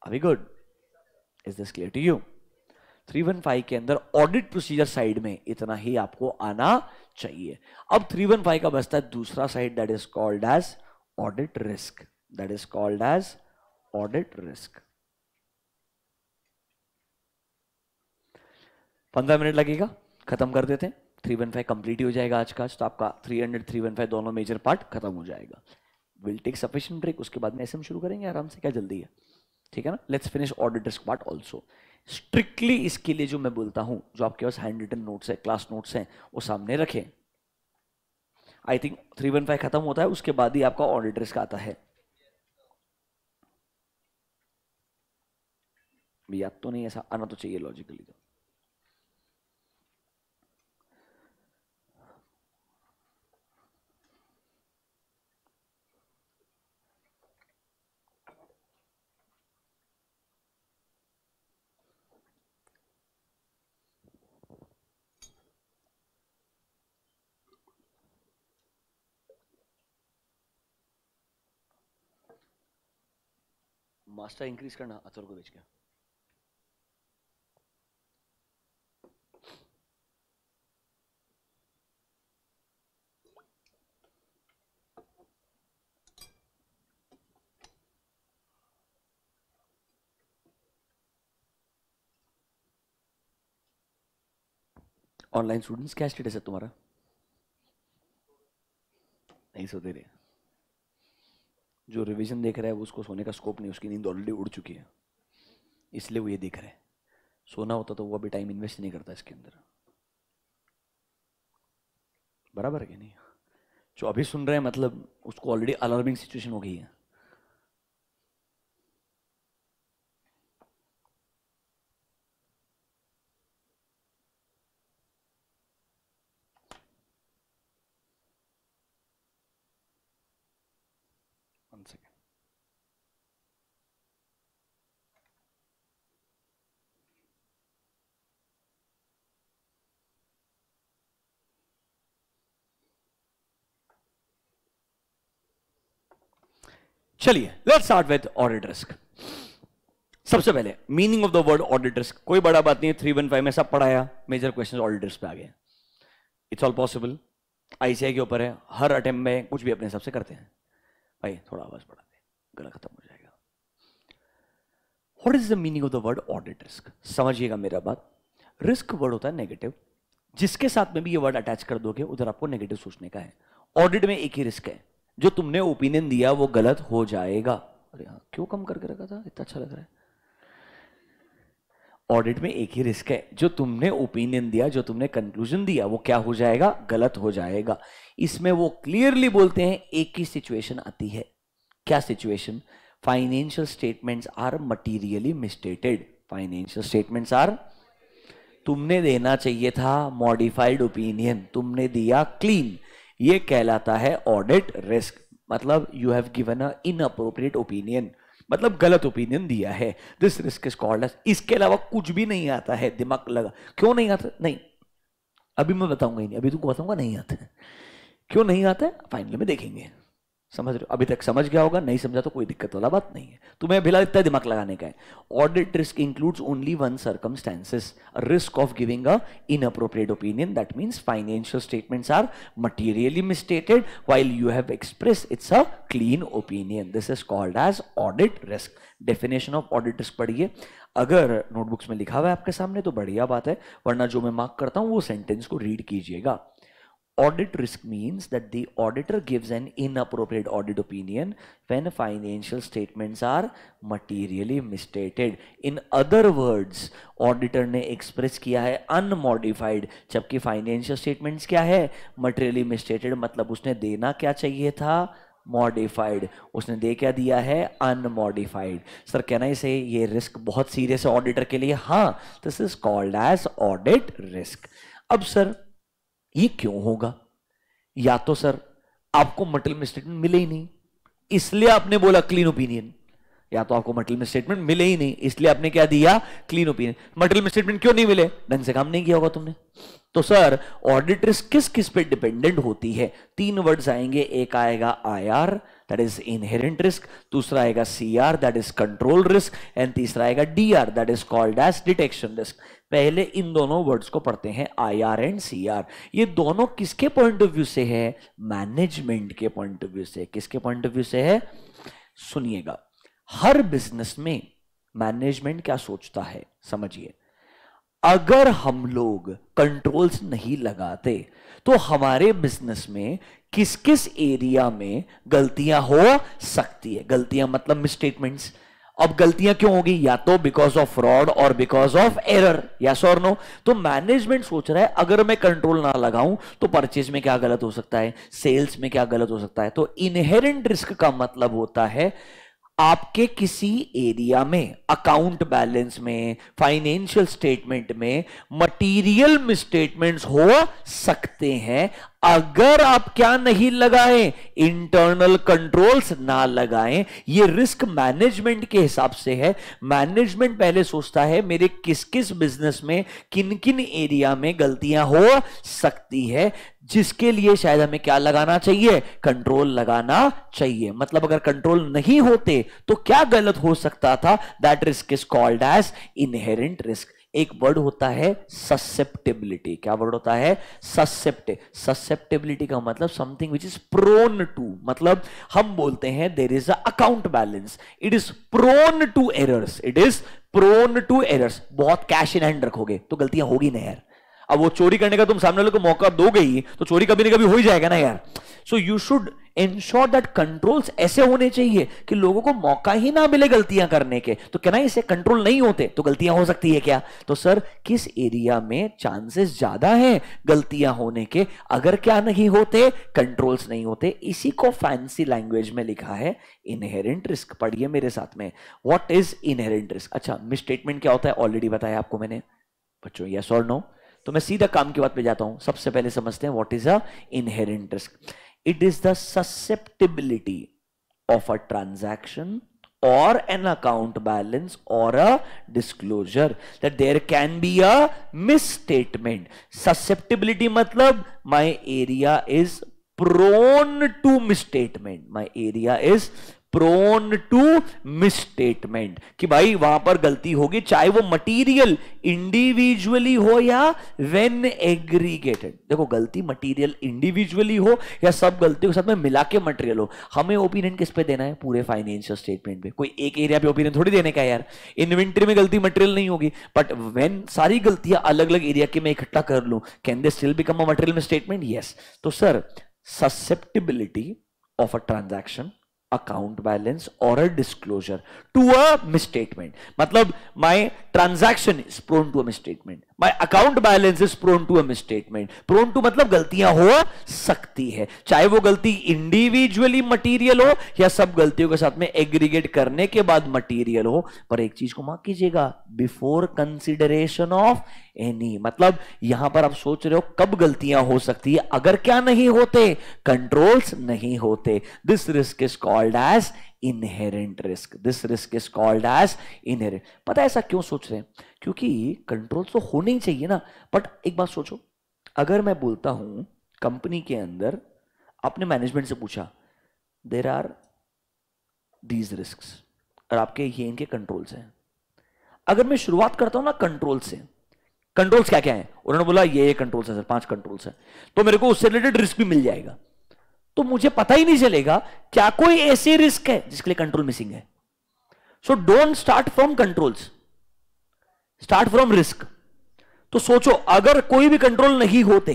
अभी good is this clear to you three one five के अंदर ऑडिट प्रोसीजर साइड में इतना ही आपको आना चाहिए अब थ्री वन फाइव का बचता है दूसरा side that is called as audit risk that is called as audit risk पंद्रह मिनट लगेगा खत्म कर देते हैं थ्री वन फाइव कंप्लीट ही हो जाएगा आज का तो आपका three three hundred one five दोनों मेजर पार्ट खत्म हो जाएगा विल टेक सफिशियंट ब्रेक उसके बाद में ऐसे हम शुरू करेंगे आराम से क्या जल्दी है ठीक है ना let's finish auditors part also strictly इसके लिए जो मैं बोलता हूं जो आपके पास हैंड रिटन नोट्स है क्लास नोट्स हैं वो सामने रखें I think three one five खत्म होता है उसके बाद ही आपका ऑडिटर्स का आता है याद तो नहीं ऐसा आना तो चाहिए लॉजिकली तो मास्टर इंक्रीज करना अतर को बेच के ऑनलाइन स्टूडेंट्स क्या स्टेटस है तुम्हारा नहीं सोते रहे जो रिविजन देख रहा है वो उसको सोने का स्कोप नहीं उसकी नींद ऑलरेडी उड़ चुकी है इसलिए वो ये देख रहे हैं सोना होता तो वो अभी टाइम इन्वेस्ट नहीं करता इसके अंदर बराबर है नहीं जो अभी सुन रहे हैं मतलब उसको ऑलरेडी अलार्मिंग सिचुएशन हो गई है चलिए let start with audit risk सबसे पहले meaning of the word audit risk कोई बड़ा बात नहीं है थ्री वन फाइव में सब पढ़ाया मेजर क्वेश्चन ऑडिट रिस्क पे आ गए इट्स ऑल पॉसिबल आईसीआई के ऊपर है हर अटेम्प में कुछ भी अपने हिसाब से करते हैं भाई थोड़ा आवाज बढ़ा दे गला खत्म हो जाएगा what is the meaning of the word audit risk समझिएगा मेरा बात रिस्क वर्ड होता है नेगेटिव जिसके साथ में भी ये वर्ड अटैच कर दोगे उधर आपको नेगेटिव सोचने का है ऑडिट में एक ही रिस्क है जो तुमने ओपिनियन दिया वो गलत हो जाएगा अरे हाँ क्यों कम करके रखा था इतना अच्छा लग रहा है ऑडिट में एक ही रिस्क है जो तुमने ओपिनियन दिया जो तुमने कंक्लूजन दिया वो क्या हो जाएगा गलत हो जाएगा इसमें वो क्लियरली बोलते हैं एक ही सिचुएशन आती है क्या situation financial statements are materially misstated financial statements are तुमने देना चाहिए था मॉडिफाइड ओपिनियन तुमने दिया क्लीन ये कहलाता है ऑडिट रिस्क मतलब you have given a inappropriate opinion मतलब गलत ओपिनियन दिया है दिस रिस्क इज कॉल्ड इसके अलावा कुछ भी नहीं आता है दिमाग लगा क्यों नहीं आता नहीं अभी मैं बताऊंगा ही नहीं अभी तुमको बताऊंगा नहीं आता क्यों नहीं आता है फाइनल में देखेंगे समझ रहे हो अभी तक समझ गया होगा नहीं समझा तो कोई दिक्कत वाला बात नहीं है तुम्हें भिला इतना दिमाग लगाने का है audit risk includes only one circumstances risk of giving a inappropriate opinion that means financial statements are materially misstated while you have express it's a clean opinion this is called as audit risk definition of audit risk पढ़िए अगर notebooks में लिखा हुआ है आपके सामने तो बढ़िया बात है वरना जो मैं मार्क करता हूँ वो सेंटेंस को रीड कीजिएगा Audit risk means that the auditor an in inappropriate audit opinion when financial statements are materially misstated. In other words, auditor ने एक्सप्रेस किया है अनमॉडिफाइड जबकि फाइनेंशियल स्टेटमेंट्स क्या है मटीरियली मिस्टेटेड मतलब उसने देना क्या चाहिए था मॉडिफाइड उसने दे क्या दिया है अनमॉडिफाइड सर कहना आई से ये रिस्क बहुत सीरियस है ऑडिटर के लिए हाँ this is called as audit risk अब सर ये क्यों होगा या तो सर आपको मटल में स्टेटमेंट मिले ही नहीं इसलिए आपने बोला क्लीन ओपिनियन या तो आपको मटल में स्टेटमेंट मिले ही नहीं इसलिए आपने क्या दिया क्लीन ओपिनियन मटल में स्टेटमेंट क्यों नहीं मिले ढंग से काम नहीं किया होगा तुमने तो सर ऑडिटर्स किस किस पे डिपेंडेंट होती है तीन वर्ड्स आएंगे एक आएगा IR that is inherent risk दूसरा आएगा CR that is control risk and तीसरा आएगा DR that is called as detection risk पहले इन दोनों वर्ड्स को पढ़ते हैं I R and C R ये दोनों किसके पॉइंट ऑफ व्यू से है मैनेजमेंट के पॉइंट ऑफ व्यू से किसके पॉइंट ऑफ व्यू से है सुनिएगा हर बिजनेस में मैनेजमेंट क्या सोचता है समझिए अगर हम लोग कंट्रोल्स नहीं लगाते तो हमारे बिजनेस में किस किस एरिया में गलतियां हो सकती है गलतियां मतलब मिसस्टेटमेंट्स अब गलतियां क्यों होगी या तो बिकॉज ऑफ फ्रॉड और बिकॉज ऑफ एरर या और नो तो मैनेजमेंट सोच रहा है अगर मैं कंट्रोल ना लगाऊं तो परचेज में क्या गलत हो सकता है सेल्स में क्या गलत हो सकता है तो इनहेरेंट रिस्क का मतलब होता है आपके किसी एरिया में अकाउंट बैलेंस में फाइनेंशियल स्टेटमेंट में मटेरियल मिसस्टेटमेंट्स हो सकते हैं अगर आप क्या नहीं लगाएं इंटरनल कंट्रोल्स ना लगाएं ये रिस्क मैनेजमेंट के हिसाब से है मैनेजमेंट पहले सोचता है मेरे किस किस बिजनेस में किन किन एरिया में गलतियां हो सकती है जिसके लिए शायद हमें क्या लगाना चाहिए कंट्रोल लगाना चाहिए मतलब अगर कंट्रोल नहीं होते तो क्या गलत हो सकता था that risk is called as inherent risk एक वर्ड होता है ससेप्टेबिलिटी क्या वर्ड होता है ससेप्टे ससेप्टेबिलिटी का मतलब something which is prone to मतलब हम बोलते हैं there is account balance it is prone to errors it is prone to errors बहुत कैश इन हैंड रखोगे तो गलतियां होगी नहीं यार अब वो चोरी करने का तुम सामने वाले को मौका दोगे ही तो चोरी कभी ना कभी हो ही जाएगा ना यार so you should ensure that controls ऐसे होने चाहिए कि लोगों को मौका ही ना मिले गलतियां करने के तो ना इसे कंट्रोल नहीं होते तो गलतियां हो सकती है क्या तो सर किस एरिया में चांसेस ज्यादा हैं गलतियां होने के अगर क्या नहीं होते कंट्रोल्स नहीं होते इसी को फैंसी लैंग्वेज में लिखा है इनहेरेंट रिस्क पढ़िए मेरे साथ में वॉट इज इनहेरेंट रिस्क अच्छा स्टेटमेंट क्या होता है ऑलरेडी बताया आपको मैंने बच्चों यस और नो तो मैं सीधा काम की बात पे जाता हूं सबसे पहले समझते हैं what is a inherent risk it is the susceptibility of a transaction और एन अकाउंट बैलेंस और a disclosure that there can be a misstatement susceptibility मतलब my area is prone to misstatement my area is prone to misstatement कि भाई वहां पर गलती होगी चाहे वो मटेरियल इंडिविजुअली हो या व्हेन एग्रीगेटेड देखो गलती मटेरियल इंडिविजुअली हो या सब गलती सब में मिला के मटेरियल हो हमें ओपिनियन किस पे देना है पूरे फाइनेंशियल स्टेटमेंट पे कोई एक एरिया पे ओपिनियन थोड़ी देने का यार इन्वेंट्री में गलती मटेरियल नहीं होगी बट वेन सारी गलतियां अलग अलग एरिया के मैं इकट्ठा कर लू can they still become a material statement yes तो sir susceptibility of a transaction account balance और a disclosure to a misstatement मतलब my transaction is prone to a misstatement my account balance is prone to a misstatement prone to मतलब गलतियां हो सकती है चाहे वो गलती इंडिविजुअली मटेरियल हो या सब गलतियों के साथ में एग्रीगेट करने के बाद मटीरियल हो पर एक चीज को माफ कीजिएगा बिफोर कंसिडरेशन ऑफ एनी मतलब यहां पर आप सोच रहे हो कब गलतियां हो सकती है अगर क्या नहीं होते कंट्रोल्स नहीं होते this risk is called as inherent risk this risk is called as inherent पता ऐसा क्यों सोच रहे हैं क्योंकि कंट्रोल्स तो होने ही चाहिए ना बट एक बात सोचो अगर मैं बोलता हूं कंपनी के अंदर अपने मैनेजमेंट से पूछा देर आर दीज रिस्क और आपके ये इनके कंट्रोल्स हैं अगर मैं शुरुआत करता हूं ना कंट्रोल से कंट्रोल्स क्या क्या है उन्होंने बोला ये कंट्रोल्स है सर पांच कंट्रोल्स है तो मेरे को उससे रिलेटेड रिस्क भी मिल जाएगा तो मुझे पता ही नहीं चलेगा क्या कोई ऐसी रिस्क है जिसके लिए कंट्रोल मिसिंग है so don't start from controls start from risk तो सोचो अगर कोई भी कंट्रोल नहीं होते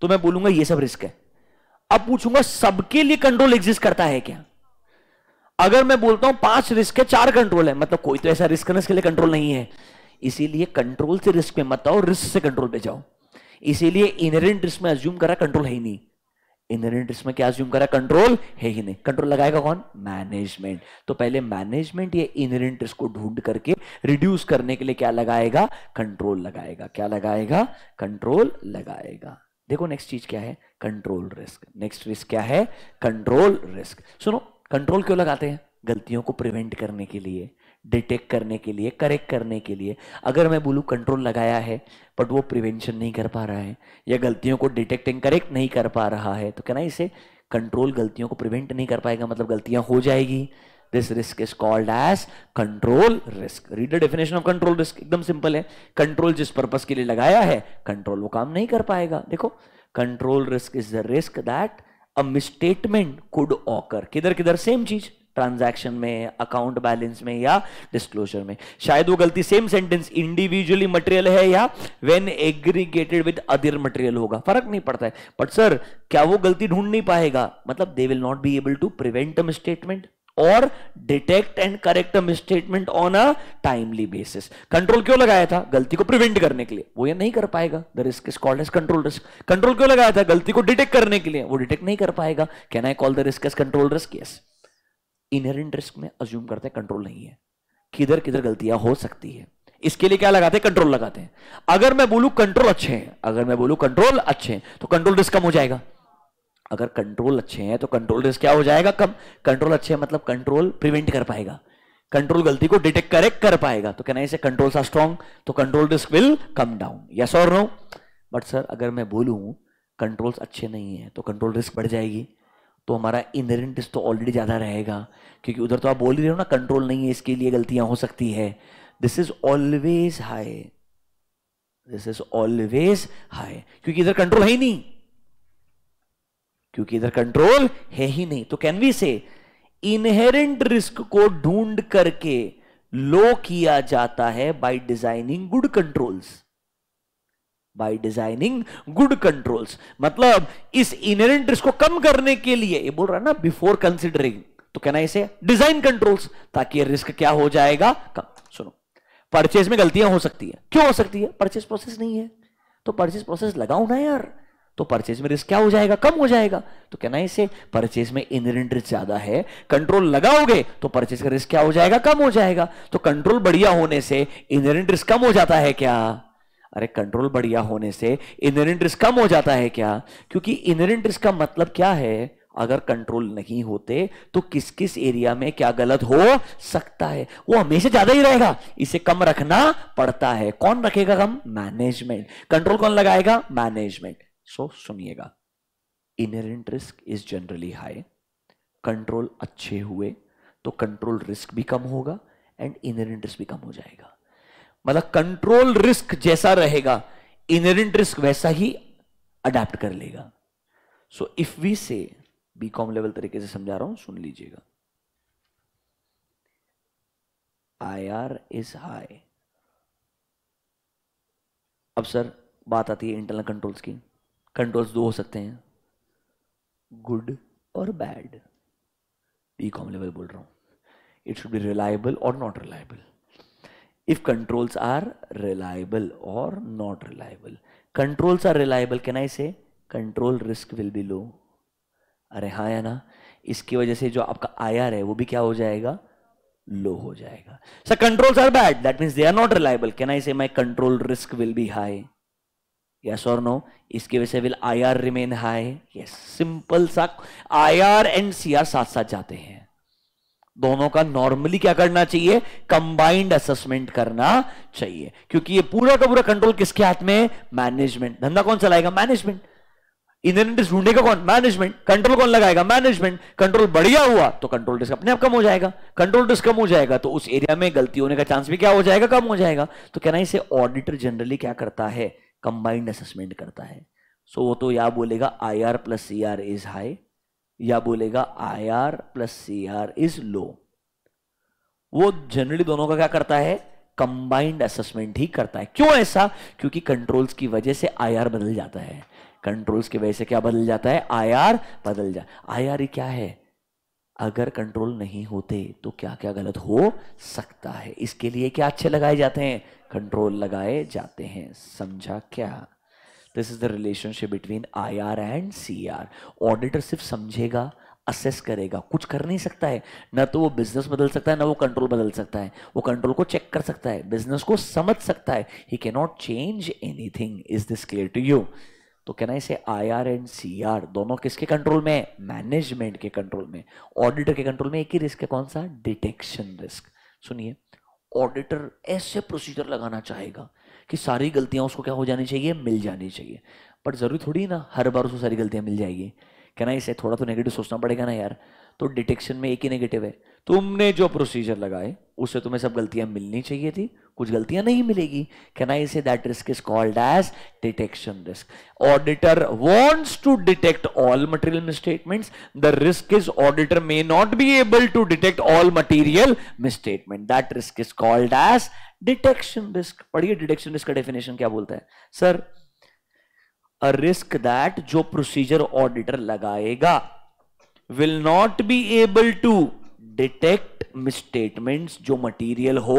तो मैं बोलूंगा ये सब रिस्क है अब पूछूंगा सबके लिए कंट्रोल एग्जिस्ट करता है क्या अगर मैं बोलता हूं पांच रिस्क है चार कंट्रोल है मतलब कोई तो ऐसा रिस्क है ना इसके लिए कंट्रोल नहीं है इसीलिए कंट्रोल से रिस्क में मत आओ रिस्क से कंट्रोल पे जाओ इसीलिए इनहेरेंट रिस्क में अज्यूम करा कंट्रोल है ही नहीं इनहेरेंट रिस्क में क्या अज्यूम करा कंट्रोल है ही नहीं कंट्रोल लगाएगा कौन मैनेजमेंट तो पहले मैनेजमेंट ये इनहेरेंट रिस्क को ढूंढ करके रिड्यूस करने के लिए क्या लगाएगा कंट्रोल लगाएगा क्या लगाएगा कंट्रोल लगाएगा देखो नेक्स्ट चीज क्या है कंट्रोल रिस्क नेक्स्ट रिस्क क्या है कंट्रोल रिस्क सुनो कंट्रोल क्यों लगाते हैं गलतियों को प्रिवेंट करने के लिए डिटेक्ट करने के लिए करेक्ट करने के लिए अगर मैं बोलूँ कंट्रोल लगाया है बट वो प्रिवेंशन नहीं कर पा रहा है या गलतियों को डिटेक्ट एंड करेक्ट नहीं कर पा रहा है तो क्या ना इसे कंट्रोल गलतियों को प्रिवेंट नहीं कर पाएगा मतलब गलतियां हो जाएगी this risk is called as control risk reader definition of control risk एकदम सिंपल है कंट्रोल जिस पर्पज के लिए लगाया है कंट्रोल वो काम नहीं कर पाएगा देखो control risk is the risk that a misstatement could occur किधर किधर सेम चीज ट्रांजैक्शन में अकाउंट बैलेंस में या डिस्क्लोजर में शायद वो गलती सेम सेंटेंस इंडिविजुअली मटेरियल है या when aggregated with other material होगा फर्क नहीं पड़ता है बट सर क्या वो गलती ढूंढ नहीं पाएगा मतलब they will not be able to prevent a misstatement और detect and correct misstatement on a timely basis control क्यों लगाया था गलती को प्रिवेंट करने के लिए वो ये नहीं कर पाएगा the risk is called as control risk control क्यों लगाया था गलती को डिटेक्ट करने के लिए वो डिटेक्ट नहीं कर पाएगा can I call the risk as control risk yes inherent risk में अज्यूम करते हैं कंट्रोल नहीं है किधर किधर गलतियां हो सकती है इसके लिए क्या लगाते हैं कंट्रोल लगाते हैं अगर मैं बोलू कंट्रोल अच्छे हैं अगर मैं बोलू कंट्रोल अच्छे हैं तो कंट्रोल रिस्क कम हो जाएगा अगर कंट्रोल अच्छे हैं तो कंट्रोल रिस्क क्या हो जाएगा कम कंट्रोल अच्छे हैं मतलब कंट्रोल प्रिवेंट कर पाएगा कंट्रोल गलती को डिटेक्ट करेक्ट कर पाएगा तो कहना इसे कंट्रोल सा स्ट्रॉन्ग तो control risk will come down yes और नो बट सर अगर मैं बोलूं कंट्रोल्स अच्छे नहीं है तो कंट्रोल रिस्क बढ़ जाएगी तो हमारा इनरेंट तो ऑलरेडी ज़्यादा रहेगा क्योंकि उधर तो आप बोल ही रहे हो ना कंट्रोल नहीं है इसके लिए गलतियां हो सकती है this is always high this is always high क्योंकि इधर कंट्रोल है ही नहीं क्योंकि इधर कंट्रोल है ही नहीं तो can we say inherent risk को ढूंढ करके लो किया जाता है by designing good controls by designing good controls मतलब इस इनरेंट रिस्क को कम करने के लिए ये बोल रहा है ना बिफोर कंसिडरिंग तो कहना इसे डिजाइन कंट्रोल्स ताकि रिस्क क्या हो जाएगा कम सुनो परचेज में गलतियां हो सकती है क्यों हो सकती है परचेज प्रोसेस नहीं है तो परचेज प्रोसेस लगाओ ना यार तो परचेज में रिस्क क्या हो जाएगा कम हो जाएगा तो कहना इसे परचेज में इनरेंट रिस्क ज्यादा है कंट्रोल लगाओगे तो परचेज का रिस्क क्या हो जाएगा कम हो जाएगा तो कंट्रोल बढ़िया होने से इनरेंट रिस्क कम हो जाता है क्या अरे कंट्रोल बढ़िया होने से इनरेंट रिस्क कम हो जाता है क्या क्योंकि इनरेंट रिस्क का मतलब क्या है अगर कंट्रोल नहीं होते तो किस किस एरिया में क्या गलत हो सकता है वो हमेशा ज्यादा ही रहेगा इसे कम रखना पड़ता है कौन रखेगा कम मैनेजमेंट कंट्रोल कौन लगाएगा मैनेजमेंट सो सुनिएगा inherent risk is generally high control अच्छे हुए तो कंट्रोल रिस्क भी कम होगा एंड इनरेंट रिस्क भी कम हो जाएगा मतलब कंट्रोल रिस्क जैसा रहेगा इनरेंट रिस्क वैसा ही अडेप्ट कर लेगा so if we say B com level तरीके से समझा रहा हूं सुन लीजिएगा आई आर इज हाई अब सर बात आती है इंटरनल कंट्रोल्स की कंट्रोल्स दो हो सकते हैं गुड और बैड बी कॉम लेवल बोल रहा हूं इट शुड बी रिलायबल और not reliable if controls are reliable or not reliable. Controls are reliable, can I say? Control risk will be low. अरे हाँ या ना इसकी वजह से जो आपका आई है वो भी क्या हो जाएगा लो हो जाएगा sir controls are bad that means they are not reliable can I say my control risk will be high yes और नो इसकी वजह से will I R remain high yes simple सा I R and C R साथ साथ जाते हैं दोनों का नॉर्मली क्या करना चाहिए कंबाइंड असेसमेंट करना चाहिए क्योंकि ये पूरा का पूरा कंट्रोल किसके हाथ में मैनेजमेंट धंधा कौन चलाएगा मैनेजमेंट इंडियन इंडस्ट्री ढूंढेगा कौन मैनेजमेंट कंट्रोल कौन लगाएगा मैनेजमेंट कंट्रोल बढ़िया हुआ तो कंट्रोल डिस्क अपने आप कम हो जाएगा कंट्रोल डिस्क कम हो जाएगा तो उस एरिया में गलती होने का चांस भी क्या हो जाएगा कम हो जाएगा तो कहना इसे ऑडिटर जनरली क्या करता है कंबाइंड असेसमेंट करता है सो so, वो तो या बोलेगा I R plus C R is high या बोलेगा I R plus C R is low वो जनरली दोनों का क्या करता है कंबाइंड असेसमेंट ही करता है क्यों ऐसा क्योंकि कंट्रोल्स की वजह से आई आर बदल जाता है कंट्रोल्स की वजह से क्या बदल जाता है आई आर बदल जा आई आर क्या है अगर कंट्रोल नहीं होते तो क्या क्या गलत हो सकता है इसके लिए क्या अच्छे लगाए जाते हैं कंट्रोल लगाए जाते हैं समझा क्या this is the relationship between I R and C R auditor सिर्फ समझेगा असेस करेगा कुछ कर नहीं सकता है ना तो वो बिजनेस बदल सकता है ना वो कंट्रोल बदल सकता है वो कंट्रोल को चेक कर सकता है बिजनेस को समझ सकता है ही can not change anything is this clear to you तो कहना इसे I R and C R दोनों किसके कंट्रोल में है मैनेजमेंट के कंट्रोल में ऑडिटर के कंट्रोल में एक ही रिस्क है कौन सा डिटेक्शन रिस्क सुनिए ऑडिटर ऐसे प्रोसीजर लगाना चाहेगा कि सारी गलतियां उसको क्या हो जानी चाहिए मिल जानी चाहिए बट ज़रूरी थोड़ी ना हर बार उसको सारी गलतियां मिल जाएगी ना इसे थोड़ा तो नेगेटिव सोचना पड़ेगा ना यार तो डिटेक्शन में एक ही नेगेटिव है तुमने जो प्रोसीजर लगाए उससे तुम्हें सब गलतियां मिलनी चाहिए थी कुछ गलतियां नहीं मिलेगी can I say that risk is called as detection risk auditor wants to detect all material misstatements the risk is auditor may not be able to detect all material misstatement that risk is called as detection risk पढ़िए detection risk का definition क्या बोलता है sir a risk that जो procedure auditor लगाएगा will not be able to detect misstatements जो material हो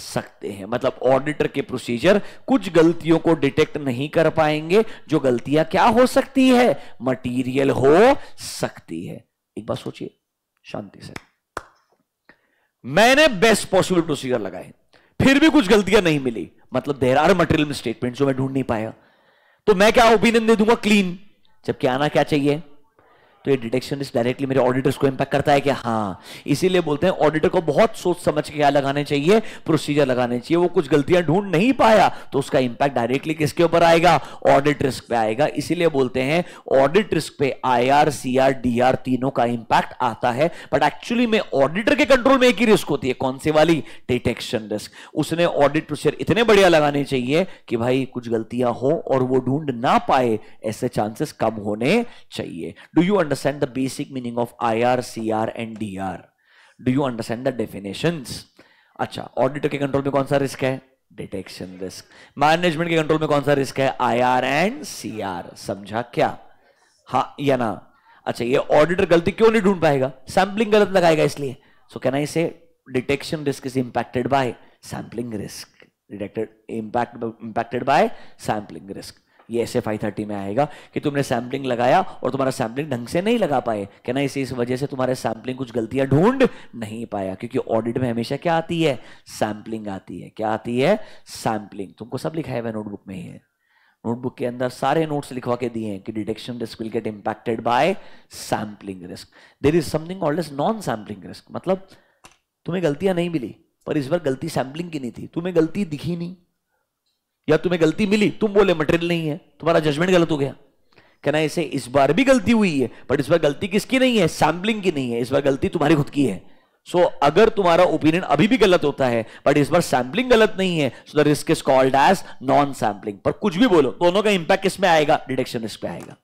सकते हैं मतलब ऑडिटर के प्रोसीजर कुछ गलतियों को डिटेक्ट नहीं कर पाएंगे जो गलतियां क्या हो सकती है मटेरियल हो सकती है एक बार सोचिए शांति से मैंने बेस्ट पॉसिबल प्रोसीजर लगाए फिर भी कुछ गलतियां नहीं मिली मतलब देर आर मटेरियल स्टेटमेंट जो मैं ढूंढ नहीं पाया तो मैं क्या ओपिनियन दे दूंगा क्लीन जबकि आना क्या चाहिए तो ये डिटेक्शन रिस्क डायरेक्टली मेरे ऑडिटर्स को इंपैक्ट करता है कि हाँ इसीलिए बोलते हैं ऑडिटर को बहुत सोच समझ के क्या लगाने चाहिए प्रोसीजर लगाने चाहिए वो कुछ गलतियां ढूंढ नहीं पाया तो उसका इंपैक्ट डायरेक्टली किसके ऊपर आएगा ऑडिट रिस्क पे आएगा इसीलिए बोलते हैं ऑडिट रिस्क पे I R C R D R तीनों का इंपैक्ट आता है बट एक्चुअली में ऑडिटर के कंट्रोल में एक ही रिस्क होती है कौन सी वाली डिटेक्शन रिस्क उसने ऑडिट प्रोसीजर इतने बढ़िया लगाने चाहिए कि भाई कुछ गलतियां हो और वो ढूंढ ना पाए ऐसे चांसेस कम होने चाहिए do you understand the basic meaning of IR, CR and DR? Do you understand the definitions? अच्छा ऑडिटर के कंट्रोल में कौन सा रिस्क है डिटेक्शन रिस्क मैनेजमेंट के कंट्रोल में कौन सा रिस्क है आईआर एंड सीआर समझा क्या हा या ना अच्छा ये ऑडिटर गलती क्यों नहीं ढूंढ पाएगा सैंपलिंग गलत लगाएगा इसलिए सो can I say detection risk is impacted by sampling risk detected impact impacted by sampling risk ये एस एफ आई थर्टी में आएगा कि तुमने सैम्पलिंग लगाया और तुम्हारा सैम्पलिंग ढंग से नहीं लगा पाए क्या ना इस इस वजह से तुम्हारे सैम्पलिंग कुछ गलतियां ढूंढ नहीं पाया क्योंकि ऑडिट में हमेशा क्या आती है सैम्पलिंग आती है क्या आती है सैम्पलिंग तुमको सब लिखा है नोटबुक में ही है नोटबुक के अंदर सारे नोट्स लिखवा के दिए हैं कि detection risk will get impacted by sampling risk there is something called non sampling risk मतलब तुम्हें गलतियां नहीं मिली पर इस बार गलती सैम्पलिंग की नहीं थी तुम्हें गलती दिखी नहीं या तुम्हें गलती मिली तुम बोले मटेरियल नहीं है तुम्हारा जजमेंट गलत हो गया कहना ऐसे इस बार भी गलती हुई है बट इस बार गलती किसकी नहीं है सैम्पलिंग की नहीं है इस बार गलती तुम्हारी खुद की है सो so, अगर तुम्हारा ओपिनियन अभी भी गलत होता है बट इस बार सैम्पलिंग गलत नहीं है so the risk is called as non sampling पर कुछ भी बोलो दोनों का इंपैक्ट किस आएगा डिटेक्शन रिस्क पे आएगा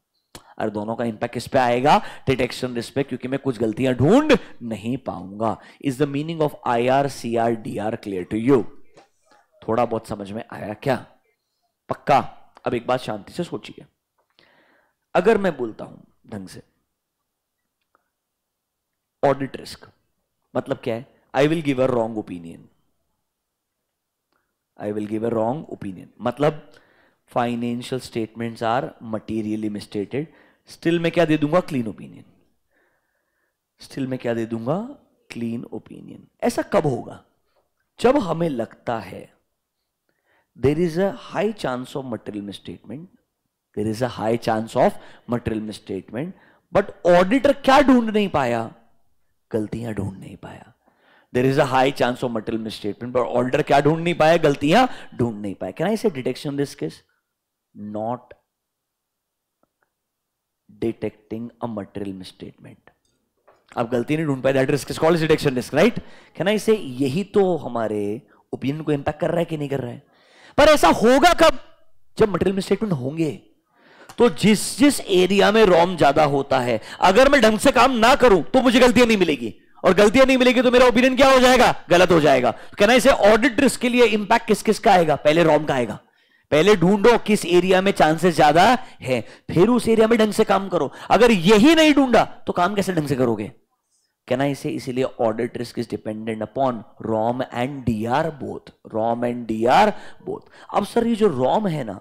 और दोनों का इंपैक्ट किस पे आएगा डिटेक्शन रिस्क पे क्योंकि मैं कुछ गलतियां ढूंढ नहीं पाऊंगा is the meaning of I R C R D R clear to you थोड़ा बहुत समझ में आया क्या पक्का अब एक बात शांति से सोचिए अगर मैं बोलता हूं ढंग से ऑडिट रिस्क मतलब क्या है I will give a wrong opinion I will give a wrong opinion मतलब financial statements are materially misstated still मैं क्या दे दूंगा क्लीन ओपिनियन स्टिल मैं क्या दे दूंगा क्लीन ओपिनियन ऐसा कब होगा जब हमें लगता है there is a high chance of material misstatement there is a high chance of material misstatement but auditor क्या ढूंढ नहीं पाया गलतियां ढूंढ नहीं पाया there is a high chance of material misstatement but auditor क्या ढूंढ नहीं पाया गलतियां ढूंढ नहीं पाया can i say detection this case not detecting a material misstatement आप गलती नहीं ढूंढ पाए risk is detection risk right can I say यही तो हमारे ओपिनियन को इंपैक्ट कर रहा है कि नहीं कर रहा है पर ऐसा होगा कब जब मटेरियल स्टेटमेंट होंगे तो जिस जिस एरिया में रॉम ज्यादा होता है अगर मैं ढंग से काम ना करूं तो मुझे गलतियां नहीं मिलेगी और गलतियां नहीं मिलेगी तो मेरा ओपिनियन क्या हो जाएगा गलत हो जाएगा तो कहना इसे ऑडिट रिस्क के लिए इंपैक्ट किस किस का आएगा पहले रॉम का आएगा पहले ढूंढो किस एरिया में चांसेस ज्यादा है फिर उस एरिया में ढंग से काम करो अगर यही नहीं ढूंढा तो काम कैसे ढंग से करोगे Can I say इसलिए ऑर्डर risk is dependent upon ROM and D R both ROM and D R both अब सर ये जो रॉम है ना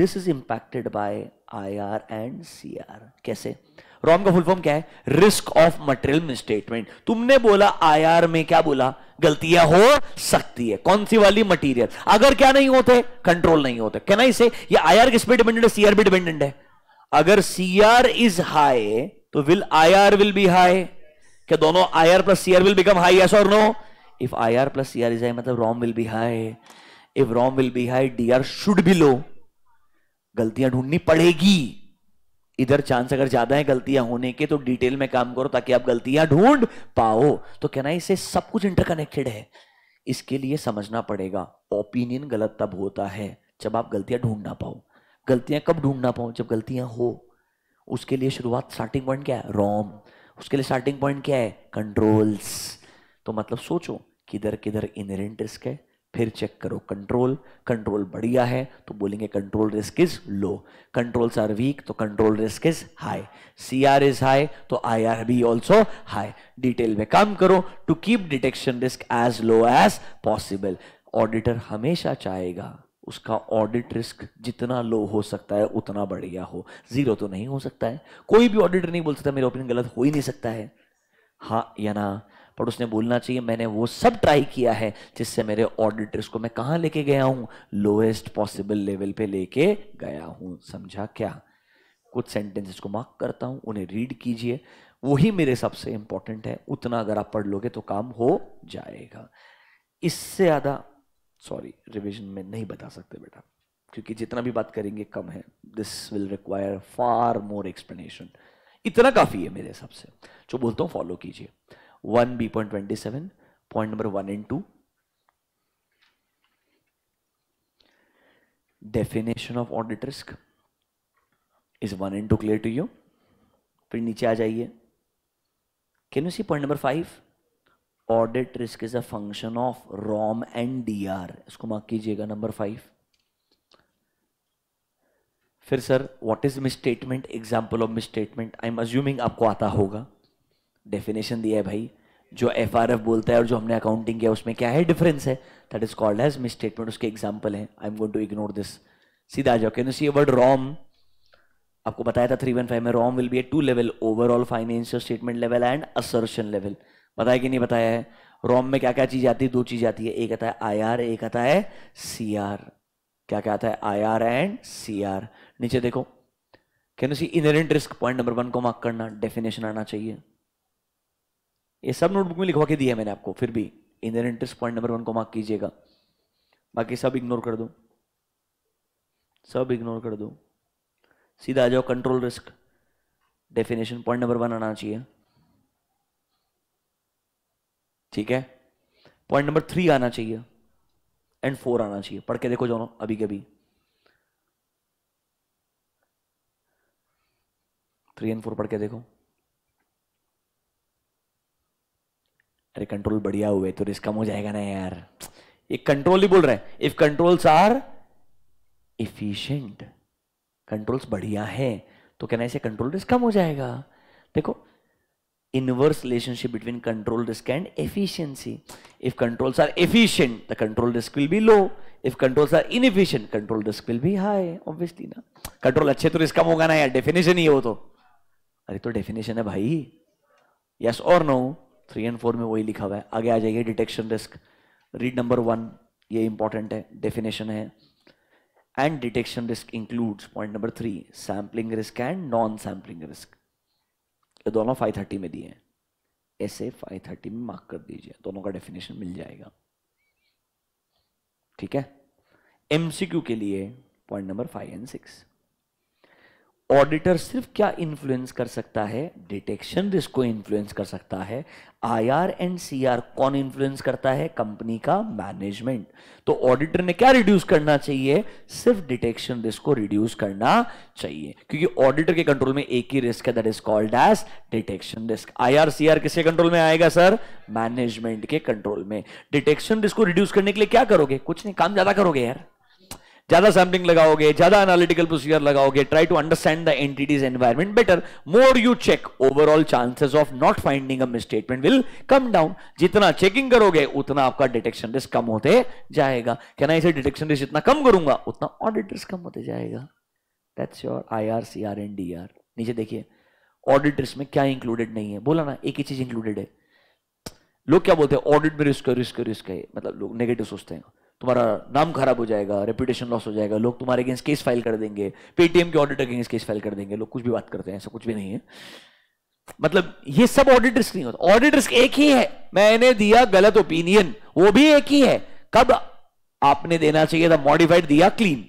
this is impacted by I R and C R कैसे रॉम का फुल फॉर्म क्या है रिस्क ऑफ मटेरियल मिसस्टेटमेंट तुमने बोला आईआर में क्या बोला गलतियां हो सकती है कौन सी वाली मटेरियल अगर क्या नहीं होते कंट्रोल नहीं होते क्या नहीं से ये आईआर किस पे डिपेंडेंट है आर पे डिपेंडेंट है अगर आर इज हाई तो will I R will be high कि दोनों I R plus C R will become high yes और no if I R plus C R is high मतलब ROM will be high if ROM will be high D R should be low गलतियां ढूंढनी पड़ेगी इधर chance अगर ज्यादा है गलतियां होने के तो डिटेल में काम करो ताकि आप गलतियां ढूंढ पाओ तो कहना इसे सब कुछ इंटरकनेक्टेड है इसके लिए समझना पड़ेगा ओपिनियन गलत तब होता है जब आप गलतियां ढूंढ ना पाओ गलतियां कब ढूंढ ना पाओ जब गलतियां हो उसके लिए शुरुआत स्टार्टिंग पॉइंट क्या है रॉम उसके लिए स्टार्टिंग पॉइंट क्या है कंट्रोल्स तो मतलब सोचो किधर किधर इनहेरेंट रिस्क है फिर चेक करो कंट्रोल कंट्रोल बढ़िया है तो बोलेंगे control risk is low controls are weak तो control risk is high C R is high तो I R be also high detail में काम करो to keep detection risk as low as possible auditor हमेशा चाहेगा उसका ऑडिट रिस्क जितना लो हो सकता है उतना बढ़िया हो जीरो तो नहीं हो सकता है कोई भी ऑडिटर नहीं बोल सकता मेरा ओपिनियन गलत हो ही नहीं सकता है हाँ या ना पर उसने बोलना चाहिए मैंने वो सब ट्राई किया है जिससे मेरे रिस्क को मैं कहाँ लेके गया हूँ लोएस्ट पॉसिबल लेवल पे लेके गया हूँ समझा क्या कुछ सेंटेंसेस को मार्क करता हूँ उन्हें रीड कीजिए वही मेरे सबसे इंपॉर्टेंट है उतना अगर आप पढ़ लोगे तो काम हो जाएगा इससे ज़्यादा सॉरी रिविजन में नहीं बता सकते बेटा क्योंकि जितना भी बात करेंगे कम है this will require far more explanation इतना काफी है मेरे हिसाब से जो बोलता हूं फॉलो कीजिए one B point twenty seven point number one and two definition of audit risk is one and two clear to you फिर नीचे आ जाइए can you see point number five audit risk is a function of ROM and D R इसको mark कीजिएगा number five फिर sir what is misstatement example of misstatement I am assuming आपको आता होगा डेफिनेशन दिया है भाई जो एफ आर एफ बोलता है और जो हमने अकाउंटिंग किया उसमें क्या है डिफरेंस है that is called as misstatement उसके एग्जाम्पल है I am going to ignore this सीधा आ जाओ can you see word ROM आपको बताया था थ्री वन फाइव में ROM will be a two level overall financial statement level and assertion level बताया कि नहीं बताया है रोम में क्या क्या चीज आती है दो चीज आती है एक आता है आई आर एक आता है सी आर क्या क्या आता है I R and C R नीचे देखो कहना see inherent risk point number one को मार्क करना डेफिनेशन आना चाहिए ये सब नोटबुक में लिखवा के दिया मैंने आपको फिर भी inherent risk point number one को मार्क कीजिएगा बाकी सब इग्नोर कर दो सब इग्नोर कर दो सीधा आ जाओ control risk definition point number one आना चाहिए ठीक है पॉइंट नंबर थ्री आना चाहिए एंड फोर आना चाहिए पढ़ के देखो दोनों अभी के अभी थ्री एंड फोर पढ़ के देखो अरे कंट्रोल बढ़िया हुए तो रिस्क कम हो जाएगा ना यार ये कंट्रोल ही बोल रहे हैं if controls are efficient controls बढ़िया है तो कहना इसे कंट्रोल रिस्क कम हो जाएगा देखो inverse relationship between control risk and efficiency. If controls are efficient, the control risk will be low. If controls are inefficient, control risk will be high. Obviously na Control acche to risk kam hoga na यार. Definition hi ho to are to definition hai bhai Yes or no? 3 and 4 mein वही likha hua hai aage aa jayega detection risk read number 1 ye important hai Definition hai And detection risk includes point number 3 sampling risk and non-sampling risk. ये दोनों thirty में दिए हैं ऐसे thirty में mark कर दीजिए दोनों का डेफिनेशन मिल जाएगा ठीक है एमसीक्यू के लिए point number five and six auditor सिर्फ क्या इन्फ्लुएंस कर सकता है डिटेक्शन रिस्क को इन्फ्लुएंस कर सकता है आईआर एंड सीआर कौन इन्फ्लुएंस करता है कंपनी का मैनेजमेंट तो ऑडिटर ने क्या रिड्यूस करना चाहिए सिर्फ डिटेक्शन रिस्क को रिड्यूस करना चाहिए क्योंकि ऑडिटर के कंट्रोल में एक ही रिस्क है that is called as detection risk IR CR किसके कंट्रोल में आएगा सर मैनेजमेंट के कंट्रोल में डिटेक्शन रिस्क को रिड्यूस करने के लिए क्या करोगे कुछ नहीं काम ज्यादा करोगे यार ज्यादा सैम्पलिंग लगाओगे ज्यादा एनालिटिकल प्रोसीजर लगाओगे try to understand the entity's environment better more you check overall chances of not finding a misstatement will come down जितना चेकिंग करोगे उतना आपका डिटेक्शन रिस्क कम होते जाएगा कहना इसे डिटेक्शन रिस्क जितना कम करूंगा उतना ऑडिट रिस्क कम होते जाएगा that's your I R C R and D R नीचे देखिए ऑडिट रिस्क में क्या इंक्लूडेड नहीं है बोला ना एक ही चीज इंक्लूडेड है लोग क्या बोलते हैं ऑडिट में रिस्क रिस्क रिस्क है मतलब लोग नेगेटिव सोचते हैं तुम्हारा नाम खराब हो जाएगा रेपुटेशन लॉस हो जाएगा लोग तुम्हारे अगेंस्ट केस फाइल कर देंगे पेटीएम के ऑडिटर अगेंस्ट केस फाइल कर देंगे लोग कुछ भी बात करते हैं ऐसा कुछ भी नहीं है मतलब ये सब ऑडिट रिस्क नहीं होता ऑडिट रिस्क एक ही है मैंने दिया गलत ओपिनियन वो भी एक ही है कब आपने देना चाहिए था मॉडिफाइड दिया clean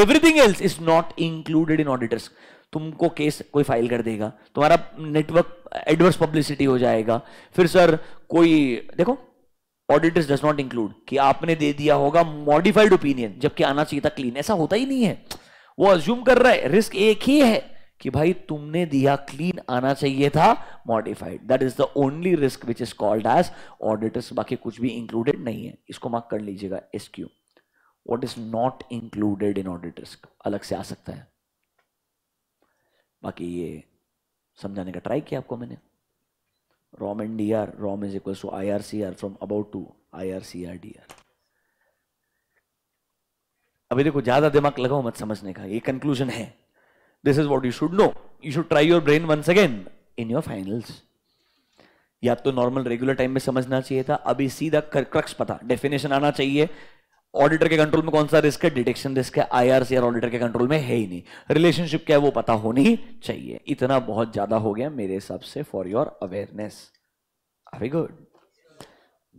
everything else is not included in auditors तुमको केस कोई फाइल कर देगा तुम्हारा नेटवर्क एडवर्स पब्लिसिटी हो जाएगा फिर सर कोई देखो ऑडिटर्स डज नॉट इंक्लूड कि आपने दे दिया होगा मॉडिफाइड ओपिनियन जबकि आना चाहिए था क्लीन ऐसा होता ही नहीं है वो अज्यूम कर रहा है रिस्क एक ही है कि भाई तुमने दिया क्लीन आना चाहिए था modified that is the only risk which is called as auditors बाकी कुछ भी इंक्लूडेड नहीं है इसको मार्क कर लीजिएगा S Q what is not included in audit risk अलग से आ सकता है बाकी ये समझाने का ट्राई किया आपको मैंने ROM and DR, ROM is equals to IRCR from about to IRCR DR. अभी देखो ज्यादा दिमाग लगाओ मत समझने का ये कंक्लूजन है this is what you should know you should try your brain once again in your finals या तो नॉर्मल रेगुलर टाइम में समझना चाहिए था अभी सीधा क्रक्स पता डेफिनेशन आना चाहिए ऑडिटर के कंट्रोल में कौन सा रिस्क है डिटेक्शन रिस्क है आईआरसीआर ऑडिटर के कंट्रोल में है ही नहीं रिलेशनशिप क्या है वो पता होनी चाहिए इतना बहुत ज्यादा हो गया मेरे हिसाब से for your awareness very good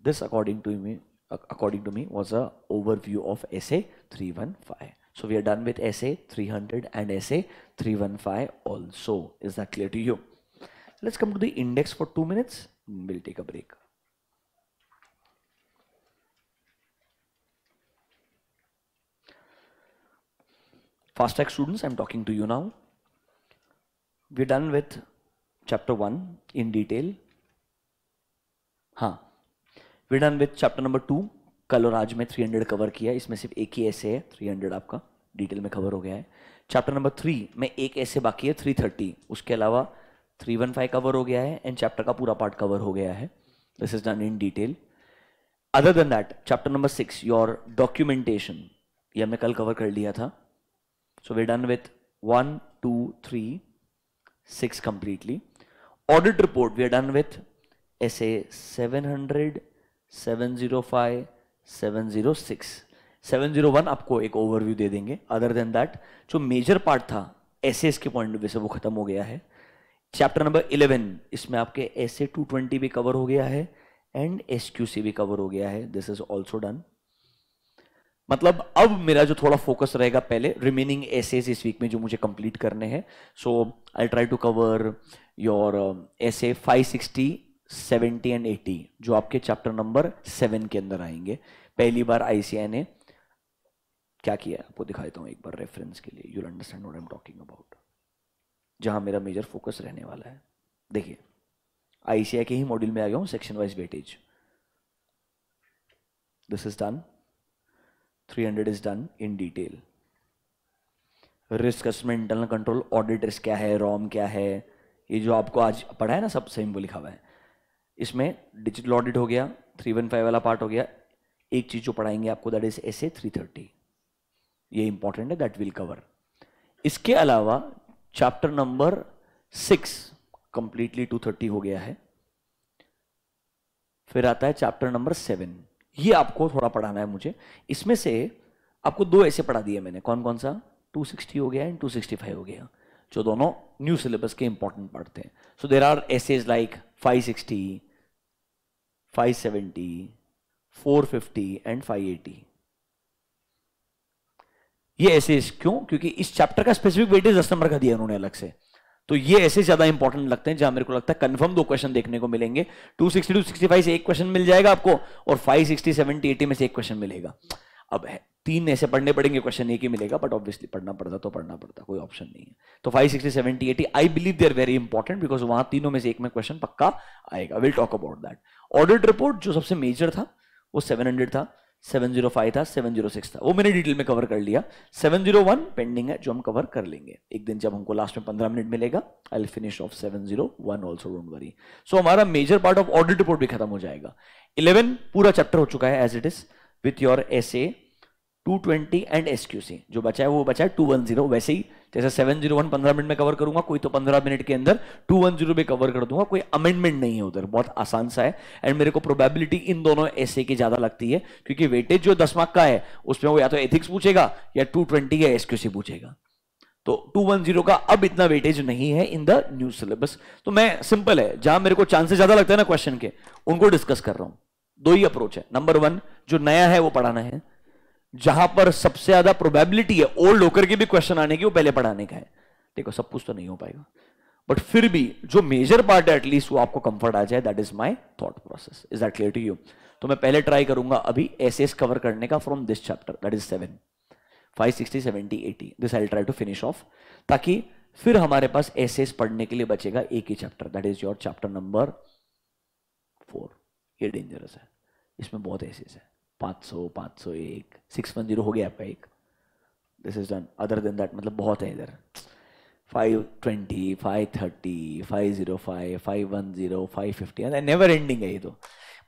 this according to me according to me was a overview of S A three one five so we are done with S A three hundred and S A three one five also is that clear to you let's come to the index for two minutes will take a break Fast track students, I'm talking to you now. We're done with chapter 1 in detail. हाँ we're done with chapter number 2. कल और आज में 300 cover किया इसमें सिर्फ एक ही ऐसे है 300 आपका डिटेल में कवर हो गया है चैप्टर नंबर थ्री में एक ऐसे बाकी है 330 उसके अलावा 315 कवर हो गया है एंड चैप्टर का पूरा पार्ट कवर हो गया है this is done in detail other than that chapter number six your documentation ये हमने कल कवर कर लिया था So we're done with one, two, three, six completely. Audit report, we are done with SA 700, 705, 706. 701 आपको एक ओवरव्यू दे देंगे अदर देन दैट जो मेजर पार्ट था एस एस के पॉइंट व्यू से वो खत्म हो गया है चैप्टर नंबर इलेवन इसमें आपके एस ए टू ट्वेंटी भी कवर हो गया है एंड एस क्यू सी भी कवर हो गया है दिस इज ऑल्सो डन मतलब अब मेरा जो थोड़ा फोकस रहेगा पहले रिमेनिंग एसेज इस वीक में जो मुझे कंप्लीट करने हैं so I try to cover your SA 560 70 and 80 जो आपके चैप्टर नंबर सेवन के अंदर आएंगे पहली बार आईसीआई ने क्या किया है आपको दिखा देता हूँ एक बार रेफरेंस के लिए you understand what I am talking about जहाँ मेरा मेजर फोकस रहने वाला है देखिए आईसीआई के ही मॉड्यूल में आ गया हूँ section wise weightage this is done 300 is done in detail risk assessment internal control audit risk क्या है रॉम क्या है ये जो आपको आज पढ़ा है ना सब सेम वो लिखा हुआ है इसमें डिजिटल ऑडिट हो गया थ्री वन फाइव वाला पार्ट हो गया एक चीज़ जो पढ़ाएंगे आपको that is S A three thirty ये इंपॉर्टेंट है दैट विल कवर इसके अलावा chapter number six completely two thirty हो गया है फिर आता है चैप्टर नंबर सेवन ये आपको थोड़ा पढ़ाना है मुझे इसमें से आपको दो ऐसे पढ़ा दिए मैंने कौन कौन सा 260 हो गया एंड 265 हो गया जो दोनों न्यू सिलेबस के इंपॉर्टेंट पढ़ते हैं so there are SAs like 560, 570, 450 and 580 ये ऐसे क्यों क्योंकि इस चैप्टर का स्पेसिफिक वेटेज दस नंबर का दिया उन्होंने अलग से तो ये ऐसे ज्यादा इंपॉर्टेंट लगते हैं जहां मेरे को लगता है कंफर्म दो क्वेश्चन देखने को मिलेंगे 260 टू 65 से एक क्वेश्चन मिल जाएगा आपको और 560 70 80 में से एक क्वेश्चन मिलेगा अब है तीन ऐसे पढ़ने पड़ेंगे क्वेश्चन एक ही मिलेगा बट ऑब्वियसली पढ़ना पड़ता तो पढ़ना पड़ता कोई ऑप्शन नहीं है तो five sixty seventy eighty I believe they are very important because वहां तीनों में से एक में क्वेश्चन पक्का आएगा will talk about that audit report जो सबसे मेजर था वो सेवन था 705 था 706 था वो मैंने डिटेल में कवर कर लिया 701 पेंडिंग है जो हम कवर कर लेंगे एक दिन जब हमको लास्ट में 15 मिनट मिलेगा I will finish off 701 also don't worry so हमारा major part of audit report भी खत्म हो जाएगा 11 पूरा चैप्टर हो चुका है as it is with your S A two twenty and S Q C जो बचा है वो बचा है टू वन जीरो वैसे ही जैसे सेवन जीरो वन पंद्रह मिनट में कवर करूंगा कोई तो पंद्रह मिनट के अंदर टू वन जीरो भी कवर कर दूंगा कोई अमेंडमेंट नहीं है उधर बहुत आसान सा है एंड मेरे को प्रोबेबिलिटी इन दोनों ऐसे की ज्यादा लगती है क्योंकि वेटेज जो दस मार्क का है उसमें वो या तो एथिक्स पूछेगा या टू ट्वेंटी या एसक्यूसी पूछेगा तो 210 का अब इतना वेटेज नहीं है इन द न्यू सिलेबस तो मैं सिंपल है जहां मेरे को चांसेस ज्यादा लगता है ना क्वेश्चन के उनको डिस्कस कर रहा हूं दो ही अप्रोच है नंबर वन जो नया है वो पढ़ाना है जहां पर सबसे ज्यादा प्रोबेबिलिटी है ओल्ड होकर के भी क्वेश्चन आने की वो पहले पढ़ाने का है देखो सब कुछ तो नहीं हो पाएगा बट फिर भी जो मेजर पार्ट है एटलीस्ट वो आपको कंफर्ट आ जाए that is my thought process is that clear to you तो मैं पहले ट्राई करूंगा अभी एसे कवर करने का from this chapter that is seven five sixty seventy eighty this I try to finish off ताकि फिर हमारे पास एस पढ़ने के लिए बचेगा एक ही chapter that is your chapter number four ये डेंजरस है इसमें बहुत एसेस है पाँच सौ पाँच सौ एक सिक्स वन जीरो हो गया आपका एक this is done other than that मतलब बहुत है इधर five twenty five thirty five zero five five one zero five fifty never ending है ये तो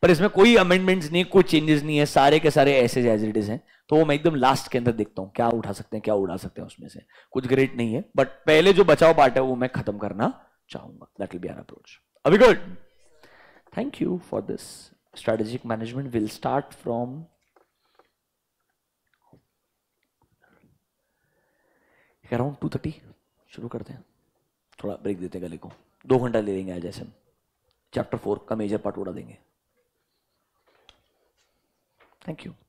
पर इसमें कोई अमेंडमेंट्स नहीं कोई चेंजेस नहीं है सारे के सारे ऐसे एज इट इज हैं तो वो मैं एकदम लास्ट के अंदर देखता हूँ क्या उठा सकते हैं क्या उड़ा सकते हैं उसमें से कुछ ग्रेट नहीं है बट पहले जो बचाव पार्ट है वो मैं खत्म करना चाहूंगा that will be our approach अभी good thank you for this strategic management will start from around two thirty शुरू करते हैं थोड़ा ब्रेक देते हैं गले को दो घंटा ले लेंगे आज ऐसे हम चैप्टर फोर का मेजर पार्ट उड़ा देंगे थैंक यू